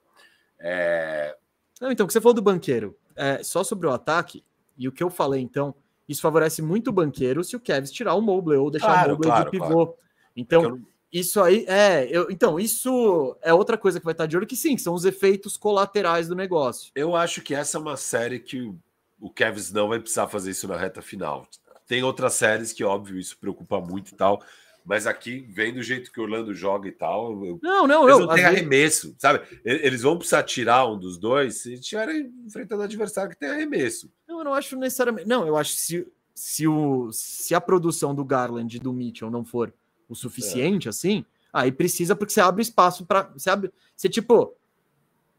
É... Não, então, o que você falou do banqueiro, é, só sobre o ataque, e o que eu falei, então, isso favorece muito o banqueiro se o Kevs tirar o Mobley ou deixar claro, o Mobley claro, de pivô. Claro. É então, isso aí, é. Eu, então, isso é outra coisa que vai estar de olho, que sim, são os efeitos colaterais do negócio. Eu acho que essa é uma série que o Kevin não vai precisar fazer isso na reta final. Tem outras séries que, óbvio, isso preocupa muito e tal. Mas aqui, vendo o jeito que o Orlando joga e tal. Eu, não, não, eles eu. Não tem arremesso, vezes... sabe? Eles vão precisar tirar um dos dois se estiverem enfrentando adversário que tem arremesso. Não, eu não acho necessariamente. Não, eu acho que se, se, o, se a produção do Garland e do Mitchell não for o é. suficiente, é. assim, aí precisa porque você abre espaço para você abre, você tipo,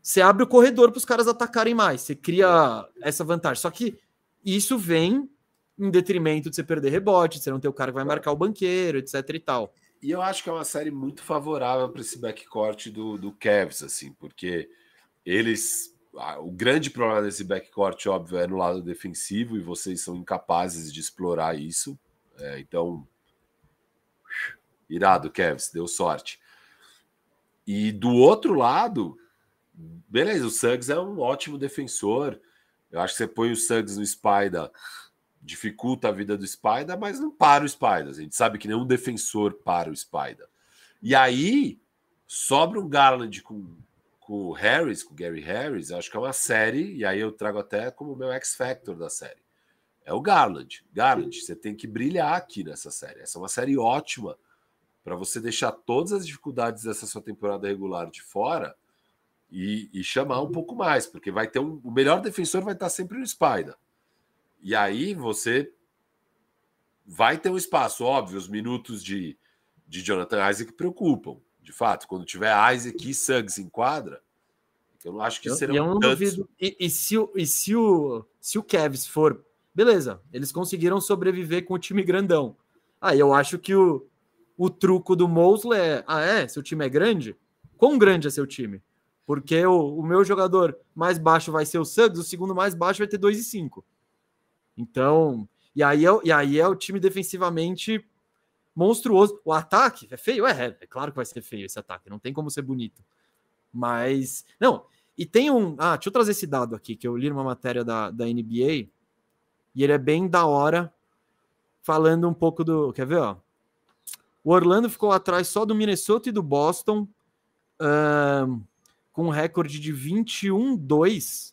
você abre o corredor para os caras atacarem mais, você cria é. essa vantagem. Só que isso vem em detrimento de você perder rebote, de você não ter o cara que vai marcar o banqueiro, etc e tal. E eu acho que é uma série muito favorável para esse backcourt do, do Cavs, assim, porque eles o grande problema desse backcourt, óbvio, é no lado defensivo e vocês são incapazes de explorar isso. É, então, Irado, Kevs, deu sorte. E do outro lado, beleza, o Suggs é um ótimo defensor. Eu acho que você põe o Suggs no Spider, dificulta a vida do Spider, mas não para o Spider. A gente sabe que nenhum defensor para o Spider. E aí sobra um Garland com, com o Harris, com o Gary Harris. Eu acho que é uma série, e aí eu trago até como meu X Factor da série. É o Garland. Garland, você tem que brilhar aqui nessa série. Essa é uma série ótima para você deixar todas as dificuldades dessa sua temporada regular de fora e, e chamar um pouco mais, porque vai ter um, o melhor defensor vai estar tá sempre no Spider. E aí você vai ter um espaço, óbvio, os minutos de, de Jonathan Isaac preocupam. De fato, quando tiver Isaac e Suggs em quadra, eu não acho que eu, serão eu não Duvido. E, e, se, e se o se o Cavs for, beleza, eles conseguiram sobreviver com o time grandão. Aí ah, eu acho que o o truco do Mosley é: ah, é? Seu time é grande? Quão grande é seu time? Porque o, o meu jogador mais baixo vai ser o Suggs, o segundo mais baixo vai ter 2,5. Então, e aí, é, e aí é o time defensivamente monstruoso. O ataque é feio? É, é, é claro que vai ser feio esse ataque, não tem como ser bonito. Mas, não, e tem um. Ah, deixa eu trazer esse dado aqui, que eu li numa matéria da, da NBA, e ele é bem da hora, falando um pouco do. Quer ver, ó? O Orlando ficou atrás só do Minnesota e do Boston, uh, com um recorde de 21-2,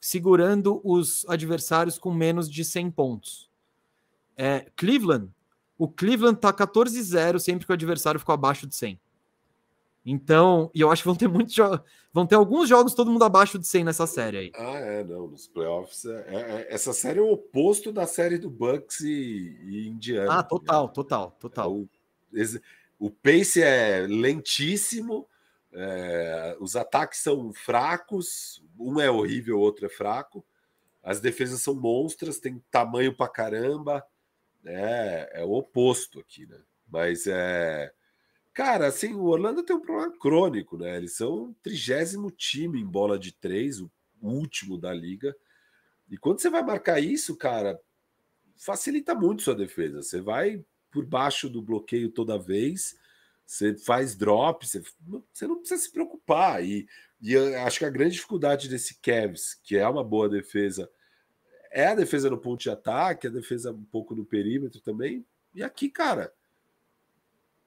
segurando os adversários com menos de 100 pontos. É, Cleveland, o Cleveland tá 14-0 sempre que o adversário ficou abaixo de 100. Então, e eu acho que vão ter muitos vão ter alguns jogos todo mundo abaixo de 100 nessa série aí. Ah, é, não, nos playoffs. É, é, é, essa série é o oposto da série do Bucks e, e Indiana. Ah, né? total, né? total, total. É o o pace é lentíssimo, é, os ataques são fracos, um é horrível, o outro é fraco. As defesas são monstras, tem tamanho pra caramba. É, é o oposto aqui, né? Mas é. Cara, assim, o Orlando tem um problema crônico, né? Eles são o trigésimo time em bola de três, o último da liga. E quando você vai marcar isso, cara, facilita muito sua defesa. Você vai por baixo do bloqueio toda vez. Você faz drop, você, você não precisa se preocupar. E, e acho que a grande dificuldade desse Cavs, que é uma boa defesa, é a defesa no ponto de ataque, a defesa um pouco no perímetro também. E aqui, cara,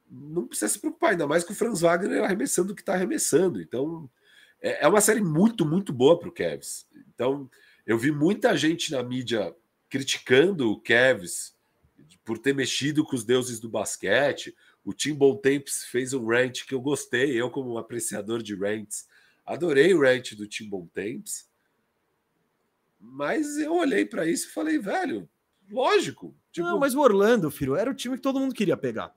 não precisa se preocupar, ainda mais que o Franz Wagner é arremessando o que está arremessando. Então, é, é, uma série muito, muito boa para o Cavs. Então, eu vi muita gente na mídia criticando o Cavs por ter mexido com os deuses do basquete. O Tim Bontemps fez um rant que eu gostei, eu como um apreciador de rants, adorei o rant do Tim Bontemps. Mas eu olhei para isso e falei, velho, lógico. Tipo... Não, mas o Orlando, filho, era o time que todo mundo queria pegar.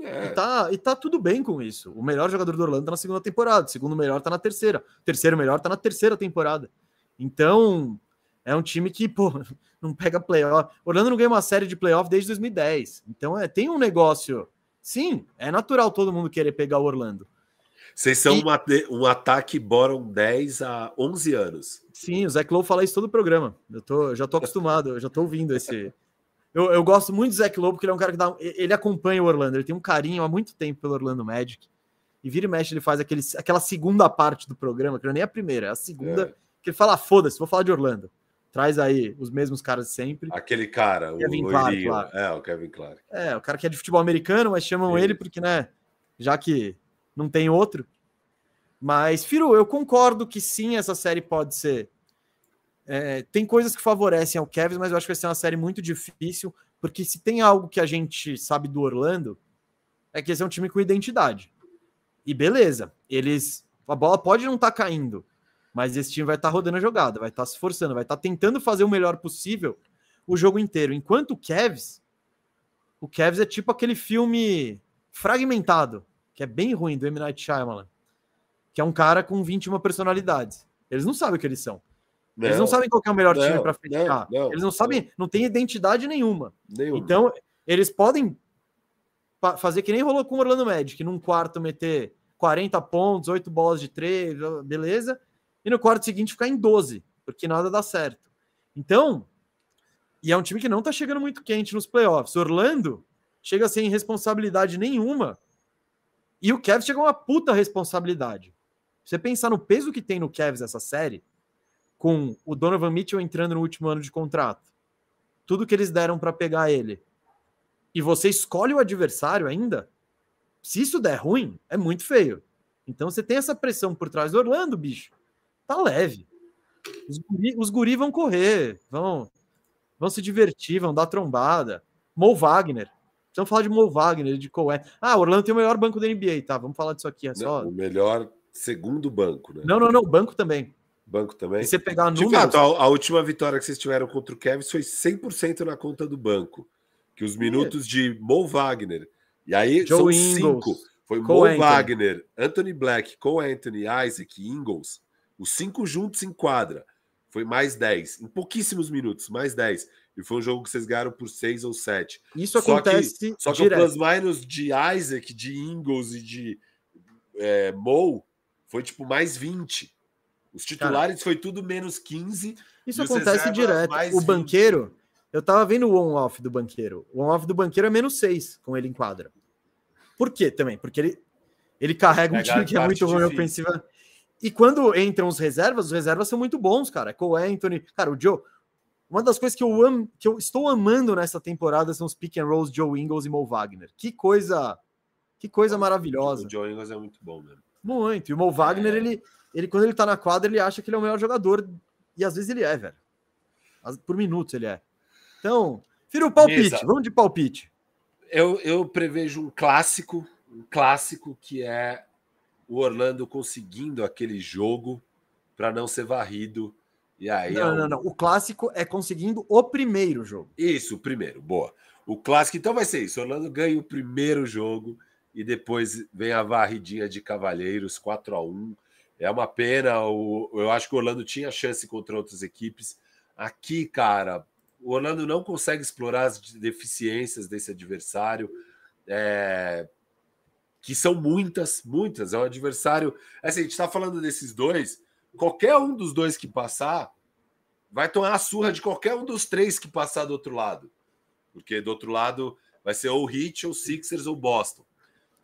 É. E, tá, e tá tudo bem com isso. O melhor jogador do Orlando tá na segunda temporada, o segundo melhor tá na terceira, o terceiro melhor tá na terceira temporada. Então, é um time que, pô, <laughs> não pega playoff. Orlando não ganha uma série de playoff desde 2010. Então é, tem um negócio. Sim, é natural todo mundo querer pegar o Orlando. Vocês são e... uma, um ataque bottom 10 a 11 anos. Sim, o Zé Lowe fala isso todo o programa. Eu, tô, eu já tô acostumado, eu já tô ouvindo esse. Eu, eu gosto muito do Zé Lowe porque ele é um cara que dá, ele acompanha o Orlando, ele tem um carinho há muito tempo pelo Orlando Magic. E vira e mexe, ele faz aquele, aquela segunda parte do programa, que não é nem a primeira, é a segunda, é. que ele fala: ah, foda-se, vou falar de Orlando. Traz aí os mesmos caras de sempre. Aquele cara, Kevin o Clark, É, o Kevin Clark. É, o cara que é de futebol americano, mas chamam ele porque, né, já que não tem outro. Mas, Firo, eu concordo que sim, essa série pode ser. É, tem coisas que favorecem ao Kevin, mas eu acho que vai ser uma série muito difícil, porque se tem algo que a gente sabe do Orlando, é que esse é um time com identidade. E beleza, eles. A bola pode não estar tá caindo, mas esse time vai estar tá rodando a jogada, vai estar tá se forçando, vai estar tá tentando fazer o melhor possível o jogo inteiro. Enquanto o Cavs, o Cavs é tipo aquele filme fragmentado, que é bem ruim, do M. Night Shyamalan. Que é um cara com 21 personalidades. Eles não sabem o que eles são. Não, eles não sabem qual é o melhor não, time para fechar. Não, eles não sabem, não tem identidade nenhuma. nenhuma. Então, eles podem fazer que nem rolou com o Orlando Magic, num quarto meter 40 pontos, 8 bolas de três, beleza e no quarto seguinte ficar em 12, porque nada dá certo. Então, e é um time que não tá chegando muito quente nos playoffs. Orlando chega sem responsabilidade nenhuma e o Kevin chega com uma puta responsabilidade. Você pensar no peso que tem no Kevin essa série, com o Donovan Mitchell entrando no último ano de contrato, tudo que eles deram para pegar ele, e você escolhe o adversário ainda, se isso der ruim, é muito feio. Então você tem essa pressão por trás do Orlando, bicho tá leve. Os guri, os guri vão correr, vão, vão se divertir, vão dar trombada. Mo Wagner. Precisamos falar de Mo Wagner, de Coé. Ah, Orlando tem o melhor banco da NBA, tá? Vamos falar disso aqui. É só... o melhor segundo banco, né? Não, não, não. Banco também. Banco também. E você pegar números... fato, a, a, última vitória que vocês tiveram contra o Kevin foi 100% na conta do banco. Que os minutos de Mo Wagner. E aí Joe são Ingles, cinco. Foi Cole Mo Anthony. Wagner, Anthony Black, Cole Anthony, Isaac, Ingles. Os cinco juntos em quadra. Foi mais 10. Em pouquíssimos minutos, mais 10. E foi um jogo que vocês ganharam por 6 ou 7. Isso só acontece. Que, só que direto. o plus-minus de Isaac, de Ingles e de é, foi tipo mais 20. Os titulares Cara, foi tudo menos 15. Isso acontece direto. O banqueiro, eu tava vendo o on-off do banqueiro. O on-off do banqueiro é menos 6 com ele em quadra. Por quê também? Porque ele, ele carrega um time que é muito ruim ofensiva. E quando entram os reservas, os reservas são muito bons, cara. Cole Anthony, cara, o Joe. Uma das coisas que eu, am, que eu estou amando nessa temporada são os pick and rolls Joe Ingles e Mo Wagner. Que coisa, que coisa maravilhosa. O Joe Ingles é muito bom mesmo. Muito. E o Mo Wagner, é. ele, ele quando ele tá na quadra, ele acha que ele é o melhor jogador e às vezes ele é, velho. Por minutos ele é. Então, vira o palpite. Mesa. Vamos de palpite. Eu, eu prevejo um clássico, um clássico que é o Orlando conseguindo aquele jogo para não ser varrido. E aí não, é um... não, não. O clássico é conseguindo o primeiro jogo. Isso, o primeiro. Boa. O clássico, então, vai ser isso. Orlando ganha o primeiro jogo e depois vem a varridinha de Cavalheiros 4 a 1 É uma pena. O, eu acho que o Orlando tinha chance contra outras equipes. Aqui, cara, o Orlando não consegue explorar as deficiências desse adversário. É, que são muitas, muitas. É um adversário. Assim, a gente está falando desses dois. Qualquer um dos dois que passar vai tomar a surra de qualquer um dos três que passar do outro lado. Porque do outro lado vai ser ou Heat, ou Sixers, ou Boston.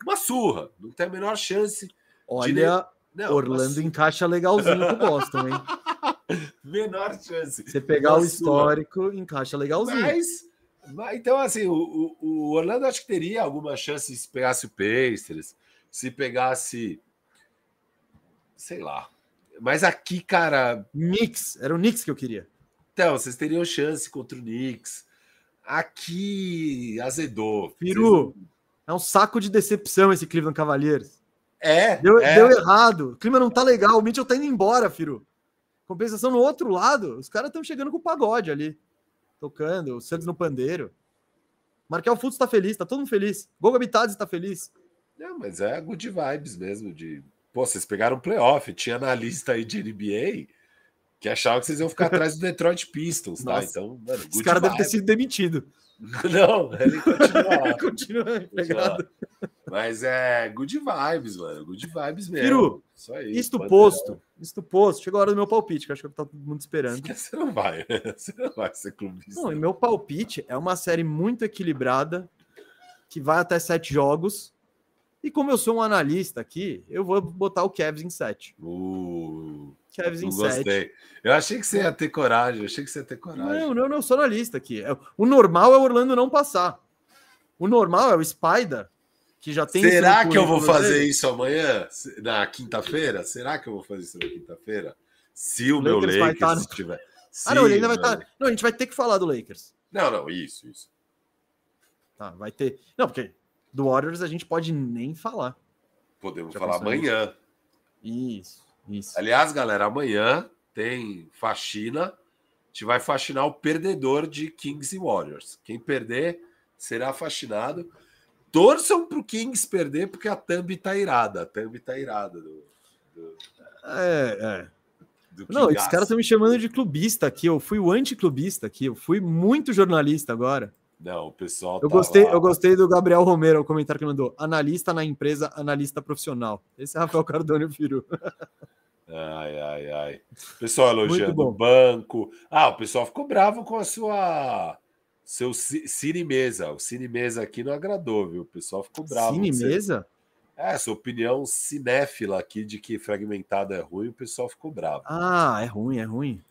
Uma surra, não tem a menor chance. Olha, não, Orlando encaixa legalzinho com Boston, hein? <laughs> menor chance. Você pegar o histórico, surra. encaixa legalzinho. Mas então, assim, o, o, Orlando acho que teria alguma chance se pegasse o Pacers, se pegasse. Sei lá. Mas aqui, cara. Knicks, era o Knicks que eu queria. Então, vocês teriam chance contra o Knicks. Aqui, azedou. Firu, vocês... é um saco de decepção esse Cleveland Cavaliers. É deu, é. deu, errado. O clima não tá legal. O Mitchell tá indo embora, Firu. Compensação no outro lado, os caras estão chegando com o pagode ali tocando, o Santos no pandeiro. Markel Futs tá feliz, tá todo mundo feliz. Goga Bitadze tá feliz. Não, mas é good vibes mesmo. De... Pô, vocês pegaram o playoff, tinha analista aí de NBA que achava que vocês iam ficar <laughs> atrás do Detroit Pistons, tá? Então, mano, good Esse cara vibes. ter sido demitidos. <laughs> Não, ele continua lá. <laughs> continua empregado. Mas é good vibes, mano. Good vibes mesmo. Firu, isso aí. Isto posto. Ver. Isto posto. Chegou a hora do meu palpite, que acho que tá todo mundo esperando. <laughs> Você não vai, né? Você não vai ser clubista. Não, e meu palpite é uma série muito equilibrada, que vai até sete jogos. E como eu sou um analista aqui, eu vou botar o Kevs em 7. Uh, Kevs em 7. Eu achei que você ia ter coragem, eu achei que você ia ter coragem. Não, não, não, sou analista aqui. É, o normal é o Orlando não passar. O normal é o Spider, que já tem... Será que eu vou fazer dele. isso amanhã? Na quinta-feira? Será que eu vou fazer isso na quinta-feira? Se o, o meu Lakers, Lakers estiver... Tá <laughs> ah, não, ele ainda vai estar... Tá- não, a gente vai ter que falar do Lakers. Não, não, isso, isso. Tá, vai ter... Não, porque do Warriors a gente pode nem falar. Podemos Já falar amanhã. Isso, isso. Aliás, galera, amanhã tem faxina. A gente vai faxinar o perdedor de Kings e Warriors. Quem perder será faxinado. Torçam pro Kings perder, porque a Thumb tá irada. A Thumb tá irada do, do... É, é. Não, esses caras estão me chamando de clubista aqui. Eu fui o anticlubista aqui. Eu fui muito jornalista agora. Não, o pessoal. Eu, tá gostei, lá. eu gostei do Gabriel Romero, o comentário que mandou. Analista na empresa, analista profissional. Esse é Rafael Cardone Firu. <laughs> Ai, ai, ai. pessoal elogiando o banco. Ah, o pessoal ficou bravo com a sua. Seu Cine Mesa. O Cine Mesa aqui não agradou, viu? O pessoal ficou bravo. Cine Mesa? É, sua opinião cinéfila aqui de que fragmentado é ruim, o pessoal ficou bravo. Ah, é ruim, é ruim.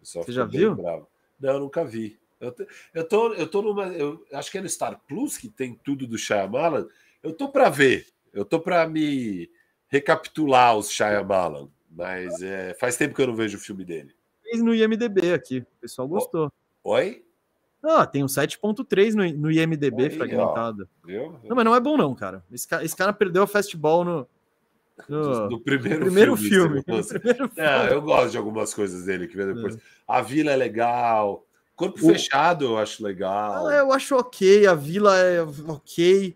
Você já viu? Bravo. Não, nunca vi. Eu, eu, tô, eu tô numa. Eu acho que é no Star Plus que tem tudo do Shyamalan. Eu tô para ver. Eu tô para me recapitular os Shyamalan. Mas é, faz tempo que eu não vejo o filme dele. No IMDB aqui. O pessoal gostou. Oi? Ah, tem um 7.3 no, no IMDB Oi, fragmentado. Não, mas não é bom, não, cara. Esse, cara, esse cara perdeu o fastball no, no, primeiro, primeiro filme. filme. <laughs> primeiro filme. eu gosto de algumas coisas dele que vem depois. É. A Vila é legal. Corpo o... fechado eu acho legal. Ah, eu acho ok, a vila é ok.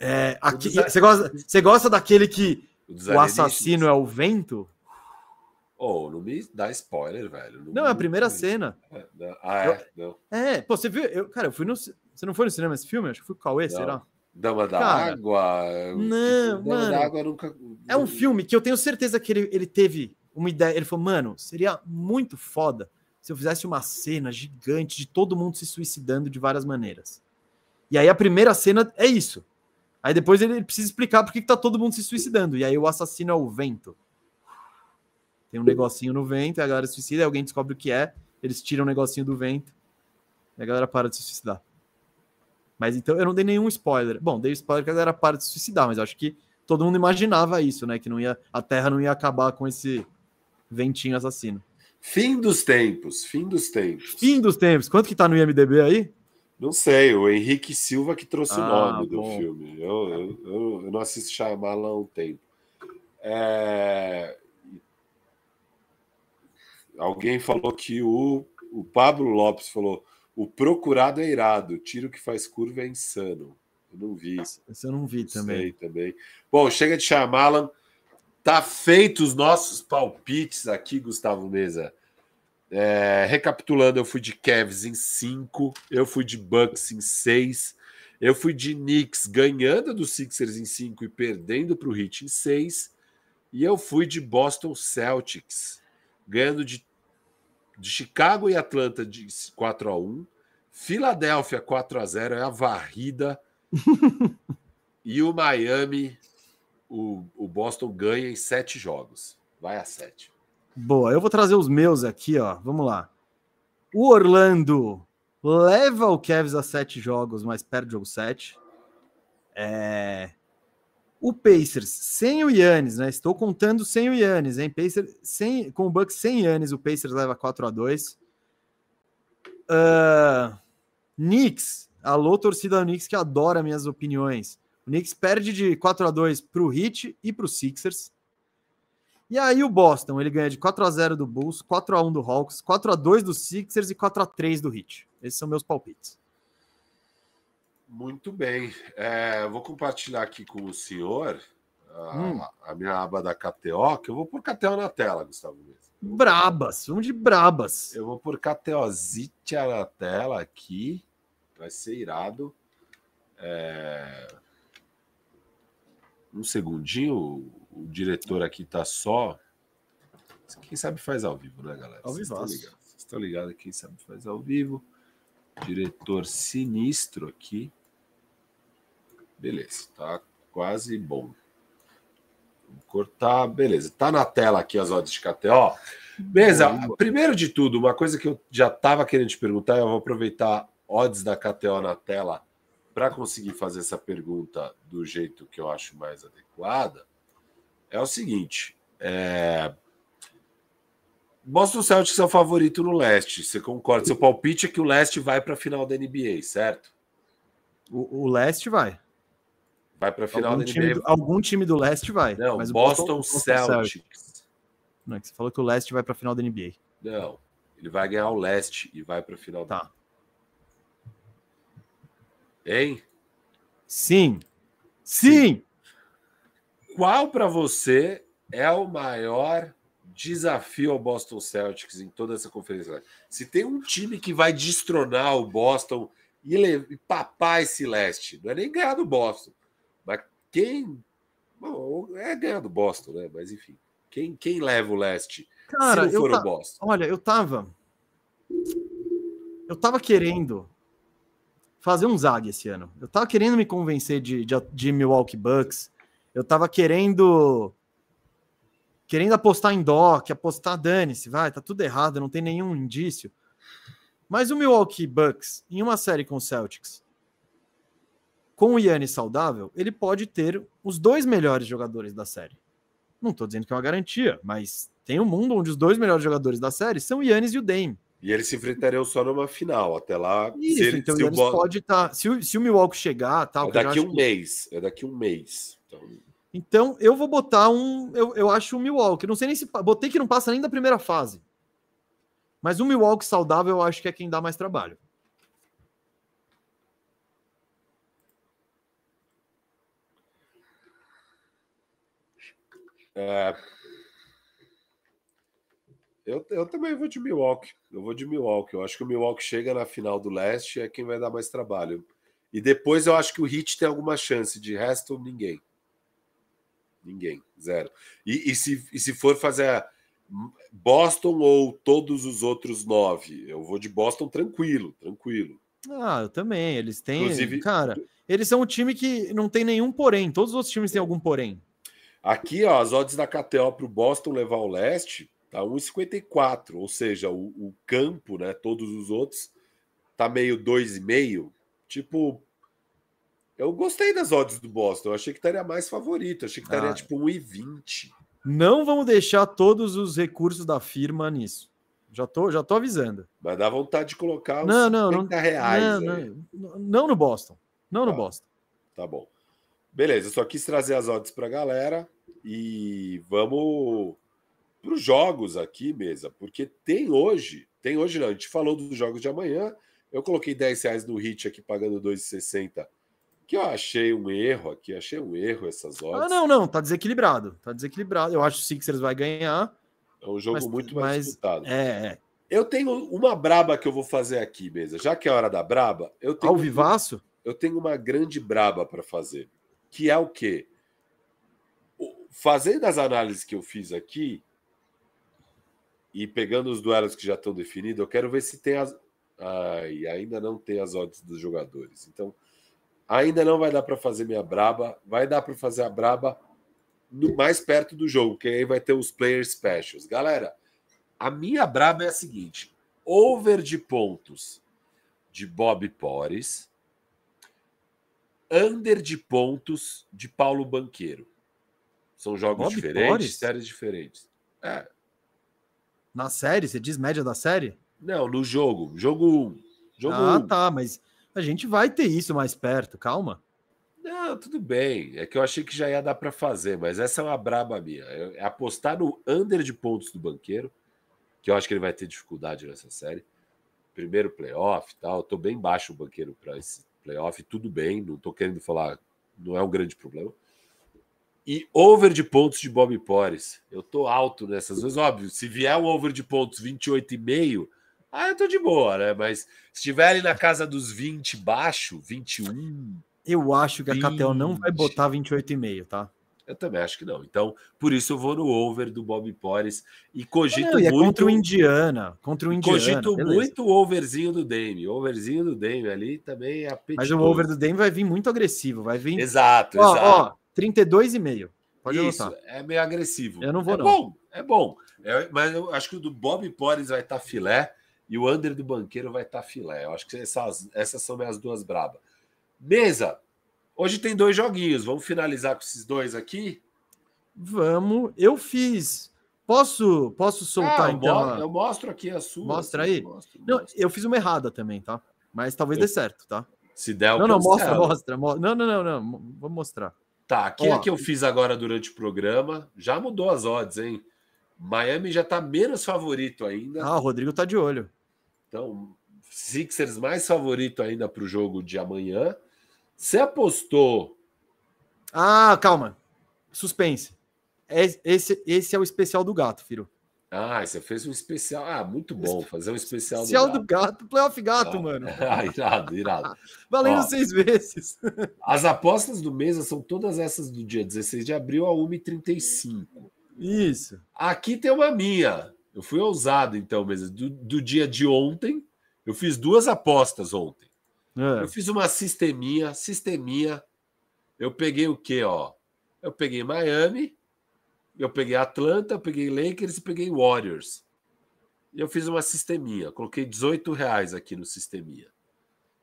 É, aqui, você, gosta, você gosta daquele que o, o assassino é o vento? Oh, não me dá spoiler, velho. Não, não é a primeira cena. É, ah, é? Eu... Não. É, pô, você viu? Eu, cara, eu fui no. Você não foi no cinema esse filme? Acho que foi o Cauê, não. será? Dama da cara, Água. Não, tipo, mano. Água nunca... É um filme que eu tenho certeza que ele, ele teve uma ideia. Ele falou, mano, seria muito foda se eu fizesse uma cena gigante de todo mundo se suicidando de várias maneiras. E aí a primeira cena é isso. Aí depois ele precisa explicar por que tá todo mundo se suicidando. E aí o assassino é o vento. Tem um negocinho no vento, a galera se suicida, alguém descobre o que é, eles tiram o um negocinho do vento, e a galera para de se suicidar. Mas então eu não dei nenhum spoiler. Bom, dei spoiler que a galera para de se suicidar, mas acho que todo mundo imaginava isso, né? Que não ia, a Terra não ia acabar com esse ventinho assassino. Fim dos tempos, fim dos tempos. Fim dos tempos. Quanto que tá no IMDB aí? Não sei, o Henrique Silva que trouxe ah, o nome bom. do filme. Eu, eu, eu, eu não assisto Shyamalan há um tempo. É... Alguém falou que o, o Pablo Lopes falou o procurado é irado, tiro que faz curva é insano. Eu não vi. isso. eu não vi também. Sei, também. Bom, chega de Shyamalan. Tá feito os nossos palpites aqui, Gustavo Mesa. É, recapitulando, eu fui de Cavs em 5, eu fui de Bucks em 6, eu fui de Knicks ganhando do Sixers em 5 e perdendo para o Heat em 6, e eu fui de Boston Celtics ganhando de, de Chicago e Atlanta de 4 a 1, Filadélfia 4 a 0 é a varrida. <laughs> e o Miami o, o Boston ganha em sete jogos. Vai a sete. Boa, eu vou trazer os meus aqui, ó. Vamos lá. O Orlando leva o Cavs a sete jogos, mas perde o jogo sete. É... O Pacers sem o Yannis, né? Estou contando sem o Yannis, hein? Pacers sem, com o Bucks sem Yannis, o Pacers leva 4 a 2. Uh... Ah, Knicks, alô torcida do Knicks que adora minhas opiniões. O Knicks perde de 4 a 2 para o Heat e para o Sixers. E aí o Boston, ele ganha de 4 a 0 do Bulls, 4 a 1 do Hawks, 4 a 2 do Sixers e 4 a 3 do Heat. Esses são meus palpites. Muito bem. É, vou compartilhar aqui com o senhor a, hum. a, minha aba da KTO, que eu vou por KTO na tela, Gustavo. Brabas, vamos de brabas. Eu vou por KTOzitia na tela aqui. Vai ser irado. É um segundinho, o diretor aqui tá só. Quem sabe faz ao vivo, né, galera? Ao vivo. Vocês estão ligados? ligado aqui, sabe faz ao vivo. Diretor sinistro aqui. Beleza, tá quase bom. Vou cortar, beleza. Tá na tela aqui as odds de KTO. Beleza, primeiro de tudo, uma coisa que eu já tava querendo te perguntar, eu vou aproveitar odds da KTO na tela para conseguir fazer essa pergunta do jeito que eu acho mais adequada, é o seguinte: é... Boston Celtics é o favorito no leste. Você concorda? Seu palpite é que o leste vai para a final da NBA, certo? O, o leste vai. Vai para a final algum da NBA. do, algum time do leste vai. Não, mas Boston, Boston é Celtics. Celtics. Não, é você falou que o leste vai para a final da NBA. Não, ele vai ganhar o leste e vai para tá. a final. Tá. Da... Hein? Sim. Sim. Qual para você é o maior desafio ao Boston Celtics em toda essa conferência? Se tem um time que vai destronar o Boston e, e papar esse leste, não é nem ganhar do Boston, mas quem. Bom, é ganhar do Boston, né? Mas enfim, quem, quem leva o leste? Cara, se não for ta... o Boston. Olha, eu tava. Eu tava querendo fazer um zag esse ano. Eu tava querendo me convencer de, de, de Milwaukee Bucks. Eu tava querendo querendo apostar em DOC, apostar dane-se, vai, tá tudo errado, não tem nenhum indício. Mas o Milwaukee Bucks, em uma série com o Celtics, com o Yannis saudável, ele pode ter os dois melhores jogadores da série. Não tô dizendo que é uma garantia, mas tem um mundo onde os dois melhores jogadores da série são o Yannis e o Dame. E eles se enfrentariam só numa final. Até lá. Isso, se ele, então se o Bo... pode estar. Tá, se, o, se o Milwaukee chegar, tal. Tá, é daqui um que... mês. É daqui um mês. Então... então, eu vou botar um. Eu, eu acho o Milwaukee. Não sei nem se. Botei que não passa nem da primeira fase. Mas o Milwaukee saudável eu acho que é quem dá mais trabalho. É, eu, eu também vou de Milwaukee. Eu vou de Milwaukee. Eu acho que o Milwaukee chega na final do leste é quem vai dar mais trabalho. E depois eu acho que o Heat tem alguma chance. De resto, ninguém. Ninguém. Zero. E, e se, e se for fazer Boston ou todos os outros nove, eu vou de Boston tranquilo, tranquilo. Ah, eu também. Eles têm. Inclusive, cara, eles são um time que não tem nenhum porém. Todos os outros times têm algum porém. Aqui, ó, as odds da KTO para o Boston levar o leste Tá 1,54, ou seja, o, o, campo, né, todos os outros, tá meio 2,5. Tipo, eu gostei das odds do Boston. Eu achei que estaria mais favorito. Achei que estaria ah. tipo 1,20. Não vamos deixar todos os recursos da firma nisso. Já tô, já tô avisando. Mas dá vontade de colocar não, não, não, reais. Não, não, não, no Boston. Não tá. no Boston. Tá bom. Beleza, só quis trazer as odds pra galera e vamos para os jogos aqui, mesa, porque tem hoje, tem hoje não, a gente falou dos jogos de amanhã, eu coloquei 10 reais no hit aqui pagando 2,60, que eu achei um erro aqui, achei um erro essas horas. Ah, não, não, tá desequilibrado, tá desequilibrado, eu acho sim que eles vai ganhar. É um jogo mas, muito mais mas, disputado. É, é. Eu tenho uma braba que eu vou fazer aqui, mesa, já que é hora da braba, eu tenho... Ao vivaço? Eu tenho uma grande braba para fazer, que é o quê? Fazendo as análises que eu fiz aqui, e pegando os duelos que já estão definidos, eu quero ver se tem as. Ai, ah, e ainda não tem as odds dos jogadores. Então, ainda não vai dar para fazer minha braba. Vai dar para fazer a braba no, mais perto do jogo, que aí vai ter os player specials. Galera, a minha braba é a seguinte: over de pontos de Bob Pores, under de pontos de Paulo Banqueiro. São jogos Bob diferentes, Pores? séries diferentes. É, na série? Você diz média da série? Não, no jogo. Jogo. jogo... Ah, tá, mas a gente vai ter isso mais perto, calma. Não, tudo bem. É que eu achei que já ia dar para fazer, mas essa é uma braba minha. É apostar no under de pontos do banqueiro, que eu acho que ele vai ter dificuldade nessa série. Primeiro playoff e tal. Eu tô bem baixo o banqueiro para esse playoff, tudo bem. Não tô querendo falar, não é um grande problema e over de pontos de Bob Pores. Eu tô alto nessas vezes, óbvio. Se vier um over de pontos 28,5, ah, eu tô de boa, né? Mas se tiver ali na casa dos 20 baixo, 21. Eu acho que 20. a Catel não vai botar 28,5, tá? Eu também acho que não. Então, por isso eu vou no over do Bob Pores e cogito não, e é muito. Contra o Indiana. Contra o Indiana. Cogito beleza. muito o overzinho do Dame. O overzinho do Dame ali também é apetitoso. Mas o over do Dame vai vir muito agressivo. Vai vir. Exato, ó, exato. Ó, 32,5. Pode Isso, anotar. é meio agressivo. Eu não vou, é não. Bom, é bom. É, mas eu acho que o do Bob Porres vai estar tá filé e o under do banqueiro vai estar tá filé. Eu acho que essas, essas são minhas duas brabas. Mesa, hoje tem dois joguinhos. Vamos finalizar com esses dois aqui? Vamos. Eu fiz. Posso, posso soltar ah, eu então? Mostro, a... Eu mostro aqui a sua. Mostra assim, aí. Mostro, não, eu fiz uma errada também, tá? Mas talvez eu... dê certo, tá? Se der, eu não, não, mostra, mostra, mostra. Não, não, não, não. Vou mostrar. Tá, aqui é que eu fiz agora durante o programa. Já mudou as odds, hein? Miami já tá menos favorito ainda. Ah, o Rodrigo tá de olho. Então, Sixers mais favorito ainda para o jogo de amanhã. Você apostou. Ah, calma. Suspense. É, esse, esse é o especial do gato, filho. Ah, você fez um especial. Ah, muito <laughs> bom. Fazer um especial, especial do, gato. do gato. Playoff gato, ah, mano. <laughs> ah, irado, irado. <laughs> Valendo Ó, seis vezes. as apostas do Mesa são todas essas do dia 16 de abril a 1h35. Isso. Aqui tem uma minha. Eu fui ousado, então, Mesa. Do, do dia de ontem, eu fiz duas apostas ontem. É. Eu fiz uma sisteminha, sisteminha. Eu peguei o quê, ó? Eu peguei Miami eu peguei Atlanta, peguei Lakers e peguei Warriors. E eu fiz uma sisteminha, coloquei 18 reais aqui no sisteminha.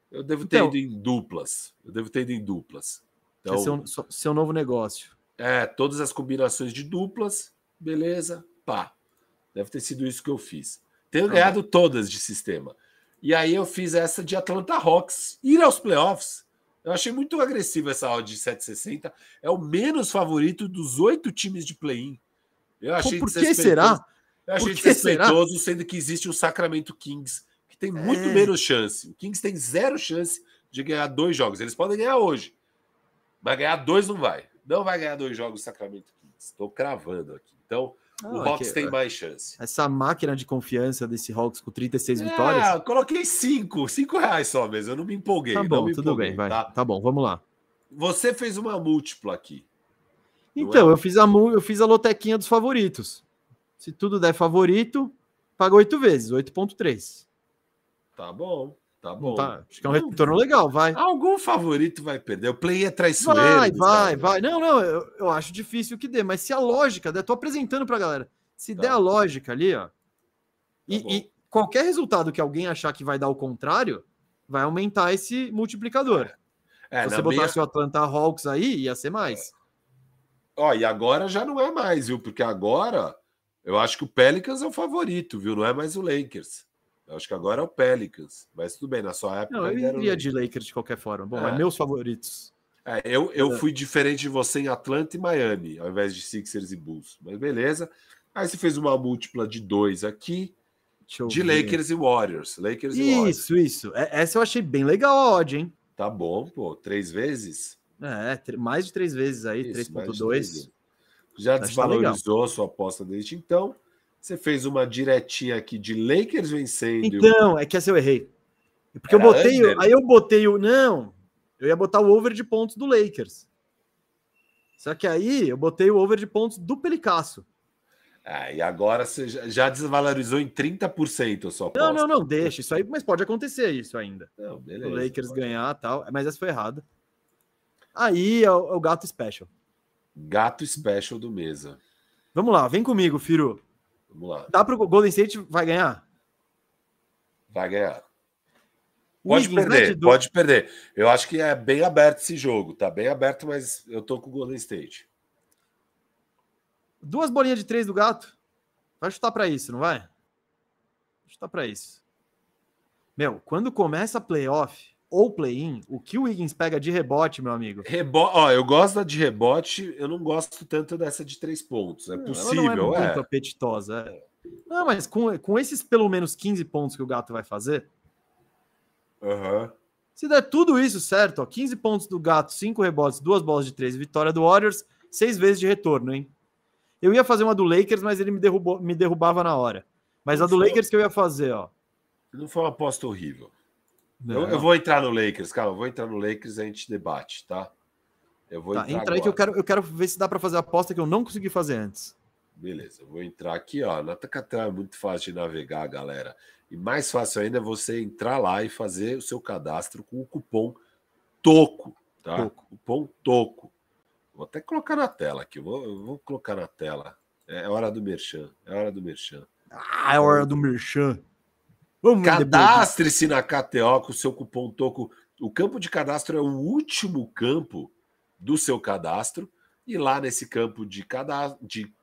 Eu devo ter então, ido em duplas. Eu devo ter ido em duplas. Então, é seu, seu novo negócio. É, todas as combinações de duplas, beleza, pá. Deve ter sido isso que eu fiz. Tenho ganhado todas de sistema. E aí eu fiz essa de Atlanta Hawks ir aos playoffs. Eu achei muito agressiva essa odd de 7,60. É o menos favorito dos oito times de play-in. Eu achei Por que será? Eu achei desrespeitoso, sendo que existe o Sacramento Kings, que tem muito é. menos chance. O Kings tem zero chance de ganhar dois jogos. Eles podem ganhar hoje, mas ganhar dois não vai. Não vai ganhar dois jogos o Sacramento Kings. Estou cravando aqui. Então, o é Hawks é que, tem é mais chance. Essa máquina de confiança desse Hawks com 36 é, vitórias. coloquei 5, 5 reais só mesmo. Eu não me empolguei. Tá bom, tudo empolguei, bem, vai. Tá? tá? bom, vamos lá. Você fez uma múltipla aqui. Então, é? eu fiz a eu fiz a lotequinha dos favoritos. Se tudo der favorito, paga 8 vezes, 8.3. Tá bom. Tá bom. Tá, acho que é um retorno legal, vai. Algum favorito vai perder. O play é traiçoeiro. Vai, vai, vai. Não, não, eu, eu acho difícil que dê, mas se a lógica der, tô apresentando pra galera. Se tá. der a lógica ali, ó. Tá e, e, qualquer resultado que alguém achar que vai dar o contrário, vai aumentar esse multiplicador. É. É, se você botasse minha... o Atlanta Hawks aí, ia ser mais. É. Ó, e agora já não é mais, viu? Porque agora eu acho que o Pelicans é o favorito, viu? Não é mais o Lakers. Acho que agora é o Pelicans. Mas tudo bem, na sua época. Não, eu iria de Lakers de qualquer forma. Bom, é, é meus favoritos. É, eu, eu é. fui diferente de você em Atlanta e Miami, ao invés de Sixers e Bulls. Mas beleza. Aí você fez uma múltipla de dois aqui. De ver. Lakers e Warriors. Lakers isso, e Warriors. isso. É, essa eu achei bem legal a odd, hein? Tá bom, pô. Três vezes? É, mais de três vezes aí, 3.2. Já tá desvalorizou sua aposta desde então. Você fez uma diretinha aqui de Lakers vencendo. Então, é que essa eu errei. É porque Era eu botei. Under. Aí eu botei o. Não, eu ia botar o over de pontos do Lakers. Só que aí eu botei o over de pontos do Pelicasso. Ah, e agora você já desvalorizou em 30% só. Não, não, não, deixa isso aí, mas pode acontecer isso ainda. Não, beleza, o Lakers pode. ganhar tal, mas essa foi errada. Aí é o, é o gato special. Gato special do mesa. Vamos lá, vem comigo, Firo. Vamos lá. Dá para o Golden State vai ganhar? Vai ganhar. Pode Wiggins, né, perder, né, pode perder. Eu acho que é bem aberto esse jogo, tá bem aberto, mas eu tô com o Golden State. Duas bolinhas de três do gato. Vai chutar para isso, não vai? Vai chutar para isso. Meu, quando começa a playoff, ou play-in, o que o Higgins pega de rebote, meu amigo? Rebo ó, eu gosto da de rebote, eu não gosto tanto dessa de três pontos. É possível, Ela não é, é. muito apetitosa. É. Não, mas com, com esses pelo menos 15 pontos que o Gato vai fazer. Uhum. Se der tudo isso certo, ó, 15 pontos do Gato, 5 rebotes, 2 bolas de 3, vitória do Warriors, 6 vezes de retorno, hein? Eu ia fazer uma do Lakers, mas ele me, derrubou, me derrubava na hora. Mas não a do foi. Lakers que eu ia fazer, ó. Não foi uma aposta horrível. Eu, eu, vou entrar no Lakers, cara. Eu vou entrar no Lakers e a gente debate, tá? Eu vou tá, entrar. Entra aí que eu quero, eu quero ver se dá para fazer a aposta que eu não consegui fazer antes. Beleza, eu vou entrar aqui, ó. Na Tacatã é muito fácil de navegar, galera. E mais fácil ainda é você entrar lá e fazer o seu cadastro com o cupom TOCO, tá? Toco. Cupom TOCO. Vou até colocar na tela aqui, vou, vou colocar na tela. É hora do merchan, é hora do merchan. Ah, é hora do merchan. Cadastre-se na KTO com o seu cupom TOCO. O campo de cadastro é o último campo do seu cadastro. E lá nesse campo de, cadastro, de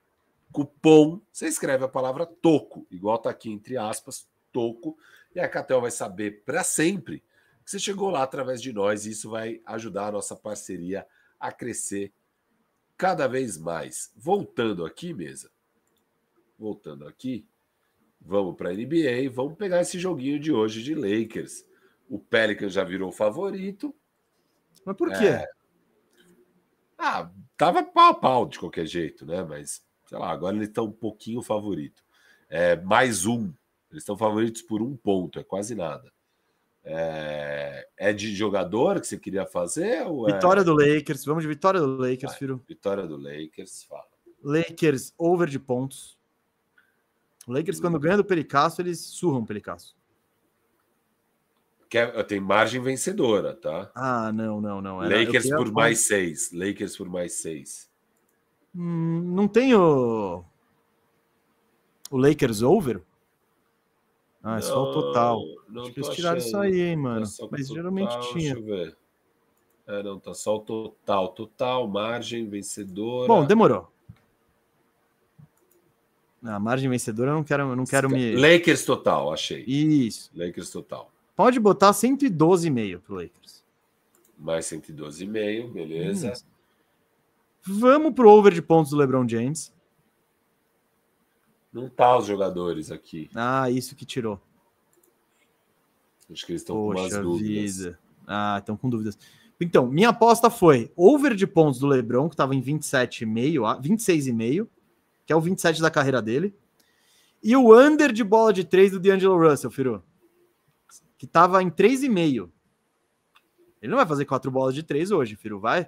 cupom, você escreve a palavra TOCO, igual está aqui entre aspas, TOCO. E a KTO vai saber para sempre que você chegou lá através de nós e isso vai ajudar a nossa parceria a crescer cada vez mais. Voltando aqui, mesa. Voltando aqui. Vamos para a NBA e vamos pegar esse joguinho de hoje de Lakers. O Pelican já virou favorito. Mas por quê? É... Ah, tava pau a pau de qualquer jeito, né? Mas, sei lá, agora eles estão um pouquinho favorito. É, mais um. Eles estão favoritos por um ponto, é quase nada. É, é, de jogador que você queria fazer? É... Vitória do Lakers. Vamos de vitória do Lakers, Vai, Firo. Vitória do Lakers, fala. Lakers over de pontos. O Lakers, quando ganha do Pericaço, eles surram o Pericaço. Quer, tem margem vencedora, tá? Ah, não, não, não. Era, Lakers queria... por mais seis. Lakers por mais seis. Hum, não tenho o Lakers over? Ah, é só o total. Não Acho que eles tiraram achando. isso aí, hein, tá mano. Tá Mas total, geralmente tinha. Deixa eu ver. É, não, tá só o total. Total, margem, vencedora. Bom, demorou. Na margem vencedora eu não quero, eu não quero me. Lakers total, achei. Isso. Lakers total. Pode botar 112,5 pro Lakers. Mais 112,5, beleza. Isso. Vamos pro over de pontos do LeBron James. Não tá os jogadores aqui. Ah, isso que tirou. Acho que eles estão com umas dúvidas. Vida. Ah, estão com dúvidas. Então, minha aposta foi over de pontos do LeBron, que estava em 27,5, 26,5 que é o 27 da carreira dele. E o under de bola de 3 do D'Angelo Russell, Firu, que tava em 3,5. Ele não vai fazer 4 bolas de 3 hoje, Firu, vai?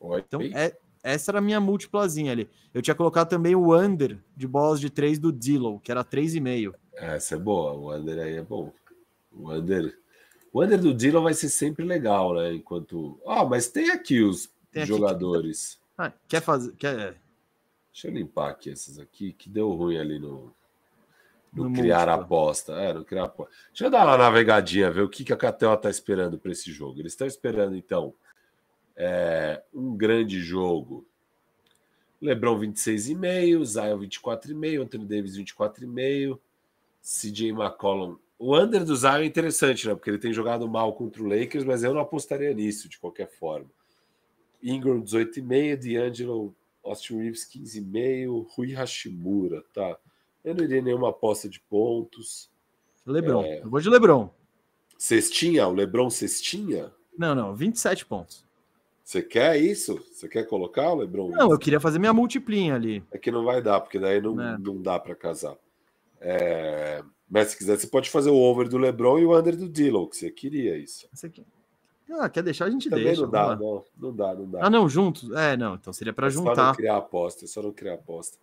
Oi, então, é, essa era a minha múltiplazinha ali. Eu tinha colocado também o under de bolas de 3 do Dillon, que era 3,5. Essa é boa, o under aí é bom. O under, o under do Dillon vai ser sempre legal, né? Enquanto. Ó, oh, mas tem aqui os tem aqui jogadores. Que... Ah, quer fazer. Quer... É. Deixa eu limpar aqui esses aqui, que deu ruim ali no. No, no criar monte, aposta. É, no criar aposta. Deixa eu dar uma navegadinha, ver o que, que a Cateó está esperando para esse jogo. Eles estão esperando, então, é, um grande jogo. Lebron 26,5, Zion 24,5, Anthony Davis 24,5, CJ McCollum. O under do Zion é interessante, né? Porque ele tem jogado mal contra o Lakers, mas eu não apostaria nisso de qualquer forma. Ingram 18,5, D'Angelo Austin Reeves 15,5, Rui Hashimura, tá? Eu não iria nenhuma aposta de pontos. Lebron, é... eu vou de Lebron. Cestinha, o Lebron Cestinha? Não, não, 27 pontos. Você quer isso? Você quer colocar o Lebron? Não, eu queria fazer minha multiplinha ali. É que não vai dar, porque daí não, é. não dá para casar. É... Mas se quiser, você pode fazer o over do Lebron e o under do Dillon, que você queria isso. Esse aqui. Ah, quer deixar, a gente Também deixa. Não dá, não, não dá, não dá. Ah, não, juntos? É, não, então seria para juntar. É só não criar aposta, é só não criar aposta.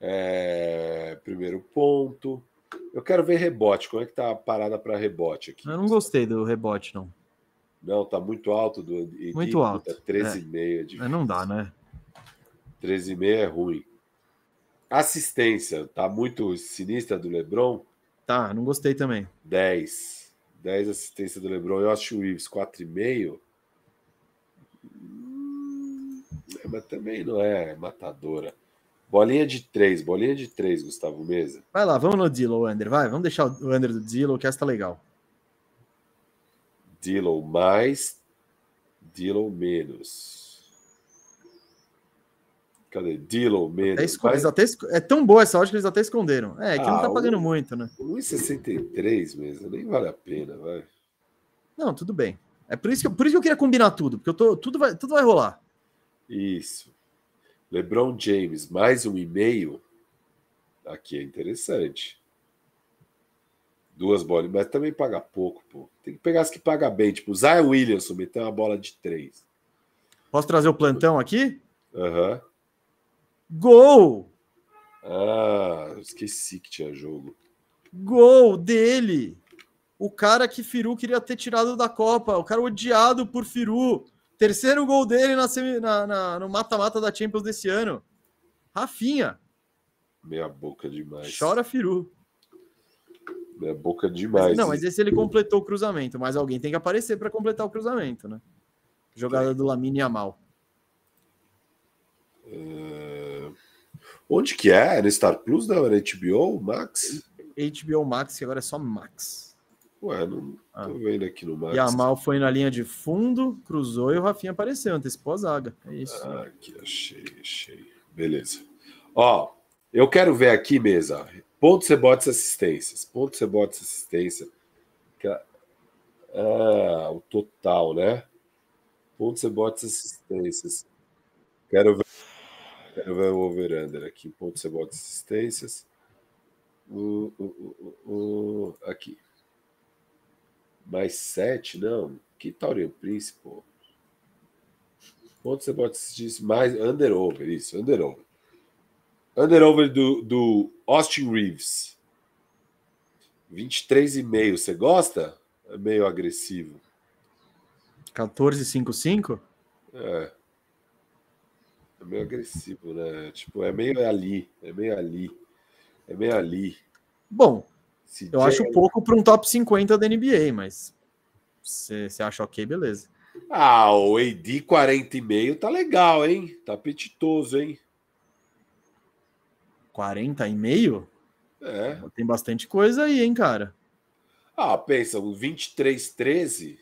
É... Primeiro ponto. Eu quero ver rebote. Como é que tá a parada para rebote aqui? Eu não gostei do rebote, não. Não, tá muito alto do Muito tá alto. Tá 13,5. É. É, não dá, né? 13,5 é ruim. Assistência, tá muito sinistra do Lebron. Tá, não gostei também. 10. 10 assistência do LeBron e Austin Reeves 4,5. é, mas também não é matadora. Bolinha de 3, bolinha de 3, Gustavo Mesa. Vai lá, vamos no Dilo, Under, vai. Vamos deixar o Under do Dilo, que essa tá legal. Dilo mais, Dilo menos. Cadê? Dilo, menos. Até esco... Mas... Até esco... É tão boa essa odd que eles até esconderam. É, que ah, não tá ah, pagando um... muito, né? 1,63 mesmo, nem vale a pena, vai. Não, tudo bem. É por isso que, eu, por isso que eu queria combinar tudo, porque eu tô, tudo, vai, tudo vai rolar. Isso. LeBron James, mais um e-mail. Aqui é interessante. Duas bolas, mas também paga pouco, pô. Tem que pegar as que paga bem, tipo o Zion Williamson meter uma bola de três. Posso trazer o plantão aqui? Aham. Uhum. Gol! Ah, esqueci que tinha jogo. Gol dele! O cara que Firu queria ter tirado da Copa, o cara odiado por Firu. Terceiro gol dele na, semi, na, na no mata-mata da Champions desse ano. Rafinha. Meia boca demais. Chora Firu. Meia boca demais. não, mas esse ele completou o cruzamento, mas alguém tem que aparecer para completar o cruzamento, né? Jogada do Lamine Amal. É... Onde que é? é? No Star Plus, não? Era HBO Max? HBO Max e agora é só Max. Ué, não ah. tô vendo aqui no Max. E a Mal foi na linha de fundo, cruzou e o Rafinha apareceu, antecipou a zaga. É isso. Ah, aqui, achei, achei. Beleza. Ó, eu quero ver aqui, mesa. Pontos, rebotes, assistências. Pontos, rebotes, assistência. Ah, o total, né? Pontos, rebotes, assistências. Quero ver. Quero ver o over-under aqui. Pontos, rebotes, assistências. O, o, o, aqui. Mais sete, não. Que Taurinho Príncipe, pô. Pontos, rebotes, assistências. mais under-over. Isso, under-over. Under-over do, do Austin Reeves. 23,5. Você gosta? É meio agressivo. 14,55? É. É meio agressivo, né? Tipo, é meio ali, é meio ali, é meio ali. Bom, eu acho pouco para um top 50 da NBA, mas você acha ok, beleza. Ah, o AD 40,5 tá legal, hein? Tá apetitoso, hein? 40,5? É. Tem bastante coisa aí, hein, cara? Ah, pensa, um 23,13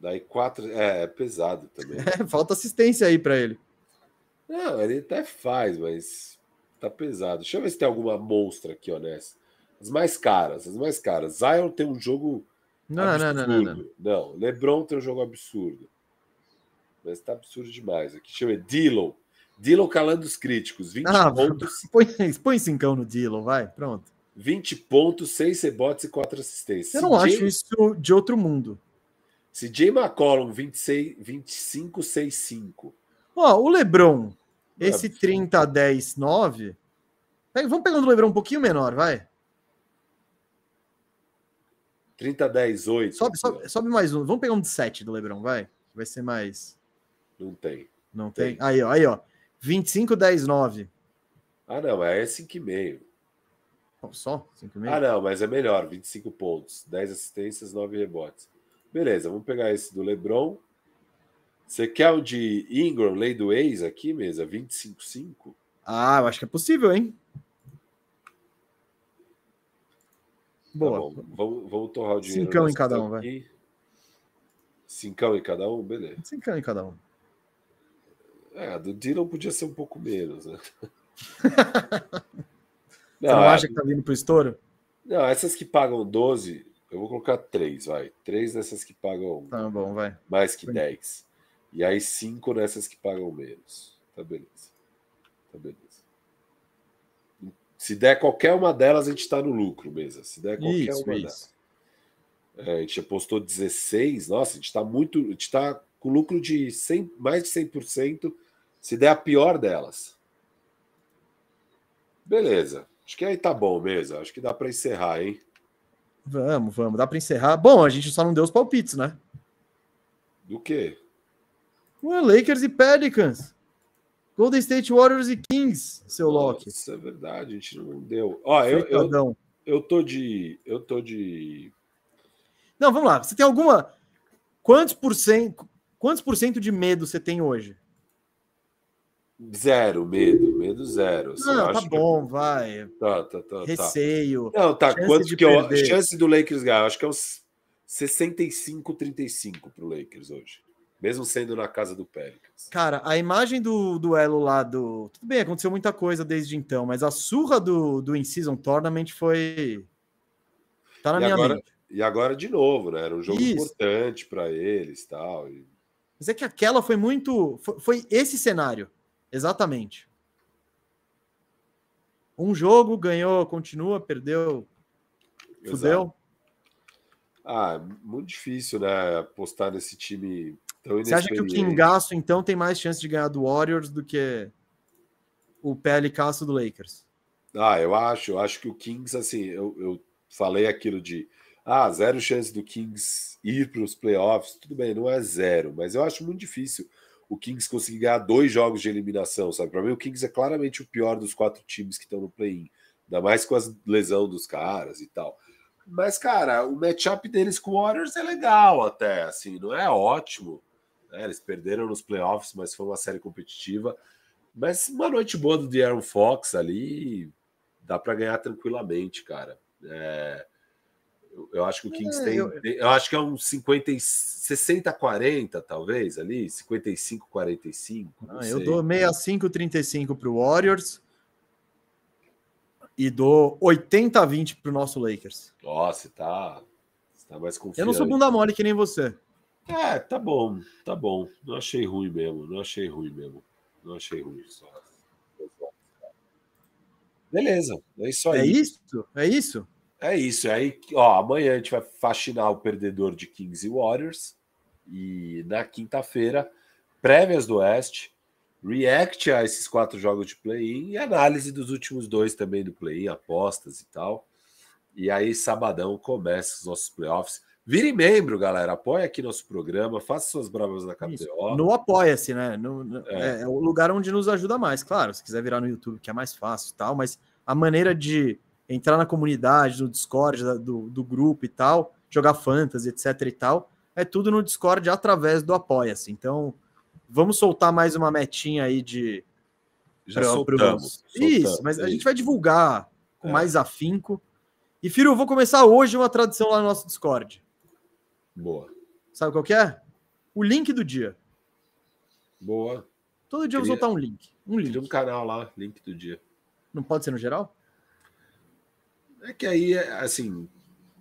Daí quatro. É, é pesado também. É, <laughs> falta assistência aí para ele. Não, ele até faz, mas tá pesado. Deixa eu ver se tem alguma monstra aqui, honesta. As mais caras, as mais caras. Zion tem um jogo. Não, absurdo. não, não, não, não. Não, Lebron tem um jogo absurdo. Mas tá absurdo demais aqui. Deixa eu ver. Dillon. Dillon calando os críticos. 20 ah, pontos. <laughs> Põe, põe cincão no Dillon, vai. Pronto. 20 pontos, 6 rebotes e 4 assistências. Eu não acho isso de outro mundo. CJ McCollum, 25, 6, 5. Ó, o Lebron, é esse 30, 10, 9. Vamos pegando o Lebron um pouquinho menor, vai. 30, 10, 8. Sobe, sobe, sobe mais um. Vamos pegar um de 7 do Lebron, vai. Vai ser mais. Não tem. Não tem. tem. Aí, ó, aí, ó. 25, 10, 9. Ah, não, é 5,5. Só? 5,5? Ah, não, mas é melhor. 25 pontos, 10 assistências, 9 rebotes. Beleza, vamos pegar esse do LeBron. Você quer o de Ingram, lei do ex aqui, mesa? 25,5? Ah, eu acho que é possível, hein? Tá Boa. Tá vamos, vamos torrar o dinheiro. Cincão em cada um, aqui. vai. Cincão em cada um? Beleza. Cincão em cada um. É, a do Dylan podia ser um pouco menos, né? não, <laughs> Você não é. acha a... que tá vindo pro estouro? Não, essas que pagam 12, eu vou colocar três, vai. Três dessas que pagam tá bom, vai. mais que Sim. dez. E aí cinco dessas que pagam menos. Tá beleza. Tá beleza. Se der qualquer uma delas, a gente está no lucro, mesa. Se der qualquer isso, uma isso. delas. É, a gente apostou 16, nossa, a gente está muito. A gente está com lucro de 100, mais de 100%, se der a pior delas. Beleza. Acho que aí tá bom, mesa. Acho que dá para encerrar, hein? Vamos, vamos. Dá para encerrar. Bom, a gente só não deu os palpites, né? Do quê? Ué, Lakers e Pelicans. Golden State Warriors e Kings, seu Nossa, Loki. Isso é verdade, a gente não deu. Ó, eu, eu, eu tô de. Eu tô de. Não, vamos lá. Você tem alguma. Quantos por cento, quantos por cento de medo você tem hoje? Zero, medo, medo zero. Assim, não, tá bom, que... vai. Tá, tá, tá, tá. Receio. Não, tá. Quanto que eu. Chance do Lakers ganhar? Acho que é uns 65-35 pro Lakers hoje. Mesmo sendo na casa do Pelicans. Cara, a imagem do duelo lá do. Tudo bem, aconteceu muita coisa desde então, mas a surra do, do In-Season Tournament foi. Tá na e minha agora, mente. E agora de novo, né? Era um jogo Isso. importante para eles tal, e tal. Mas é que aquela foi muito. Foi, foi esse cenário Exatamente. Um jogo, ganhou, continua, perdeu, fudeu. Ah, muito difícil, né? Apostar nesse time tão Você acha que o Kingaço, então, tem mais chance de ganhar do Warriors do que o Caço do Lakers? Ah, eu acho. Eu acho que o Kings, assim, eu, eu falei aquilo de ah, zero chance do Kings ir para os playoffs. Tudo bem, não é zero, mas eu acho muito difícil o Kings conseguir ganhar dois jogos de eliminação, sabe? Para mim, o Kings é claramente o pior dos quatro times que estão no play-in, ainda mais com as lesão dos caras e tal. Mas, cara, o matchup deles com o Warriors é legal até, assim, não é ótimo. Né? Eles perderam nos playoffs, mas foi uma série competitiva. Mas uma noite boa do De'Aaron Fox ali, dá para ganhar tranquilamente, cara. É... Eu acho que o Kings é, tem. Eu... eu... acho que é um 50, 60, 40, talvez, ali, 55, 45. Ah, eu dou 65, 35 para o Warriors e dou 80 20 para o nosso Lakers. Nossa, tá. Você tá mais confiante. Eu não sou bunda mole que nem você. É, tá bom, tá bom. Não achei ruim mesmo, não achei ruim mesmo. Não achei ruim só. Beleza, é isso aí. É isso? É isso? É isso. É aí, ó, amanhã a gente vai faxinar o perdedor de Kings e Warriors. E na quinta-feira, prévias do Oeste, react a esses quatro jogos de play-in e análise dos últimos dois também do play-in, apostas e tal. E aí, sabadão, começa os nossos playoffs. Vire membro, galera. apoie aqui nosso programa, faça suas bravas na KTO. No Apoia-se, né? No, no, é. é. é. o lugar onde nos ajuda mais. Claro, se quiser virar no YouTube, que é mais fácil e tal, mas a maneira de entrar na comunidade, no Discord do, do grupo e tal, jogar fantasy, etc e tal, é tudo no Discord através do Apoia-se. Então, vamos soltar mais uma metinha aí de... Já pra, soltamos, pro... Isso, soltamos, mas é a gente isso. vai divulgar com é. mais afinco. E, Firo, eu vou começar hoje uma tradição lá no nosso Discord. Boa. Sabe qual que é? O link do dia. Boa. Todo dia Queria... eu vou soltar um link. Um link. Cria um canal lá, link do dia. Não pode ser no geral? É que aí, é, assim.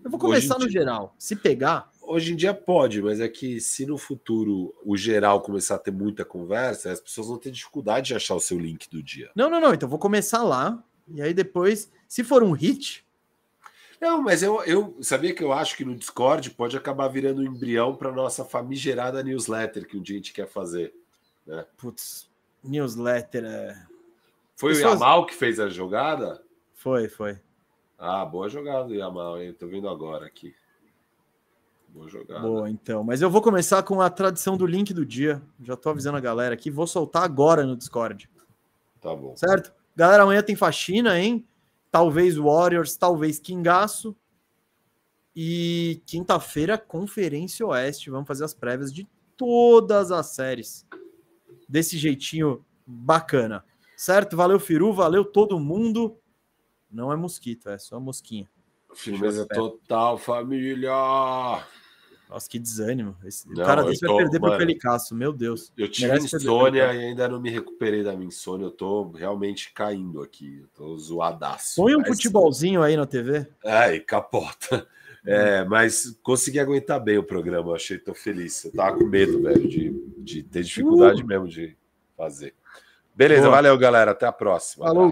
Eu vou começar no dia, geral. Se pegar. Hoje em dia pode, mas é que se no futuro o geral começar a ter muita conversa, as pessoas vão ter dificuldade de achar o seu link do dia. Não, não, não. Então vou começar lá. E aí depois, se for um hit, não, mas eu, eu sabia que eu acho que no Discord pode acabar virando um embrião para nossa famigerada newsletter que um dia a gente quer fazer. Né? Putz, newsletter é. Foi Pessoas... o Yamal que fez a jogada? Foi, foi. Ah, boa jogada Yamal, hein? Tô vendo agora aqui. Boa jogada. Boa, então. Mas eu vou começar com a tradição do link do dia. Já tô avisando a galera aqui. Vou soltar agora no Discord. Tá bom. Certo? Galera, amanhã tem faxina, hein? Talvez Warriors, talvez Kingaço. E quinta-feira, Conferência Oeste. Vamos fazer as prévias de todas as séries. Desse jeitinho bacana. Certo? Valeu, Firu. Valeu todo mundo. Não é mosquito, é só mosquinha. Firmeza total, família! Nossa, que desânimo. Esse, não, o cara desse tô, vai perder mano, pro Pelicasso, meu Deus. Eu tive Merece insônia e ainda não me recuperei da minha insônia. Eu tô realmente caindo aqui. Eu tô zoadaço. Põe um futebolzinho aí na TV. Ai, capota. É, mas consegui aguentar bem o programa, achei tão feliz. Eu tava com medo, velho, de, de ter dificuldade uh. mesmo de fazer. Beleza, Boa. valeu, galera. Até a próxima. Falou.